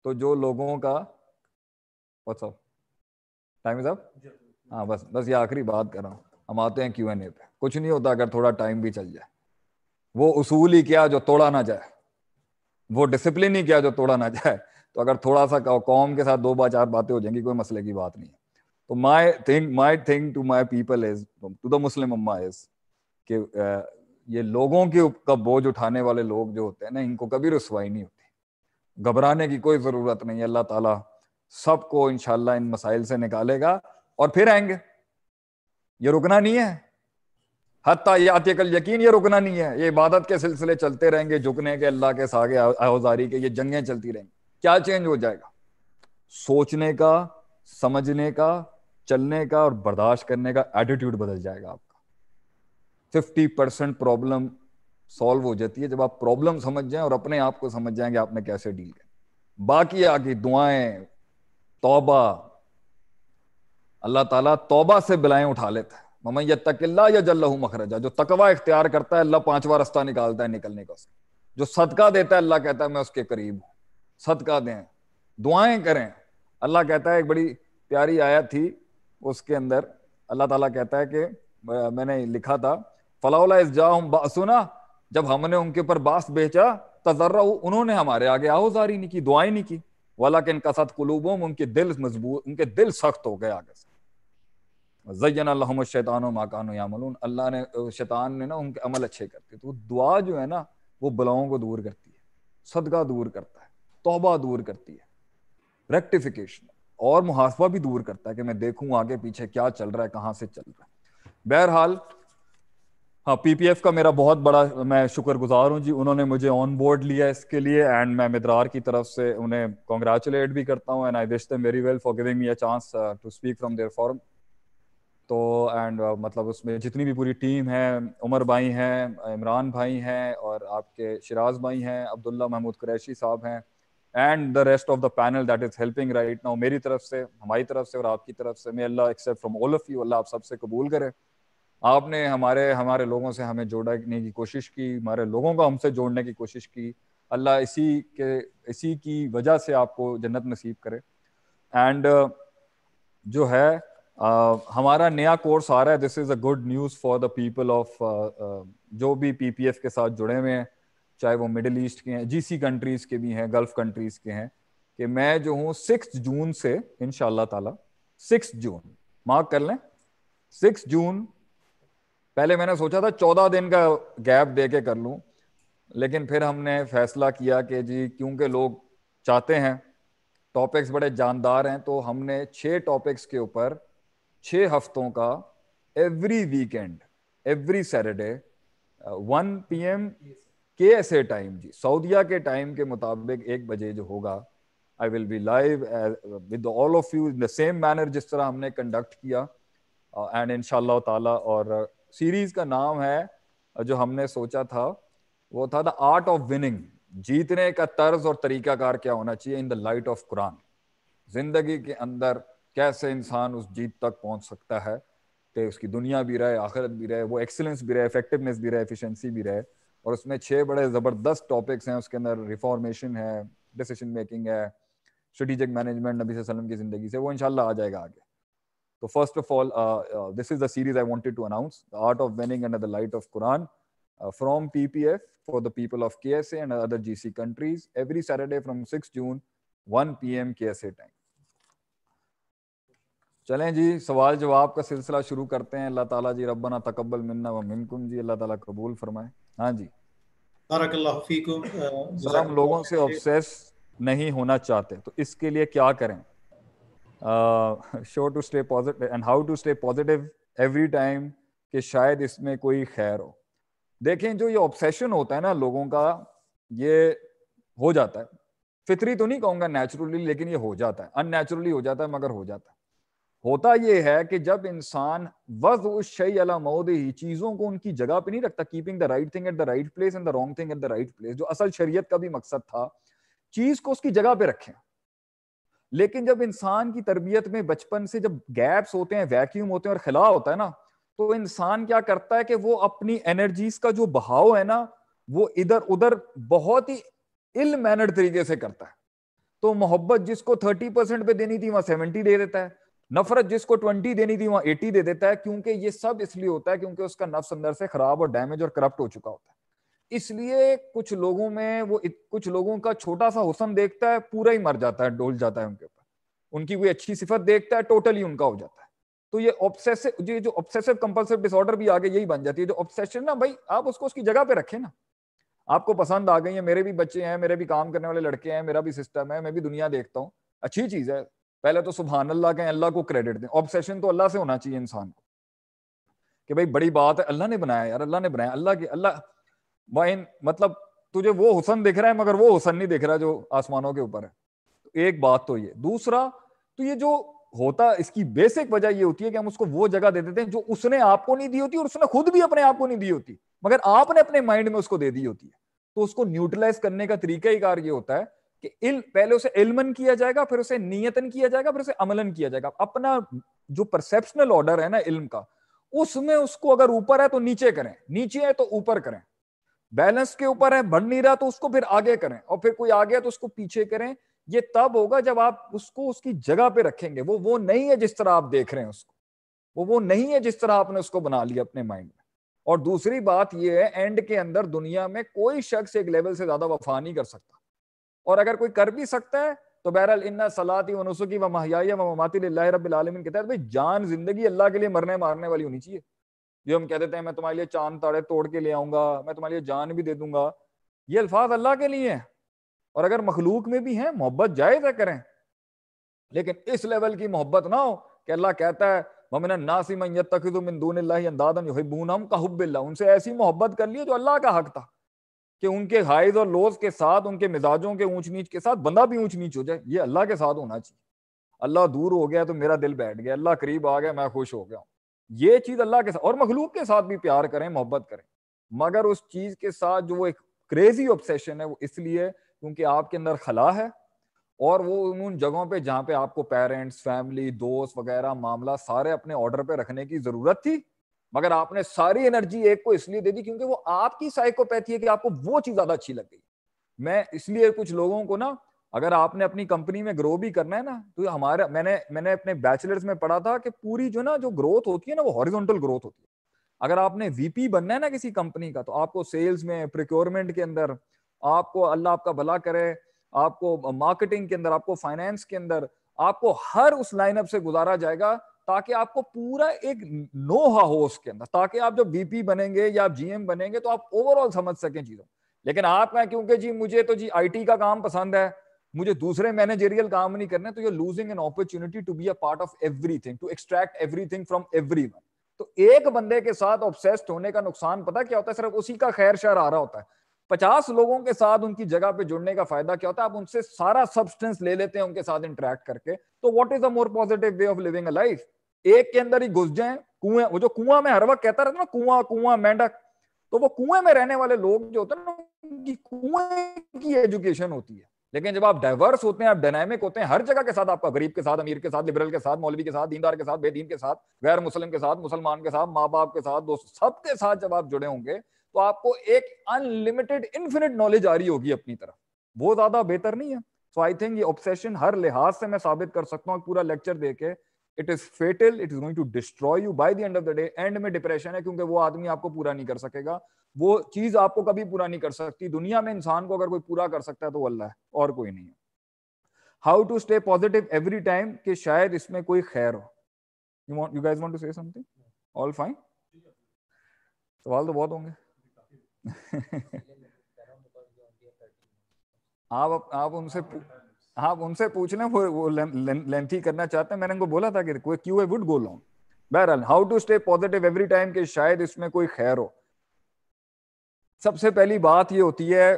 Speaker 2: तो जो लोगों का टाइम साहब हाँ बस बस ये आखिरी बात कर रहा हूँ हम आते हैं क्यू एन ए पे कुछ नहीं होता अगर थोड़ा टाइम भी चल जाए वो उसूल ही क्या जो तोड़ा ना जाए वो डिसिप्लिन ही क्या जो तोड़ा ना जाए तो अगर थोड़ा सा कौम के साथ दो बार चार बातें हो जाएंगी कोई मसले की बात नहीं है तो my thing my think to my people is to the Muslim अम्मा इज कि ये लोगों के का बोझ उठाने वाले लोग जो होते हैं ना इनको कभी रसवाई नहीं होती घबराने की कोई ज़रूरत नहीं है अल्लाह ताला सबको इनशाला इन मसाइल से निकालेगा और फिर आएंगे ये रुकना नहीं है हत्या आते कल यकीन ये रुकना नहीं है ये इबादत के सिलसिले चलते रहेंगे झुकने के अल्लाह के सागे औजारी के ये जंगें चलती रहेंगी क्या चेंज हो जाएगा सोचने का समझने का चलने का और बर्दाश्त करने का एटीट्यूड बदल जाएगा आपका फिफ्टी परसेंट प्रॉब्लम सॉल्व हो जाती है जब आप प्रॉब्लम समझ जाएं और अपने आप को समझ जाएंगे आपने कैसे डील कर बाकी आगे दुआएं तौबा अल्लाह ताला तौबा से बिलाएं उठा लेता है मम तकिल्ला या जल्लहू मखरजा जो तकवा इख्तियार करता है अल्लाह पांचवा रास्ता निकालता है निकलने का उसका जो सदका देता है अल्लाह कहता है मैं उसके करीब हूँ सदका दें दुआएं करें अल्लाह कहता है एक बड़ी प्यारी आयत थी उसके अंदर अल्लाह ताला कहता है कि मैंने लिखा था फलाउला इस जाम बासुना जब हमने उनके ऊपर बास बेचा तजर्रा उन्होंने हमारे आगे आहोजारी नहीं की दुआएं नहीं की वाला के इनका साथ कुलूबों उनके दिल मजबूत उनके दिल सख्त हो गए आगे से जैन शैतान माकान यामलून अल्लाह ने शैतान ने ना उनके अमल अच्छे करते तो दुआ जो है ना वो बलाओं को दूर करती है सदका दूर करता है तोबा दूर करती है रेक्टिफिकेशन और मुहासबा भी दूर करता है कि मैं देखूं आगे पीछे क्या चल रहा है कहाँ से चल रहा है बहरहाल हाँ पीपीएफ का मेरा बहुत बड़ा मैं शुक्रगुजार हूँ जी उन्होंने मुझे ऑन बोर्ड लिया इसके लिए एंड मैं मिद्रार की तरफ से उन्हें कॉन्ग्रेचुलेट भी करता हूँ and I wish them very well for giving me a chance to speak from their forum तो एंड uh, मतलब उसमें जितनी भी पूरी टीम है उमर भाई हैं इमरान भाई हैं और आपके शिराज भाई हैं अब्दुल्ला महमूद कुरैशी साहब हैं and the rest of the panel that is helping right now मेरी तरफ से हमारी तरफ से और आपकी तरफ से may Allah accept from all of you अल्लाह आप सबसे कबूल करें आपने हमारे हमारे लोगों से हमें जोड़ने की कोशिश की हमारे लोगों को हमसे जोड़ने की कोशिश की अल्लाह इसी के इसी की वजह से आपको जन्नत नसीब करे एंड uh, जो है Uh, हमारा नया कोर्स आ रहा है this is a good news for the people of जो भी पीपीएफ के साथ जुड़े हुए हैं चाहे वो मिडिल ईस्ट के हैं जीसी कंट्रीज के भी हैं गल्फ कंट्रीज के हैं कि मैं जो हूँ सिक्स जून से इन ताला सिक्स जून मार्क कर लें सिक्स जून पहले मैंने सोचा था चौदह दिन का गैप दे के कर लूँ लेकिन फिर हमने फैसला किया कि जी क्योंकि लोग चाहते हैं टॉपिक्स बड़े जानदार हैं तो हमने छः टॉपिक्स के ऊपर छः हफ्तों का every weekend every Saturday one P M K S A time जी सऊदिया के टाइम के मुताबिक एक बजे जो होगा I will be live with all of you in the same manner जिस तरह हमने कंडक्ट किया एंड इन तला और सीरीज uh, का नाम है uh, जो हमने सोचा था वो था द आर्ट ऑफ विनिंग जीतने का तर्ज और तरीकाकार क्या होना चाहिए in the light of Quran जिंदगी के अंदर कैसे इंसान उस जीत तक पहुंच सकता है कि उसकी दुनिया भी रहे आखिरत भी रहे वो एक्सेलेंस भी रहे इफेक्टिवनेस भी रहे एफिशिएंसी भी रहे और उसमें छह बड़े ज़बरदस्त टॉपिक्स हैं उसके अंदर रिफॉर्मेशन है डिसीजन मेकिंग है स्ट्रेटिजिक मैनेजमेंट नबी वसलम की ज़िंदगी से वो इनशाला आ जाएगा आगे तो first of all this is the series I wanted to announce the art of winning under the light of Quran from K S and other G C countries every Saturday from six June one P M K S A time चलें जी सवाल जवाब का सिलसिला शुरू करते हैं अल्लाह ताला जी रब्बना तकबल मिन्ना व मिनकुम जी अल्लाह ताला कबूल फरमाए हाँ जी
Speaker 1: फीकुम सर हम लोगों से ऑब्सेस
Speaker 2: नहीं होना चाहते तो इसके लिए क्या करें show to stay positive and how to stay positive every time कि शायद इसमें कोई खैर हो देखें जो ये ऑब्सेशन होता है ना लोगों का ये हो जाता है फितरी तो नहीं कहूँगा नेचुरली लेकिन ये हो जाता है अननेचुरली हो जाता है मगर हो जाता है होता यह है कि जब इंसान वज उस शई अला ही चीज़ों को उनकी जगह पे नहीं रखता keeping the right thing at the right place and the wrong thing at the right place जो असल शरीयत का भी मकसद था चीज को उसकी जगह पे रखें लेकिन जब इंसान की तरबियत में बचपन से जब गैप्स होते हैं वैक्यूम होते हैं और खिला होता है ना तो इंसान क्या करता है कि वो अपनी एनर्जीज का जो बहाव है ना वो इधर उधर बहुत ही इल मैनर्ड तरीके से करता है तो मोहब्बत जिसको थर्टी परसेंट पे देनी थी वहां सेवेंटी दे देता है नफरत जिसको ट्वेंटी देनी थी वहां एटी दे देता है क्योंकि ये सब इसलिए होता है क्योंकि उसका नफ्स अंदर से खराब और डैमेज और करप्ट हो चुका होता है इसलिए कुछ लोगों में वो कुछ लोगों का छोटा सा हुसन देखता है पूरा ही मर जाता है डोल जाता है उनके ऊपर उनकी कोई अच्छी सिफत देखता है टोटली उनका हो जाता है तो ये ऑब्सेसिव जो ऑब्सेसिव कंपल्सिव डिसऑर्डर भी आगे यही बन जाती है जो ऑब्सेशन ना भाई आप उसको उसकी जगह पे रखें ना आपको पसंद आ गई है मेरे भी बच्चे हैं मेरे भी काम करने वाले लड़के हैं मेरा भी सिस्टम है मैं भी दुनिया देखता हूँ अच्छी चीज है पहले तो सुबहान अल्लाह कहें अल्लाह को क्रेडिट दें ऑब्सेशन तो अल्लाह से होना चाहिए इंसान को कि भाई बड़ी बात है अल्लाह ने बनाया यार अल्लाह ने बनाया अल्लाह के अल्लाह वाइन मतलब तुझे वो हुसन दिख रहा है मगर वो हुसन नहीं दिख रहा जो आसमानों के ऊपर है तो एक बात तो ये दूसरा तो ये जो होता इसकी बेसिक वजह ये होती है कि हम उसको वो जगह दे देते हैं जो उसने आपको नहीं दी होती और उसने खुद भी अपने आप को नहीं दी होती मगर आपने अपने माइंड में उसको दे दी होती है तो उसको न्यूट्रलाइज करने का तरीका ही कार ये होता है कि इल पहले उसे इल्मन किया जाएगा फिर उसे नियतन किया जाएगा फिर उसे अमलन किया जाएगा अपना जो परसेप्शनल ऑर्डर है ना इल्म का उसमें उसको अगर ऊपर है तो नीचे करें नीचे है तो ऊपर करें बैलेंस के ऊपर है बढ़ नहीं रहा तो उसको फिर आगे करें और फिर कोई आगे है तो उसको पीछे करें ये तब होगा जब आप उसको उसकी जगह पे रखेंगे वो वो नहीं है जिस तरह आप देख रहे हैं उसको वो वो नहीं है जिस तरह आपने उसको बना लिया अपने माइंड में और दूसरी बात यह है एंड के अंदर दुनिया में कोई शख्स एक लेवल से ज्यादा वफा नहीं कर सकता और अगर कोई कर भी सकता है तो बहरहाल इन्ना सलाती वनसुकी व महिया व ममाती रबालमिन के तहत भाई जान जिंदगी अल्लाह के लिए मरने मारने वाली होनी चाहिए जो हम कह देते हैं मैं तुम्हारे लिए चांद ताड़े तोड़ के ले आऊंगा मैं तुम्हारे लिए जान भी दे दूंगा ये अल्फाज अल्लाह के लिए हैं और अगर मखलूक में भी हैं मोहब्बत जायज़ है करें लेकिन इस लेवल की मोहब्बत ना हो कि अल्लाह कहता है ममिन नासिम तखिदून अंदादन जो का हब्बिल्ला उनसे ऐसी मोहब्बत कर लिए जो अल्लाह का हक था कि उनके हाइज और लोज के साथ उनके मिजाजों के ऊंच नीच के साथ बंदा भी ऊंच नीच हो जाए ये अल्लाह के साथ होना चाहिए अल्लाह दूर हो गया तो मेरा दिल बैठ गया अल्लाह करीब आ गया मैं खुश हो गया ये चीज अल्लाह के साथ और मखलूक के साथ भी प्यार करें मोहब्बत करें मगर उस चीज के साथ जो वो एक क्रेजी ऑब्सेशन है वो इसलिए क्योंकि आपके अंदर खला है और वो उन जगहों पे जहाँ पे आपको पेरेंट्स फैमिली दोस्त वगैरह मामला सारे अपने ऑर्डर पे रखने की जरूरत थी मगर आपने सारी एनर्जी एक को इसलिए दे दी क्योंकि वो आपकी साइकोपैथी है कि आपको वो चीज ज्यादा अच्छी लग गई मैं इसलिए कुछ लोगों को ना अगर आपने अपनी कंपनी में ग्रो भी करना है ना तो हमारा मैंने मैंने अपने बैचलर्स में पढ़ा था कि पूरी जो ना जो ग्रोथ होती है ना वो हॉरिजॉन्टल ग्रोथ होती है अगर आपने वीपी बनना है ना किसी कंपनी का तो आपको सेल्स में प्रिक्योरमेंट के अंदर आपको अल्लाह आपका भला करे आपको मार्केटिंग के अंदर आपको फाइनेंस के अंदर आपको हर उस लाइनअप से गुजारा जाएगा ताकि आपको पूरा एक नोहा हो उसके अंदर ताकि आप जब बीपी बनेंगे या आप जीएम बनेंगे तो आप ओवरऑल समझ सकें चीजों लेकिन आप कहें क्योंकि जी मुझे तो जी आईटी का काम पसंद है मुझे दूसरे मैनेजेरियल काम नहीं करने तो you loosing an opportunity to be a part of everything to extract everything from every तो एक बंदे के साथ ऑब्सेस्ड होने का नुकसान पता क्या होता है सिर्फ उसी का खैर शहर आ रहा होता है पचास लोगों के साथ उनकी जगह पे जुड़ने का फायदा क्या होता है आप उनसे सारा सब्सटेंस ले लेते हैं उनके साथ इंटरेक्ट करके तो what is the more positive way of living a life एक के अंदर ही घुस जाए कुएं वो जो कुआं में हर वक्त कहता रहता ना कुआं कुआं मेंढक तो वो कुएं में रहने वाले लोग जो होते हैं ना उनकी कुएं की एजुकेशन होती है लेकिन जब आप डाइवर्स होते हैं आप डायनेमिक होते हैं हर जगह के साथ आपका गरीब के साथ अमीर के साथ लिबरल के साथ मौलवी के साथ दीनदार के साथ बेदीन के साथ गैर मुस्लिम के साथ मुसलमान के साथ माँ बाप के साथ दोस्त सबके साथ जब आप जुड़े होंगे तो आपको एक अनलिमिटेड इन्फिनिट नॉलेज आ रही होगी अपनी तरफ वो ज्यादा बेहतर नहीं है सो आई थिंक ये ऑब्सेशन हर लिहाज से मैं साबित कर सकता हूँ पूरा लेक्चर दे के it is fatal it is going to destroy you by the end of the day end में डिप्रेशन है क्योंकि वो आदमी आपको पूरा नहीं कर सकेगा वो चीज आपको कभी पूरा नहीं कर सकती दुनिया में इंसान को अगर कोई पूरा कर सकता है तो अल्लाह है और कोई नहीं है how to stay positive every time कि शायद इसमें कोई खैर हो you you to say something all fine सवाल तो बहुत होंगे आप आप उनसे आप उनसे पूछ लें वो, वो लेंथी करना चाहते हैं मैंने उनको बोला था कि Q I would go long बहरहाल how to stay positive every time कि शायद इसमें कोई खैर हो सबसे पहली बात ये होती है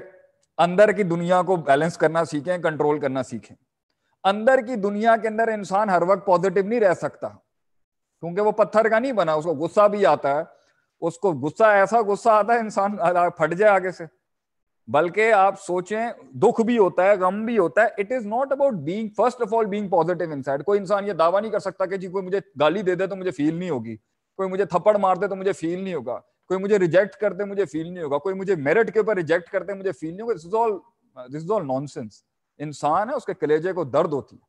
Speaker 2: अंदर की दुनिया को बैलेंस करना सीखें कंट्रोल करना सीखें अंदर की दुनिया के अंदर इंसान हर वक्त पॉजिटिव नहीं रह सकता क्योंकि वो पत्थर का नहीं बना उसको गुस्सा भी आता है उसको गुस्सा ऐसा गुस्सा आता है इंसान फट जाए आगे से बल्कि आप सोचें दुख भी होता है गम भी होता है it is not about being first of all being positive inside कोई इंसान ये दावा नहीं कर सकता कि जी कोई मुझे गाली दे दे तो मुझे फील नहीं होगी कोई मुझे थप्पड़ मार दे तो मुझे फील नहीं होगा कोई मुझे रिजेक्ट करते मुझे फील नहीं होगा कोई मुझे मेरिट के ऊपर रिजेक्ट करते मुझे फील नहीं होगा this is all this is all nonsense इंसान है उसके कलेजे को दर्द होती है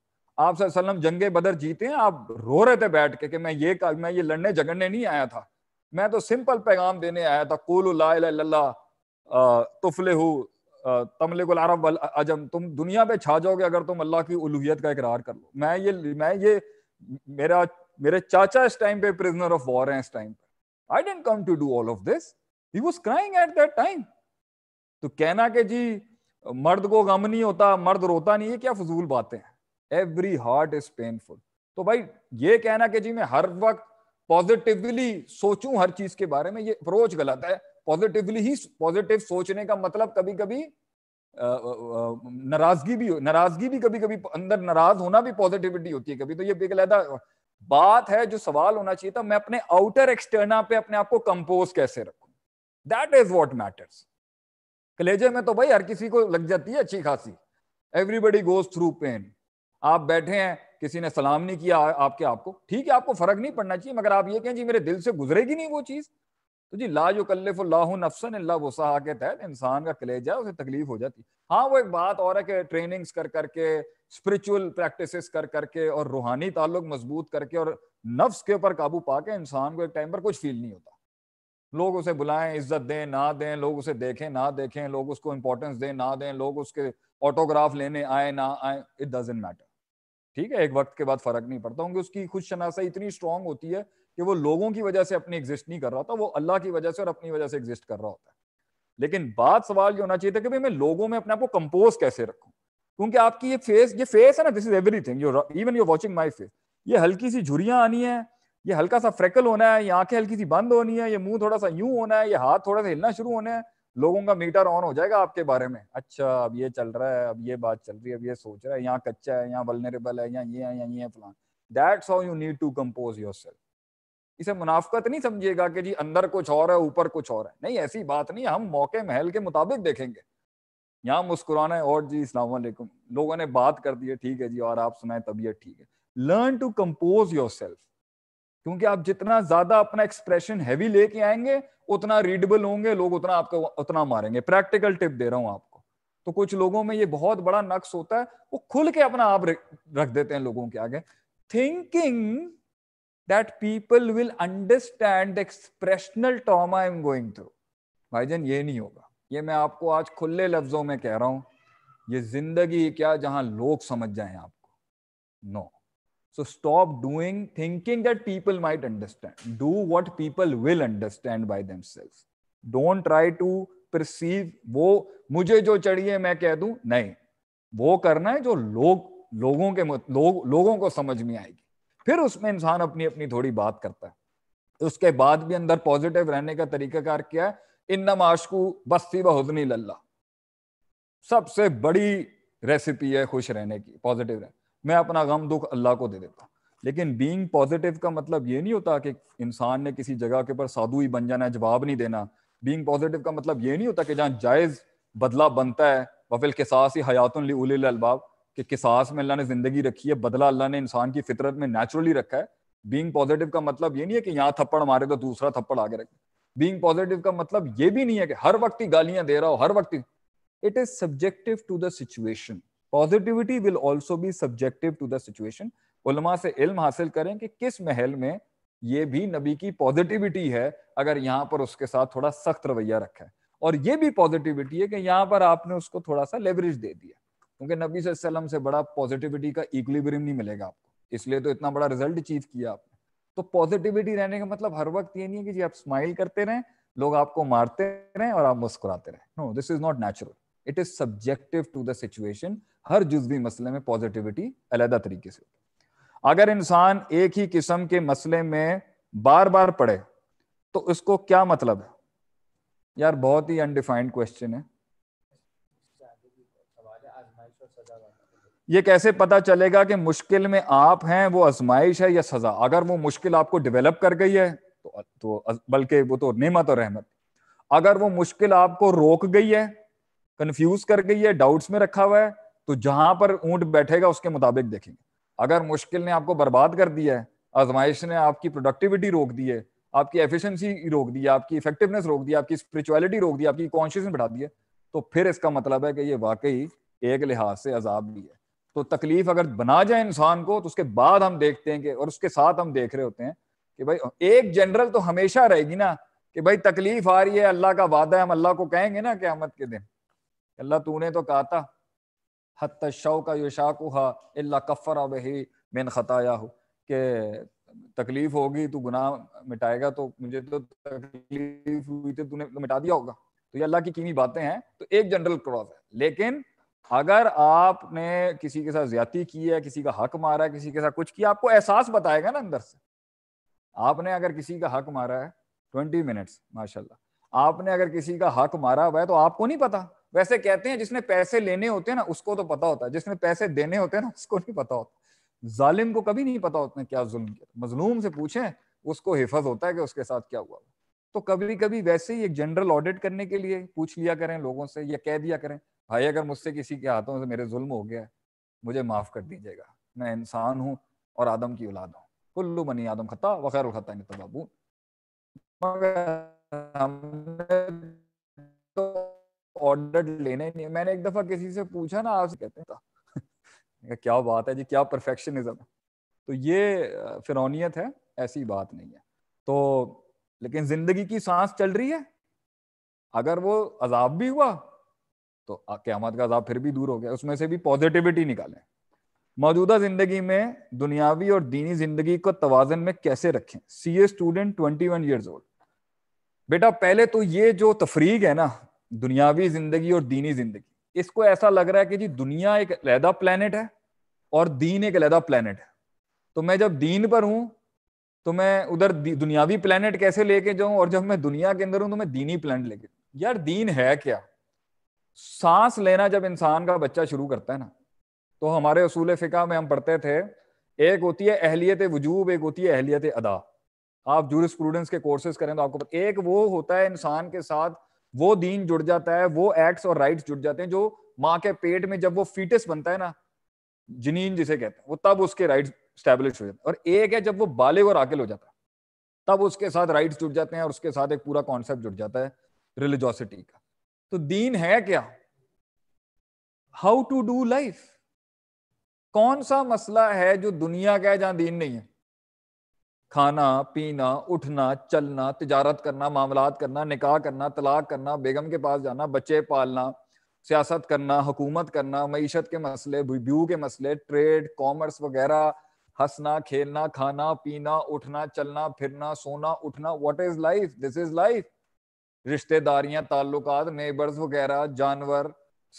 Speaker 2: आप सल्लम जंगे बदर जीते हैं आप रो रहे थे बैठ के कि मैं ये मैं ये लड़ने झगड़ने नहीं आया था मैं तो सिंपल पैगाम देने आया था कोल्ला तुफले हु तमले अरब अजम तुम दुनिया पे छा जाओगे अगर तुम अल्लाह की उलूहियत का इकरार कर लो मैं ये मैं ये मेरा मेरे चाचा इस टाइम पे प्रिजनर ऑफ वॉर है इस टाइम पे I didn't come to do all of this he was crying at that time तो कहना कि जी मर्द को गम नहीं होता मर्द रोता नहीं ये क्या फजूल बातें हैं एवरी हार्ट इज पेनफुल तो भाई ये कहना कि जी मैं हर वक्त पॉजिटिवली सोचूं हर चीज के बारे में ये अप्रोच गलत है पॉजिटिवली ही पॉजिटिव सोचने का मतलब कभी कभी नाराजगी भी नाराजगी भी कभी कभी अंदर नाराज होना भी पॉजिटिविटी होती है कभी तो ये बेगलैदा बात है जो सवाल होना चाहिए था मैं अपने आउटर एक्सटर्ना पे अपने आप को कंपोज कैसे रखू दैट इज वॉट मैटर्स कलेजे में तो भाई हर किसी को लग जाती है अच्छी खासी एवरीबडी गोज थ्रू पेन आप बैठे हैं किसी ने सलाम नहीं किया आपके आपको ठीक है आपको फर्क नहीं पड़ना चाहिए मगर आप ये कहें जी मेरे दिल से गुजरेगी नहीं वो चीज़ तो जी ला जो लाहू नफसन अल्ला के तहत इंसान का कलेजा उसे तकलीफ हो जाती हाँ वो एक बात और है कि ट्रेनिंग्स कर करके स्पिरिचुअल प्रैक्टिस कर करके और रूहानी ताल्लुक मजबूत करके और नफ्स के ऊपर काबू पा के इंसान को एक टाइम पर कुछ फील नहीं होता लोग उसे बुलाएं इज्जत दें ना दें लोग उसे देखें ना देखें लोग उसको इंपॉर्टेंस दें ना दें लोग उसके ऑटोग्राफ लेने आए ना आए इट डजेंट मैटर ठीक है एक वक्त के बाद फर्क नहीं पड़ता होंगे उसकी खुद शनासा इतनी स्ट्रांग होती है कि वो लोगों की वजह से अपनी एग्जिस्ट नहीं कर रहा होता वो अल्लाह की वजह से और अपनी वजह से एग्जिस्ट कर रहा होता है लेकिन बात सवाल ये होना चाहिए था कि भाई मैं लोगों में अपने आप को कंपोज कैसे रखूं क्योंकि आपकी ये फेस ये फेस है ना this is everything you even you're watching my face ये हल्की सी झुरियां आनी है ये हल्का सा फ्रेकल होना है ये आंखें हल्की सी बंद होनी है ये मुंह थोड़ा सा यूं होना है ये हाथ थोड़ा सा हिलना शुरू होना है लोगों का मीटर ऑन हो जाएगा आपके बारे में अच्छा अब ये चल रहा है अब ये बात चल रही है अब ये सोच रहा है यहाँ कच्चा है यहाँ वलनरेबल है यहाँ ये है यहाँ ये है फलान that's how you need to compose yourself इसे मुनाफ्त नहीं समझिएगा कि जी अंदर कुछ और है ऊपर कुछ और है नहीं ऐसी बात नहीं हम मौके महल के मुताबिक देखेंगे यहाँ मुस्कुराना है और जी इस्लाम लोगों ने बात कर दी है ठीक है जी और आप सुनाए तबीयत ठीक है learn to compose yourself क्योंकि आप जितना ज्यादा अपना एक्सप्रेशन हैवी लेके आएंगे उतना रीडेबल होंगे लोग उतना आपको उतना मारेंगे प्रैक्टिकल टिप दे रहा हूं आपको तो कुछ लोगों में ये बहुत बड़ा नक्स होता है वो खुल के अपना आप रख देते हैं लोगों के आगे thinking that people will understand the expressional term I am going through भाई जन ये नहीं होगा ये मैं आपको आज खुले लफ्जों में कह रहा हूं ये जिंदगी क्या जहां लोग समझ जाए आपको no no. So stop doing thinking that people might understand. Do what people will understand by themselves. Don't try to perceive वो मुझे जो चढ़िए मैं कह दूं नहीं वो करना है जो लोग लोगों के लोग लोगों को समझ में आएगी फिर उसमें इंसान अपनी अपनी थोड़ी बात करता है उसके बाद भी अंदर पॉजिटिव रहने का तरीकाकार क्या है इन्नम आशकू बस्ती व हुजनी लल्ला सबसे बड़ी रेसिपी है खुश रहने की पॉजिटिव रहने मैं अपना गम दुख अल्लाह को दे देता लेकिन बीइंग पॉजिटिव का मतलब ये नहीं होता कि इंसान ने किसी जगह के ऊपर साधु ही बन जाना है जवाब नहीं देना बीइंग पॉजिटिव का मतलब ये नहीं होता कि जहाँ जायज बदला बनता है वफिल किसास ही हयात उलबाब के किसास में अल्लाह ने जिंदगी रखी है बदला अल्लाह ने इंसान की फितरत में नेचुरली रखा है बींग पॉजिटिव का मतलब ये नहीं है कि यहाँ थप्पड़ मारे तो दूसरा थप्पड़ आगे रखे बींग पॉजिटिव का मतलब ये भी नहीं है कि हर वक्त ही गालियां दे रहा हो हर वक्त it is subjective to the situation positivity will also be subjective to the situation उलमा से इल्म हासिल करें कि किस महल में ये भी नबी की पॉजिटिविटी है अगर यहाँ पर उसके साथ थोड़ा सख्त रवैया रखा है और ये भी पॉजिटिविटी है कि यहाँ पर आपने उसको थोड़ा सा लेवरेज दे दिया क्योंकि नबी वसल्लम से बड़ा पॉजिटिविटी का इक्लिब्रियम नहीं मिलेगा आपको इसलिए तो इतना बड़ा रिजल्ट अचीव किया आपने तो पॉजिटिविटी रहने का मतलब हर वक्त ये नहीं है कि जी आप स्माइल करते रहें लोग आपको मारते रहें और आप मुस्कुराते रहें no this is not natural it is subjective to the situation हर जुजवी मसले में पॉजिटिविटी अलहदा तरीके से अगर इंसान एक ही किस्म के मसले में बार बार पढ़े तो उसको क्या मतलब है यार बहुत ही अनडिफाइंड क्वेश्चन है ये कैसे पता चलेगा कि मुश्किल में आप हैं वो आजमाइश है या सजा अगर वो मुश्किल आपको डेवलप कर गई है तो, तो बल्कि वो तो नेमत और रहमत अगर वो मुश्किल आपको रोक गई है कंफ्यूज कर गई है डाउट्स में रखा हुआ है तो जहां पर ऊंट बैठेगा उसके मुताबिक देखेंगे अगर मुश्किल ने आपको बर्बाद कर दिया है आजमाइश ने आपकी प्रोडक्टिविटी रोक दी है आपकी एफिशिएंसी रोक दी है आपकी इफेक्टिवनेस रोक दी आपकी स्पिरिचुअलिटी रोक दी आपकी कॉन्शियसनेस बढ़ा दी है तो फिर इसका मतलब है कि ये वाकई एक लिहाज से अजाब भी है तो तकलीफ अगर बना जाए इंसान को तो उसके बाद हम देखते हैं कि और उसके साथ हम देख रहे होते हैं कि भाई एक जनरल तो हमेशा रहेगी ना कि भाई तकलीफ आ रही है अल्लाह का वादा है हम अल्लाह को कहेंगे ना क्या के दिन अल्लाह तूने तो कहा था हत शौक यशाकुहा अल्ला बही मैन ख़ताया हो कि तकलीफ होगी तो गुनाह मिटाएगा तो मुझे तो तकलीफ हुई थी तो तूने तो मिटा दिया होगा तो ये अल्लाह की कीमी बातें हैं तो एक जनरल क्रॉस है लेकिन अगर आपने किसी के साथ ज्यादा की है किसी का हक मारा है किसी के साथ कुछ किया आपको एहसास बताएगा ना अंदर से आपने अगर किसी का हक मारा है ट्वेंटी मिनट्स माशाल्लाह आपने अगर किसी का हक मारा हुआ है तो आपको नहीं पता वैसे कहते हैं जिसने पैसे लेने होते हैं ना उसको तो पता होता है जिसने पैसे देने होते हैं ना उसको नहीं पता होता जालिम को कभी नहीं पता उसने क्या जुल्म किया मजलूम से पूछे उसको हिफज होता है कि उसके साथ क्या हुआ तो कभी कभी वैसे ही एक जनरल ऑडिट करने के लिए पूछ लिया करें लोगों से या कह दिया करें भाई अगर मुझसे किसी के हाथों से मेरे जुल्म हो गया है मुझे माफ़ कर दीजिएगा मैं इंसान हूँ और आदम की औलाद हूँ कुल्लू बनी आदम खता वखैर खता तबाबू मगर हमने तो ऑर्डर लेना ही नहीं मैंने एक दफा किसी से पूछा ना आपसे कहते हैं क्या बात है जी क्या परफेक्शनिज्म है तो ये फिरौनीत है ऐसी बात नहीं है तो लेकिन जिंदगी की सांस चल रही है अगर वो अजाब भी हुआ तो क्यामत का अजाब फिर भी दूर हो गया उसमें से भी पॉजिटिविटी निकालें मौजूदा जिंदगी में दुनियावी और दीनी जिंदगी को तोजन में कैसे रखें C A student twenty one years old बेटा पहले तो ये जो तफरीक है ना दुनियावी जिंदगी और दीनी जिंदगी इसको ऐसा लग रहा है कि जी दुनिया एक अलहदा प्लानट है और दीन एक अलहदा प्लानट है तो मैं जब दीन पर हूं तो मैं उधर दुनियावी प्लानट कैसे लेके जाऊं और जब मैं दुनिया के अंदर हूं तो मैं दीनी प्लानट लेके यार दीन है क्या सांस लेना जब इंसान का बच्चा शुरू करता है ना तो हमारे असूल फ़िका में हम पढ़ते थे एक होती है अहलियत वजूब एक होती है अहलियत अदा आप जूरिस्प्रूडेंस के कोर्सेज करें तो आपको एक वो होता है इंसान के साथ वो दीन जुड़ जाता है वो एक्ट्स और राइट्स जुड़ जाते हैं जो माँ के पेट में जब वो फीटस बनता है ना जनीन जिसे कहते हैं वो तब उसके राइट्स स्टैब्लिश हो जाते हैं और एक है जब वो बाले और आकिल हो जाता है तब उसके साथ राइट्स जुड़ जाते हैं और उसके साथ एक पूरा कॉन्सेप्ट जुड़ जाता है रिलीजोसिटी का तो दीन है क्या हाउ टू डू लाइफ कौन सा मसला है जो दुनिया का है जहां दीन नहीं है खाना पीना उठना चलना तजारत करना मामलात करना निकाह करना तलाक करना बेगम के पास जाना बच्चे पालना सियासत करना हुकूमत करना मीशत के मसले व्यू के मसले ट्रेड कॉमर्स वगैरह हंसना खेलना खाना पीना उठना चलना फिरना सोना उठना what is life this is life रिश्तेदारियां ताल्लुक नेबर्स वगैरह जानवर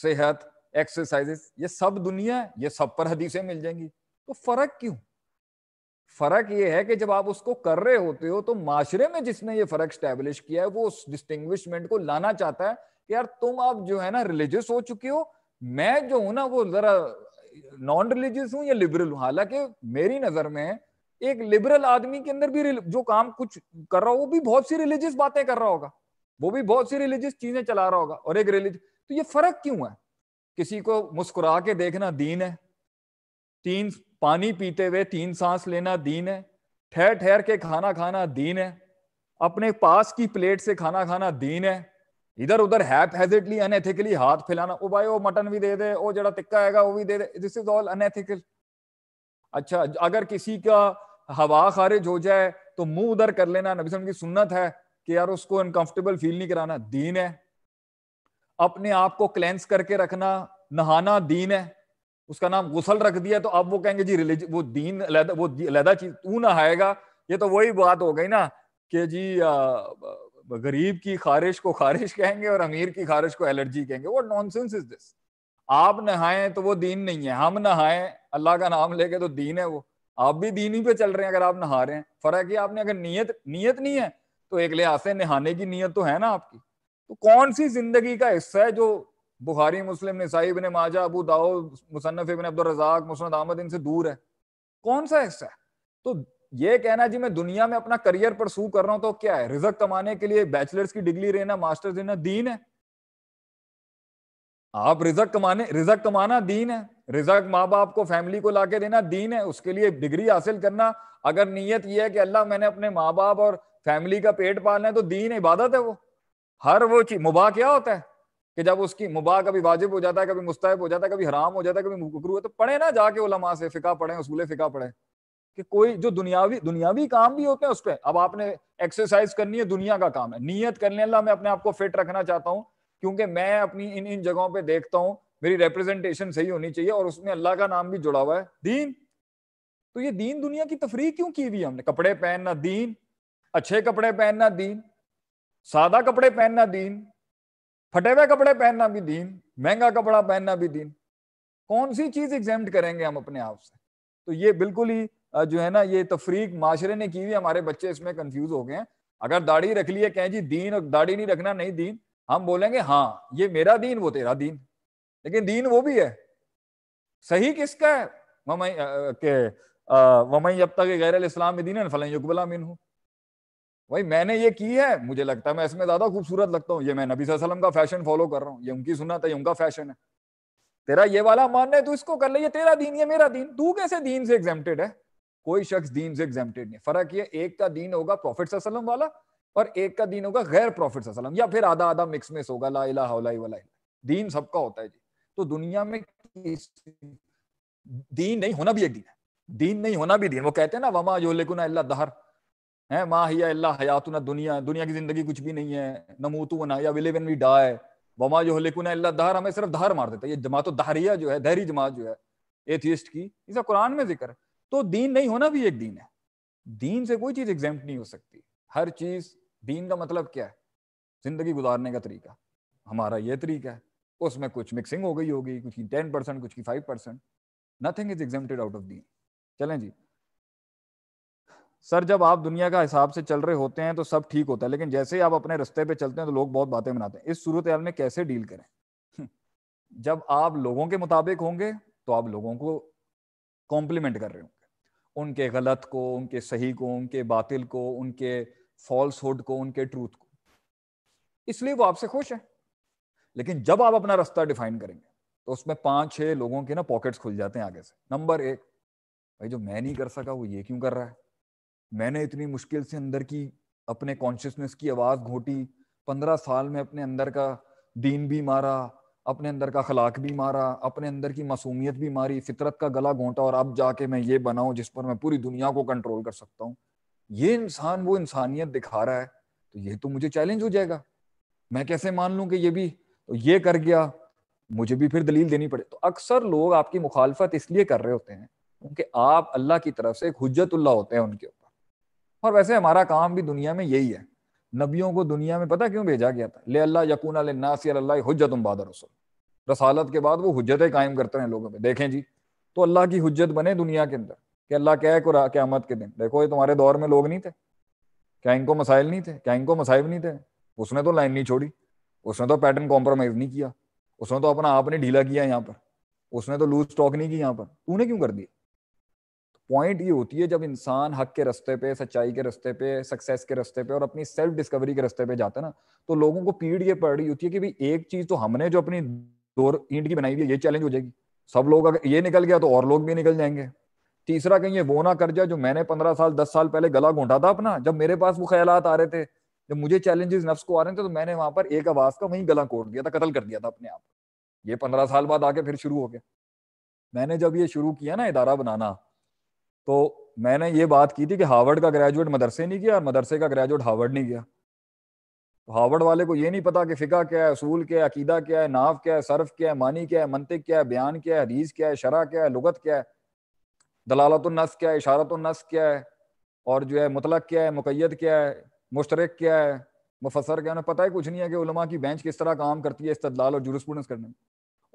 Speaker 2: सेहत एक्सरसाइजेस ये सब दुनिया है ये सब पर हदीसें मिल जाएंगी तो फर्क क्यों फर्क ये है कि जब आप उसको कर रहे होते हो तो माशरे में जिसने ये फर्क स्टैब्लिश किया है वो उस डिस्टिंग्विशमेंट को लाना चाहता है कि यार तुम आप जो है ना रिलीजियस हो चुके हो मैं जो हूं ना वो जरा नॉन रिलीजियस हूँ या लिबरल हूँ हालांकि मेरी नजर में एक लिबरल आदमी के अंदर भी जो काम कुछ कर रहा हो वो भी बहुत सी रिलीजियस बातें कर रहा होगा वो भी बहुत सी रिलीजियस चीजें चला रहा होगा और एक रिलीज तो ये फर्क क्यों है किसी को मुस्कुरा के देखना दीन है तीन पानी पीते हुए तीन सांस लेना दीन है ठहर ठहर के खाना खाना दीन है अपने पास की प्लेट से खाना खाना दीन है इधर उधर हैपहेजिटली अनएथिकली हाथ फैलाना ओ भाई वो मटन भी दे दे वो जरा टिक्का आएगा वो भी दे दे दिस इज ऑल अनएथिकल अच्छा अगर किसी का हवा खारिज हो जाए तो मुंह उधर कर लेना नबी की सुन्नत है कि यार उसको अनकंफर्टेबल फील नहीं कराना दीन है अपने आप को क्लेंस करके रखना नहाना दीन है उसका नाम गुसल रख दिया तो अब वो कहेंगे जी रिलीज वो दीन वो अलहदा चीज तू आएगा ये तो वही बात हो गई ना कि जी गरीब की खारिश को खारिश कहेंगे और अमीर की खारिश को एलर्जी कहेंगे वो नॉनसेंस इज दिस आप नहाए तो वो दीन नहीं है हम नहाए अल्लाह का नाम लेके तो दीन है वो आप भी दीन ही पे चल रहे हैं अगर आप नहा रहे हैं फर्क है आपने अगर नियत नियत नहीं है तो एक लिहाज से नहाने की नियत तो है ना आपकी तो कौन सी जिंदगी का हिस्सा है जो बुखारी मुस्लिम नसाई इबन माजा अबू दाओ मुसनफ़ इबन अब्दुल रजाक मुसनद अहमद इनसे दूर है कौन सा हिस्सा तो ये कहना जी मैं दुनिया में अपना करियर परसू कर रहा हूँ तो क्या है रिजक कमाने के लिए बैचलर्स की डिग्री रहना मास्टर्स देना दीन है आप रिजक कमाने रिजक कमाना दीन है रिजक माँ बाप को फैमिली को लाके देना दीन है उसके लिए डिग्री हासिल करना अगर नीयत यह है कि अल्लाह मैंने अपने माँ बाप और फैमिली का पेट पालना है तो दीन इबादत है वो हर वो चीज मुबाह क्या होता है कि जब उसकी मुबा कभी वाजिब हो जाता है कभी मुस्तैब हो जाता है कभी हराम हो जाता है कभी मुकरू है तो पढ़े ना जाके उलमा से फिका पढ़े उसूल फिका पढ़े कि कोई जो दुनियावी दुनियावी काम भी होते हैं उस पर अब आपने एक्सरसाइज करनी है दुनिया का काम है नीयत कर लें अल्लाह मैं अपने आप को फिट रखना चाहता हूँ क्योंकि मैं अपनी इन इन जगहों पर देखता हूँ मेरी रिप्रेजेंटेशन सही होनी चाहिए और उसमें अल्लाह का नाम भी जुड़ा हुआ है दीन तो ये दीन दुनिया की तफरी क्यों की हुई हमने कपड़े पहनना दीन अच्छे कपड़े पहनना दीन सादा कपड़े पहनना दीन फटे हुए कपड़े पहनना भी दीन महंगा कपड़ा पहनना भी दीन कौन सी चीज एग्जाम करेंगे हम अपने आप से तो ये बिल्कुल ही जो है ना ये तफरीक माशरे ने की हुई हमारे बच्चे इसमें कंफ्यूज हो गए हैं अगर दाढ़ी रख लिए कहें जी दीन और दाढ़ी नहीं रखना नहीं दीन हम बोलेंगे हाँ ये मेरा दीन वो तेरा दीन लेकिन दीन वो भी है सही किसका है वमई के वमई जब तक गैर इस्लाम दीन फलन युगबला मिन हूँ भाई मैंने ये की है मुझे लगता है मैं इसमें ज्यादा खूबसूरत लगता हूँ ये मैं नबी सल्लम का फैशन फॉलो कर रहा हूँ ये उनकी सुना था ये उनका फैशन है तेरा ये वाला मान है तू इसको कर ले ये तेरा दीन ये मेरा दीन तू कैसे दीन से एग्जेम्प्टेड है कोई शख्स दीन से एग्जेम्प्टेड नहीं फर्क ये एक का दीन होगा प्रॉफिट वसल्लम वाला और एक का दीन होगा गैर प्रॉफिट वसल्लम या फिर आधा आधा मिक्स मिक्स होगा ला इला वाला दीन सबका होता है जी तो दुनिया में दीन नहीं होना भी एक दीन है दीन नहीं होना भी दीन वो कहते हैं ना वमा जो योलेकुना अल्लाह दहर है माँ अल्लाह हयातुना दुनिया दुनिया की जिंदगी कुछ भी नहीं है नमूतु ना या विलेवन वी डाय वमा जो लेकुना अल्लाह दहर हमें सिर्फ धार मार देता है ये जमात दहरिया जो है दहरी जमात जो है एथियस्ट की इसका कुरान में जिक्र है तो दीन नहीं होना भी एक दीन है दीन से कोई चीज एग्जाम नहीं हो सकती हर चीज दीन का मतलब क्या है जिंदगी गुजारने का तरीका हमारा ये तरीका है उसमें कुछ मिक्सिंग हो गई होगी कुछ की टेन परसेंट कुछ की five percent nothing is examined out of दीन चलें जी सर जब आप दुनिया का हिसाब से चल रहे होते हैं तो सब ठीक होता है लेकिन जैसे ही आप अपने रस्ते पे चलते हैं तो लोग बहुत बातें बनाते हैं इस सूरत हाल में कैसे डील करें <laughs> जब आप लोगों के मुताबिक होंगे तो आप लोगों को कॉम्प्लीमेंट कर रहे होंगे उनके गलत को उनके सही को उनके बातिल को उनके फॉल्सहुड को उनके ट्रूथ को इसलिए वो आपसे खुश है लेकिन जब आप अपना रास्ता डिफाइन करेंगे तो उसमें पांच छह लोगों के ना पॉकेट्स खुल जाते हैं आगे से नंबर एक भाई जो मैं नहीं कर सका वो ये क्यों कर रहा है मैंने इतनी मुश्किल से अंदर की अपने कॉन्शियसनेस की आवाज घोटी पंद्रह साल में अपने अंदर का दीन भी मारा अपने अंदर का खलाक भी मारा अपने अंदर की मासूमियत भी मारी फितरत का गला घोंटा और अब जाके मैं ये बनाऊं जिस पर मैं पूरी दुनिया को कंट्रोल कर सकता हूँ ये इंसान वो इंसानियत दिखा रहा है तो ये तो मुझे चैलेंज हो जाएगा मैं कैसे मान लूँ कि ये भी तो ये कर गया मुझे भी फिर दलील देनी पड़े तो अक्सर लोग आपकी मुखालफत इसलिए कर रहे होते हैं क्योंकि आप अल्लाह की तरफ से एक हजतुल्ला होते हैं उनके और वैसे हमारा काम भी दुनिया में यही है नबियों को दुनिया में पता क्यों भेजा गया था ले अल्लाह यकून अल नासिल्ला हजत उम्बाद रसूल रसालत के बाद वो हजतें कायम करते हैं लोगों में देखें जी तो अल्लाह की हजत बने दुनिया के अंदर कि अल्लाह कह को क्यामत के दिन देखो ये तुम्हारे दौर में लोग नहीं थे क्या इनको मसाइल नहीं थे क्या इनको मसाइब नहीं थे उसने तो लाइन नहीं छोड़ी उसने तो पैटर्न कॉम्प्रोमाइज नहीं किया उसने तो अपना आप नहीं ढीला किया यहाँ पर उसने तो लूज स्टॉक नहीं की यहाँ पर तूने क्यों कर दिया पॉइंट ये होती है जब इंसान हक के रस्ते पे सच्चाई के रस्ते पे सक्सेस के रस्ते पे और अपनी सेल्फ डिस्कवरी के रस्ते पे जाता है ना तो लोगों को पीड़ ये पड़ रही होती है कि भाई एक चीज तो हमने जो अपनी दो ईंट की बनाई हुई है ये चैलेंज हो जाएगी सब लोग अगर ये निकल गया तो और लोग भी निकल जाएंगे तीसरा कहीं ये वो ना कर जाए जो मैंने पंद्रह साल दस साल पहले गला घोंटा था अपना जब मेरे पास वो ख्याल आ रहे थे जब मुझे चैलेंजेस नफ्स को आ रहे थे तो मैंने वहां पर एक आवाज का वहीं गला कोट दिया था कतल कर दिया था अपने आप ये पंद्रह साल बाद आके फिर शुरू हो गया मैंने जब ये शुरू किया ना इदारा बनाना तो मैंने ये बात की थी कि हार्वर्ड का ग्रेजुएट मदरसे नहीं किया और मदरसे का ग्रेजुएट हार्वर्ड नहीं किया तो हार्वर्ड वाले को ये नहीं पता कि फ़िका क्या है असूल क्या है अकीदा क्या है नाव क्या है सर्फ क्या है मानी क्या है मनतिक क्या है बयान क्या है हदीस क्या है शरा क्या है लुगत क्या है दलालतुलनस क्या है इशारतुलनस क्या है और जो है मुतलक क्या है मुकैद क्या है मुश्तरक क्या है मुफसर क्या उन्हें पता ही कुछ नहीं है कि उलमा की बेंच किस तरह काम करती है इस्तलाल और जूरस्पूडेंस करने में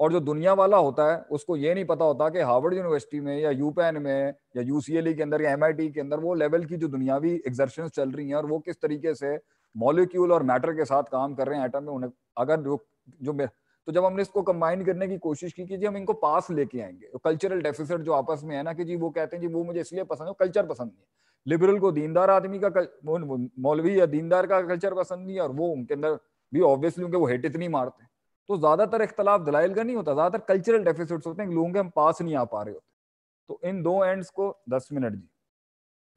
Speaker 2: और जो दुनिया वाला होता है उसको ये नहीं पता होता कि हार्वर्ड यूनिवर्सिटी में या यूपैन में या यूसीएलई e के अंदर या एम के अंदर वो लेवल की जो दुनियावी एग्जर्शन चल रही हैं और वो किस तरीके से मॉलिक्यूल और मैटर के साथ काम कर रहे हैं एटम में उन्हें अगर जो जो तो जब हमने इसको कंबाइन करने की कोशिश की कि जी हम इनको पास लेके आएंगे कल्चरल तो डेफिसिट जो आपस में है ना कि जी वो कहते हैं जी वो मुझे इसलिए पसंद है कल्चर पसंद नहीं है लिबरल को दीनदार आदमी का मौलवी या दीनदार का कल्चर पसंद नहीं है और वो उनके अंदर भी ऑब्वियसली उनके वो हेट इतनी मारते हैं तो ज़्यादातर इख्तलाफ दलाइल का नहीं होता ज़्यादातर कल्चरल डेफिसिट्स होते हैं लोगों के हम पास नहीं आ पा रहे होते तो इन दो एंड्स को दस मिनट जी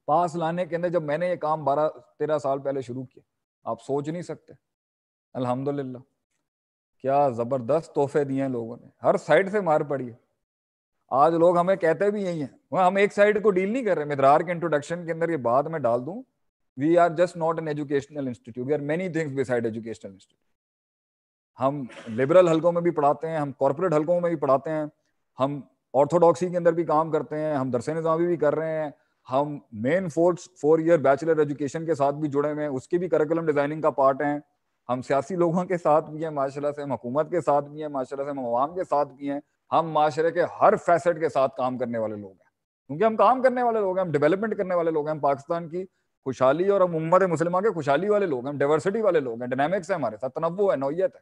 Speaker 2: पास लाने के अंदर जब मैंने ये काम बारह तेरह साल पहले शुरू किया आप सोच नहीं सकते अल्हम्दुलिल्लाह क्या ज़बरदस्त तोहफे दिए हैं लोगों ने हर साइड से मार पड़ी है आज लोग हमें कहते भी यही हैं वह हम एक साइड को डील नहीं कर रहे मित्रार के इंट्रोडक्शन के अंदर ये बात मैं डाल दूँ we are just not an educational institute we are many things beside educational institute हम लिबरल हलकों में भी पढ़ाते हैं हम कॉरपोरेट हलकों में भी पढ़ाते हैं हम ऑर्थोडॉक्सी के अंदर भी काम करते हैं हम दरसे निज़ामी भी कर रहे हैं हम main force four year bachelor education के साथ भी जुड़े हुए हैं उसकी भी करिकुलम डिजाइनिंग का पार्ट हैं हम सियासी लोगों के साथ भी हैं माशाला से हम हकूमत के साथ भी हैं माशाला से हम आवाम के साथ भी हैं हम माशरे के हर फैसेट के साथ काम करने वाले लोग हैं क्योंकि हम काम करने वाले लोग हैं हम डेवलपमेंट करने वाले लोग हैं हम पाकिस्तान की खुशहाली और हम उम्मत मुसलमान के खुशहाली वाले लोग हैं हम डाइवर्सिटी वाले लोग हैं डायनेमिक्स है हमारे साथ तनवो है नोयत है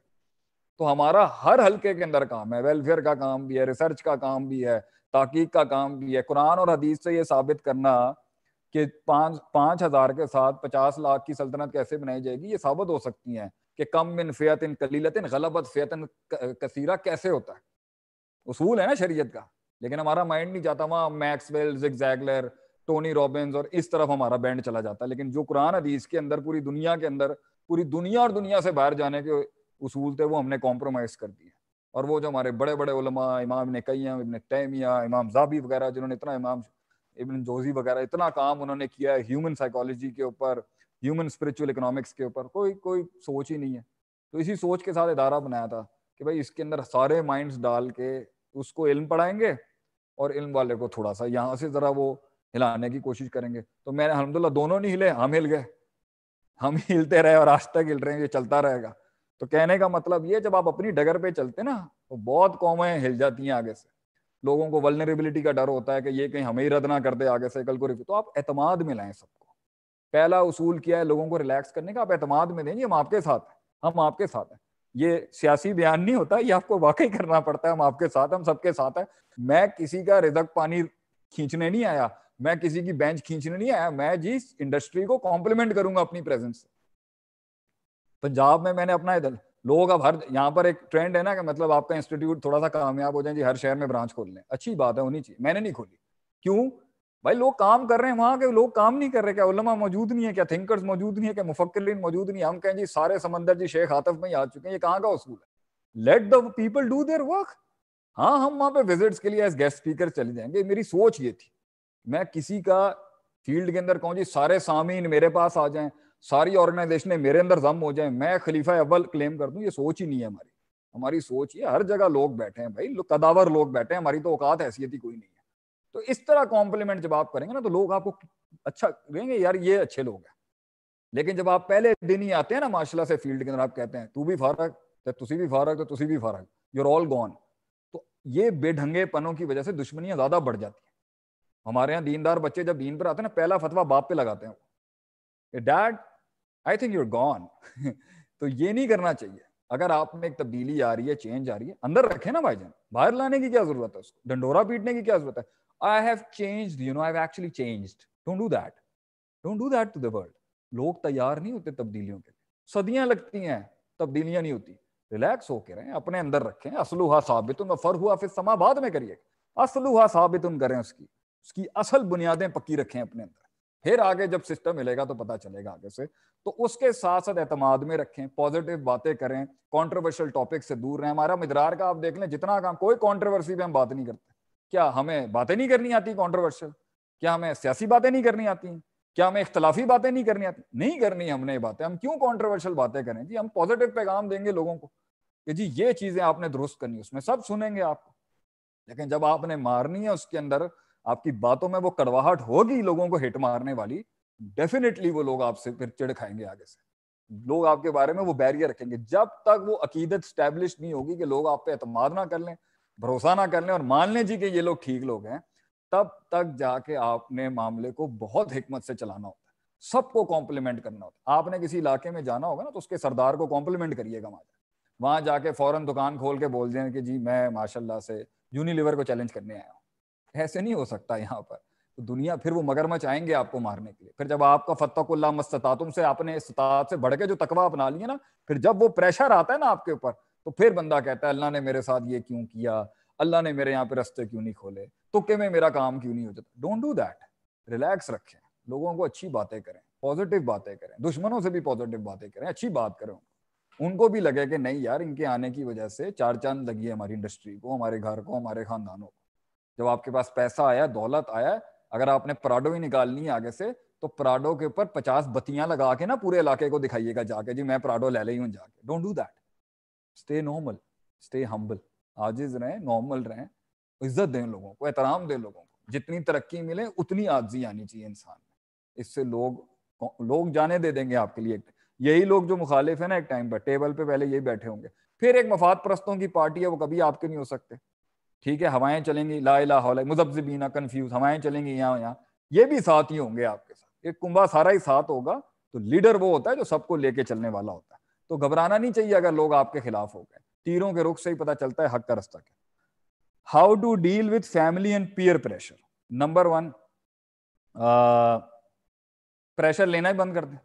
Speaker 2: तो हमारा हर हल्के के अंदर काम है वेलफेयर का काम भी है रिसर्च का काम भी है तहकीक का काम भी है कुरान और हदीस से ये साबित करना कि पाँच पाँच हज़ार के साथ पचास लाख की सल्तनत कैसे बनाई जाएगी ये साबित हो सकती है कि कम इन फेत इन कलीलत इन गलबत फ़ियतिन कसीरा कैसे होता है उसूल है ना शरीयत का लेकिन हमारा माइंड नहीं जाता वहाँ मैक्सवेल जिगजैगलर टोनी रॉबिन्स और इस तरफ हमारा बैंड चला जाता है लेकिन जो कुरान हदीस के अंदर पूरी दुनिया के अंदर पूरी दुनिया और दुनिया से बाहर जाने के उसूल थे वो हमने कॉम्प्रोमाइज़ कर दिए और वो जो हमारे बड़े बड़े उलमा इमाम ने कईम इबन तैमिया इमाम जाबी वगैरह जिन्होंने इतना इमाम इबन जोजी वगैरह इतना काम उन्होंने किया है ह्यूमन साइकोलॉजी के ऊपर ह्यूमन स्पिरिचुअल इकोनॉमिक्स के ऊपर कोई कोई सोच ही नहीं है तो इसी सोच के साथ इदारा बनाया था कि भाई इसके अंदर सारे माइंड्स डाल के उसको इल्म पढ़ाएंगे और इल्म वाले को थोड़ा सा यहाँ से ज़रा वो हिलाने की कोशिश करेंगे तो मैंने अलहमदिल्ला दोनों नहीं हिले हम हिल गए हम हिलते रहे और आज तक हिल रहे हैं ये चलता रहेगा तो कहने का मतलब ये जब आप अपनी डगर पे चलते ना तो बहुत कॉमें हिल जाती हैं आगे से लोगों को वलनरेबिलिटी का डर होता है कि ये कहीं हमें ही रद्द ना कर दे आगे से कल को तो आप एतमाद में लाएं सबको पहला उसूल किया है लोगों को रिलैक्स करने का आप एतमाद में देंगे हम आपके साथ हैं हम आपके साथ हैं ये सियासी बयान नहीं होता ये आपको वाकई करना पड़ता है हम आपके साथ हम सबके साथ हैं मैं किसी का रिजक पानी खींचने नहीं आया मैं किसी की बेंच खींचने नहीं आया मैं जी इंडस्ट्री को कॉम्प्लीमेंट करूंगा अपनी प्रेजेंस से पंजाब में मैंने अपना इधर लोग अब हर यहाँ पर एक ट्रेंड है ना कि मतलब आपका इंस्टीट्यूट थोड़ा सा कामयाब हो जाए जी हर शहर में ब्रांच खोल लें अच्छी बात है होनी चाहिए मैंने नहीं खोली क्यों भाई लोग काम कर रहे हैं वहाँ के लोग काम नहीं कर रहे क्या उलमा मौजूद नहीं है क्या थिंकर्स मौजूद नहीं है क्या मुफक्रीन मौजूद नहीं है हम कहें जी सारे समंदर जी शेख आतफ में ही आ चुके हैं ये कहाँ का उसूल है let the people do their work हाँ हम वहाँ पे विजिट्स के लिए एज गेस्ट स्पीकर चले जाएंगे मेरी सोच ये थी मैं किसी का फील्ड के अंदर कहूँ जी सारे सामीन मेरे पास आ जाएं सारी ऑर्गेनाइजेशन मेरे अंदर जम हो जाए मैं खलीफा अव्वल क्लेम कर दूं ये सोच ही नहीं है हमारी हमारी सोच ये हर जगह लोग बैठे हैं भाई कदावर लोग बैठे हैं हमारी तो औकात हैसियत ही कोई नहीं है तो इस तरह कॉम्प्लीमेंट जब आप करेंगे ना तो लोग आपको अच्छा कहेंगे यार ये अच्छे लोग हैं लेकिन जब आप पहले दिन ही आते हैं ना माशाला से फील्ड के अंदर आप कहते हैं तू भी फारक तो तुम भी फारक तो तुम भी फारक यूर ऑल गॉन तो ये बेढंगे पनों की वजह से दुश्मनियाँ ज्यादा बढ़ जाती हैं हमारे यहाँ दीनदार बच्चे जब दीन पर आते हैं ना पहला फतवा बाप पे लगाते हैं वो that I think you're gone तो ये नहीं करना चाहिए अगर आप में एक तब्दीली आ रही है चेंज आ रही है अंदर रखे ना भाई जान बाहर लाने की क्या जरूरत है उसको डंडोरा पीटने की क्या जरूरत है I have change you know I actually change don't do that don't do that to the world लोग तैयार नहीं होते तब्दीलियों के लिए सदियां लगती हैं तब्दीलियां नहीं होती रिलैक्स होकर रहें अपने अंदर रखें असलुहा साबित फर हुआ फिर समा बाद में करिए असलुहा साबित उन करें उसकी उसकी असल बुनियादें पक्की रखें अपने अंदर फिर आगे जब सिस्टम मिलेगा तो पता चलेगा आगे से तो उसके साथ साथ एतमाद में रखें पॉजिटिव बातें करें कॉन्ट्रोवर्शियल टॉपिक से दूर रहें हमारा मिदरार का आप देख लें जितना काम कोई कॉन्ट्रोवर्सी पे हम बात नहीं करते क्या हमें बातें नहीं करनी आती कॉन्ट्रोवर्शियल क्या हमें सियासी बातें नहीं करनी आती क्या हमें इख्तलाफी बातें नहीं करनी आती नहीं करनी हमने ये बातें हम क्यों कॉन्ट्रोवर्शियल बातें करें जी हम पॉजिटिव पैगाम देंगे लोगों को कि जी ये चीजें आपने दुरुस्त करनी उसमें सब सुनेंगे आपको लेकिन जब आपने मारनी है उसके अंदर आपकी बातों में वो कड़वाहट होगी लोगों को हिट मारने वाली डेफिनेटली वो लोग आपसे फिर चिड़ खाएंगे आगे से लोग आपके बारे में वो बैरियर रखेंगे जब तक वो अकीदत स्टैब्लिश नहीं होगी कि लोग आप पे एतमाद ना कर लें भरोसा ना कर लें और मान लें जी कि ये लोग ठीक लोग हैं तब तक जाके आपने मामले को बहुत हिकमत से चलाना होता है सबको कॉम्प्लीमेंट करना होता है आपने किसी इलाके में जाना होगा ना तो उसके सरदार को कॉम्प्लीमेंट करिएगा वहां वहां जाके फौरन दुकान खोल के बोल दें कि जी मैं माशाल्लाह से यूनिलीवर को चैलेंज करने आया हूँ ऐसे नहीं हो सकता यहाँ पर तो दुनिया फिर वो मगरमच्छ आएंगे आपको मारने के लिए फिर जब आपका फतकुल्ला मस्तता से आपने इस्तात से बढ़ के जो तकवा अपना लिया ना फिर जब वो प्रेशर आता है ना आपके ऊपर तो फिर बंदा कहता है अल्लाह ने मेरे साथ ये क्यों किया अल्लाह ने मेरे यहाँ पे रस्ते क्यों नहीं खोले तुक्के तो में मेरा काम क्यों नहीं हो जाता डोंट डू दैट रिलैक्स रखें लोगों को अच्छी बातें करें पॉजिटिव बातें करें दुश्मनों से भी पॉजिटिव बातें करें अच्छी बात करें उनको भी लगे कि नहीं यार इनके आने की वजह से चार चांद लगी है हमारी इंडस्ट्री को हमारे घर को हमारे खानदानों को जब आपके पास पैसा आया दौलत आया अगर आपने पराडो ही निकालनी है आगे से तो पराडो के ऊपर पचास बत्तियां लगा के ना पूरे इलाके को दिखाइएगा जाके जी मैं पराडो ले ली हूँ जाके don't do that stay normal stay humble आजिज रहें नॉर्मल रहें इज्जत दें लोगों को एहतराम दें लोगों को जितनी तरक्की मिले उतनी आजी आनी चाहिए इंसान में इससे लोग लोग जाने दे देंगे आपके लिए यही लोग जो मुखालिफ है ना एक टाइम पर टेबल पे पहले यही बैठे होंगे फिर एक मफाद प्रस्तों की पार्टी है वो कभी आपके नहीं हो सकते ठीक है हवाएं चलेंगी ला ला मुजब्जबीना कन्फ्यूज हवाएं चलेंगी यहाँ यहाँ ये भी साथ ही होंगे आपके साथ एक कुंभा सारा ही साथ होगा तो लीडर वो होता है जो सबको लेके चलने वाला होता है तो घबराना नहीं चाहिए अगर लोग आपके खिलाफ हो गए तीरों के रुख से ही पता चलता है हक का रस्ता क्या how to deal with family and peer pressure number one pressure लेना ही बंद कर दे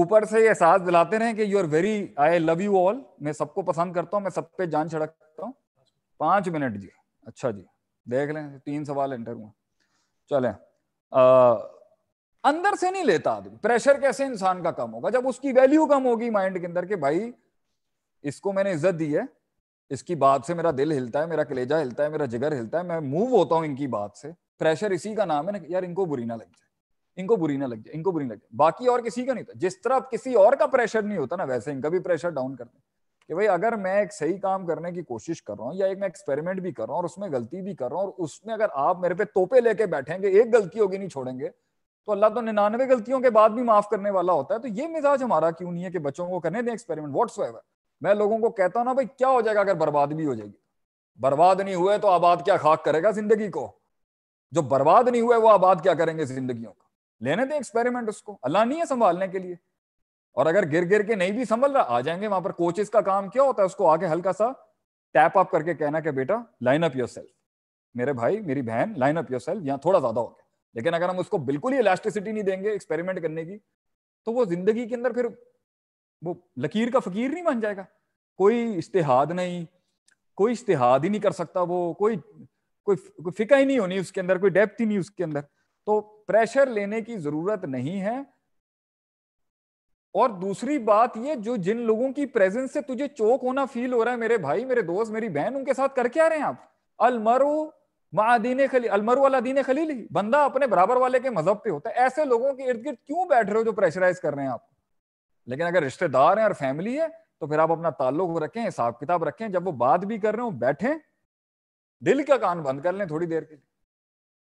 Speaker 2: ऊपर से एहसास दिलाते रहे कि you are very I love you all मैं सबको पसंद करता हूँ मैं सब पे जान छिड़क पांच मिनट जी अच्छा जी देख लें तीन सवाल एंटर हुए चले आ, अंदर से नहीं लेता आदमी प्रेशर कैसे इंसान का कम होगा जब उसकी वैल्यू कम होगी माइंड के अंदर के भाई इसको मैंने इज्जत दी है इसकी बात से मेरा दिल हिलता है मेरा कलेजा हिलता है मेरा जिगर हिलता है मैं मूव होता हूं इनकी बात से प्रेशर इसी का नाम है ना यार इनको बुरी ना लग जाए इनको बुरी ना लग जाए इनको बुरी ना लग जाए बाकी और किसी का नहीं होता जिस तरह किसी और का प्रेशर नहीं होता ना वैसे इनका भी प्रेशर डाउन करते हैं कि भाई अगर मैं एक सही काम करने की कोशिश कर रहा हूँ या एक मैं एक्सपेरिमेंट भी कर रहा हूँ और उसमें गलती भी कर रहा हूँ और उसमें अगर आप मेरे पे तोपे लेके बैठेंगे एक गलती होगी नहीं छोड़ेंगे तो अल्लाह तो निन्यानवे गलतियों के बाद भी माफ करने वाला होता है तो ये मिजाज हमारा क्यों नहीं है कि बच्चों को करने दें एक्सपेरिमेंट वॉट्स मैं लोगों को कहता हूँ ना भाई क्या हो जाएगा अगर बर्बाद भी हो जाएगी बर्बाद नहीं हुए तो आबाद क्या खाक करेगा जिंदगी को जो बर्बाद नहीं हुए वो आबाद क्या करेंगे जिंदगियों का लेने दें एक्सपेरिमेंट उसको अल्लाह नहीं है संभालने के लिए और अगर गिर गिर के नहीं भी संभल रहा आ जाएंगे वहां पर कोचेस का काम क्या होता है उसको आके हल्का सा टैप अप करके कहना कि बेटा लाइन अप योर मेरे भाई मेरी बहन लाइन अप योर सेल्फ यहाँ थोड़ा ज्यादा हो गया लेकिन अगर हम उसको बिल्कुल ही इलास्टिसिटी नहीं देंगे एक्सपेरिमेंट करने की तो वो जिंदगी के अंदर फिर वो लकीर का फकीर नहीं बन जाएगा कोई इश्तेहाद नहीं कोई इश्तेहाद ही नहीं कर सकता वो कोई कोई कोई फिका ही नहीं होनी उसके अंदर कोई डेप्थ ही नहीं उसके अंदर तो प्रेशर लेने की जरूरत नहीं है और दूसरी बात ये जो जिन लोगों की प्रेजेंस से तुझे चोक होना फील हो रहा है मेरे भाई मेरे दोस्त मेरी बहन उनके साथ करके आ रहे हैं आप अलमरु मादीन खली अलमरु वाला दीन खलील ही बंदा अपने बराबर वाले के मजहब पे होता है ऐसे लोगों के इर्द गिर्द क्यों बैठ रहे हो जो प्रेशराइज कर रहे हैं आप लेकिन अगर रिश्तेदार हैं और फैमिली है तो फिर आप अपना ताल्लुक रखें हिसाब किताब रखें जब वो बात भी कर रहे हो बैठे दिल का कान बंद कर लें थोड़ी देर के लिए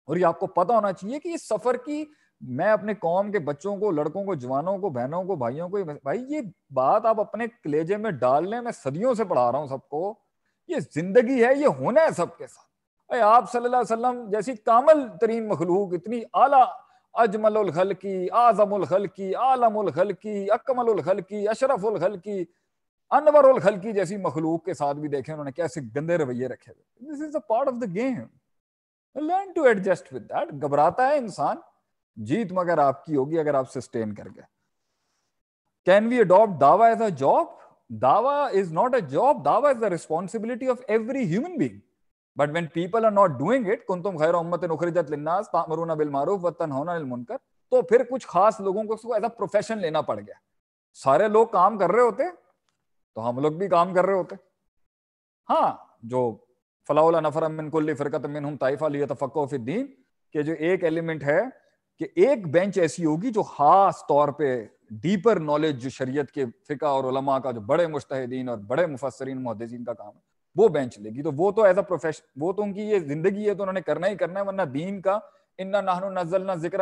Speaker 2: और ये आपको पता होना चाहिए कि इस सफर की मैं अपने कौम के बच्चों को लड़कों को जवानों को बहनों को भाइयों को भाई ये बात आप अपने कलेजे में डालने में सदियों से पढ़ा रहा हूँ सबको ये जिंदगी है ये होना है सबके साथ अरे आप सल्लल्लाहु अलैहि वसल्लम जैसी कामल तरीन मखलूक इतनी आला अजमल खलकी आजमुल खलकी आलमुल की अकमल खलकी अशरफुल खलकी अनवरुल की जैसी मखलूक के साथ भी देखे उन्होंने कैसे गंदे रवैये रखे हुए this is a part of the game learn to adjust with that घबराता है इंसान जीत मगर आपकी होगी अगर आप सस्टेन कर गए कैन वी अडॉप्ट दावा एज अ जॉब दावा इज नॉट अ जॉब दावा is the responsibility of every human being but when people are not doing it कुंतुम खैर उम्मत बिल मारूफ वतन होना मुनकर तो फिर कुछ खास लोगों को एज अ प्रोफेशन लेना पड़ गया सारे लोग काम कर रहे होते तो हम लोग भी काम कर रहे होते हाँ जो फलाउला नफर मिन कुल्ली फिरकत के जो एक एलिमेंट है कि एक बेंच ऐसी होगी जो खास तौर पे डीपर नॉलेज जो शरीयत के फिका और उलमा का जो बड़े मुश्तिन और बड़े मुफसरीन मुहदसिन का काम है वो बेंच लेगी तो वो तो एज अ प्रोफेशन वो तो उनकी ये जिंदगी है तो उन्होंने करना ही करना है वरना दीन का इन्ना नाहनु नजल ना जिक्र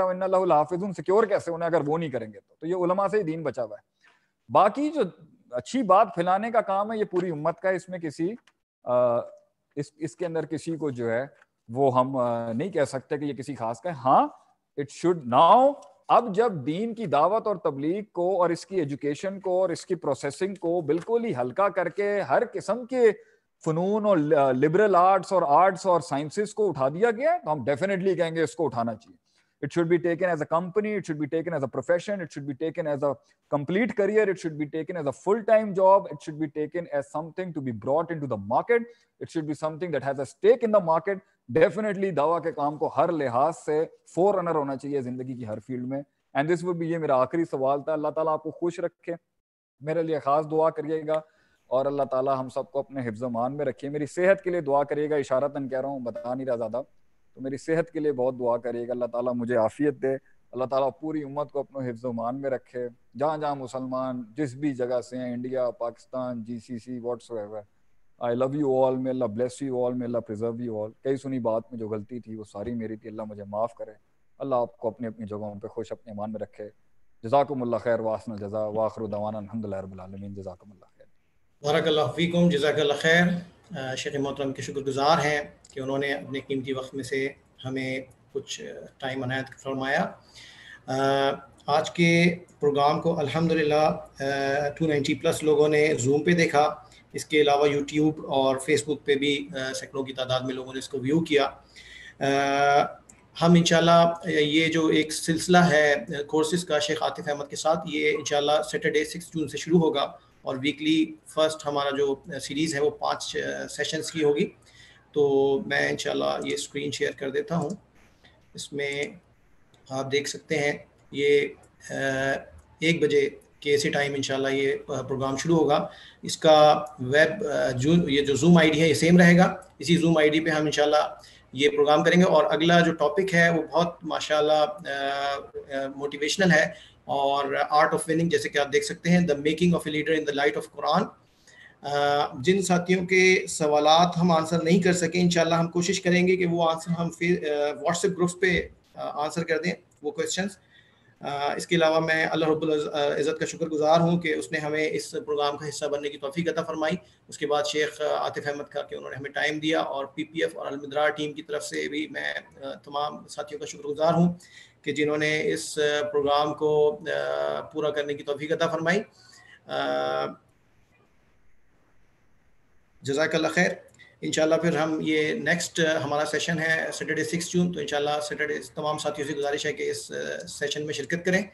Speaker 2: हाफिजुन सिक्योर कैसे उन्हें अगर वो नहीं करेंगे तो, तो ये उलमा से ही दीन बचा हुआ है बाकी जो अच्छी बात फैलाने का काम है ये पूरी उम्मत का है इसमें किसी आ, इस इसके अंदर किसी को जो है वो हम आ, नहीं कह सकते कि ये किसी खास का है हाँ इट शुड नाउ अब जब दीन की दावत और तबलीग को और इसकी एजुकेशन को और इसकी प्रोसेसिंग को बिल्कुल ही हल्का करके हर किस्म के फनून और लिबरल आर्ट्स और आर्ट्स और साइंसेस को उठा दिया गया तो हम डेफिनेटली कहेंगे इसको उठाना चाहिए it should be taken as a company it should be taken as a profession it should be taken as a complete career it should be taken as a full time job it should be taken as something to be brought into the market it should be something that has a stake in the market definitely दावा के काम को हर लिहाज से four runner होना चाहिए जिंदगी की हर फील्ड में एंड दिस वुड बी ये मेरा आखिरी सवाल था अल्लाह ताला आपको खुश रखे मेरे लिए खास दुआ करिएगा और अल्लाह ताला हम सबको अपने हिफ्जमान में रखिए मेरी सेहत के लिए दुआ करिएगा इशारतन कह रहा हूँ बता नहीं रहा ज़्यादा तो मेरी सेहत के लिए बहुत दुआ करिएगा अल्लाह ताला मुझे आफियत दे अल्लाह ताला पूरी उम्मत को अपने हिफ्जमान में रखे जहाँ जहाँ मुसलमान जिस भी जगह से हैं India Pakistan G C C whatsoever I love you all may Allah bless you all may Allah preserve you all कई सुनी बात में जो गलती थी वो सारी मेरी थी अल्लाह मुझे माफ़ करे अल्लाह आपको अपनी अपनी जगहों पर खुश अपने मान में रखे जजाकमल्ला खैर वासन जजा वाखर दवान अलहमदिल्लाबीन जजाकमल्ला खैर बारकल्ला जजाक़ल जजाकल्ला
Speaker 1: खैर शेख मोहतरम के शुक्रगुजार हैं कि उन्होंने अपने कीमती वक्त में से हमें कुछ टाइम अनायत फरमाया आज के प्रोग्राम को टू नाइन्टी प्लस लोगों ने जूम पे देखा इसके अलावा यूट्यूब और फेसबुक पे भी सैकड़ों की तादाद में लोगों ने इसको व्यू किया आ, हम इंशाल्लाह ये जो एक सिलसिला है कोर्सेज का शेख आतिफ अहमद के साथ ये इंशाल्लाह सैटरडे सिक्स जून से शुरू होगा और वीकली फर्स्ट हमारा जो सीरीज़ है वो पाँच सेशंस की होगी तो मैं इंशाल्लाह ये स्क्रीन शेयर कर देता हूँ इसमें आप देख सकते हैं ये एक बजे के इसी टाइम इंशाल्लाह ये प्रोग्राम शुरू होगा इसका वेब जो ये जो जूम आईडी है ये सेम रहेगा इसी जूम आईडी पे हम इंशाल्लाह ये प्रोग्राम करेंगे और अगला जो टॉपिक है वो बहुत माशाल्लाह मोटिवेशनल है और आर्ट ऑफ विनिंग जैसे कि आप देख सकते हैं the making of a leader in the light of Quran जिन साथियों के सवाल हम आंसर नहीं कर सके इनशाला हम कोशिश करेंगे कि वो आंसर हम फिर व्हाट्सएप ग्रुप पे आंसर कर दें वो क्वेश्चंस इसके अलावा मैं अल्लाह रब्बुल इज़्ज़त का शुक्रगुजार हूँ कि उसने हमें इस प्रोग्राम का हिस्सा बनने की तोफ़ी अता फरमाई उसके बाद शेख आतिफ अहमद का कि उन्होंने हमें टाइम दिया और पी पी एफ़ और अलमदरा टीम की तरफ से भी मैं तमाम साथियों का शुक्रगुजार हूँ कि जिन्होंने इस प्रोग्राम को पूरा करने की तोफ़ी अता फरमाई जजाकल्ला खैर इनशाला फिर हम ये नेक्स्ट हमारा सेशन है सैटरडे सिक्स जून तो इनशाला सैटरडे तमाम साथियों से गुजारिश है कि इस सेशन में शिरकत करें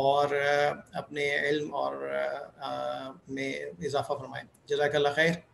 Speaker 1: और अपने इल्म और आ, में इजाफा फरमाएं जजाकल्ला खैर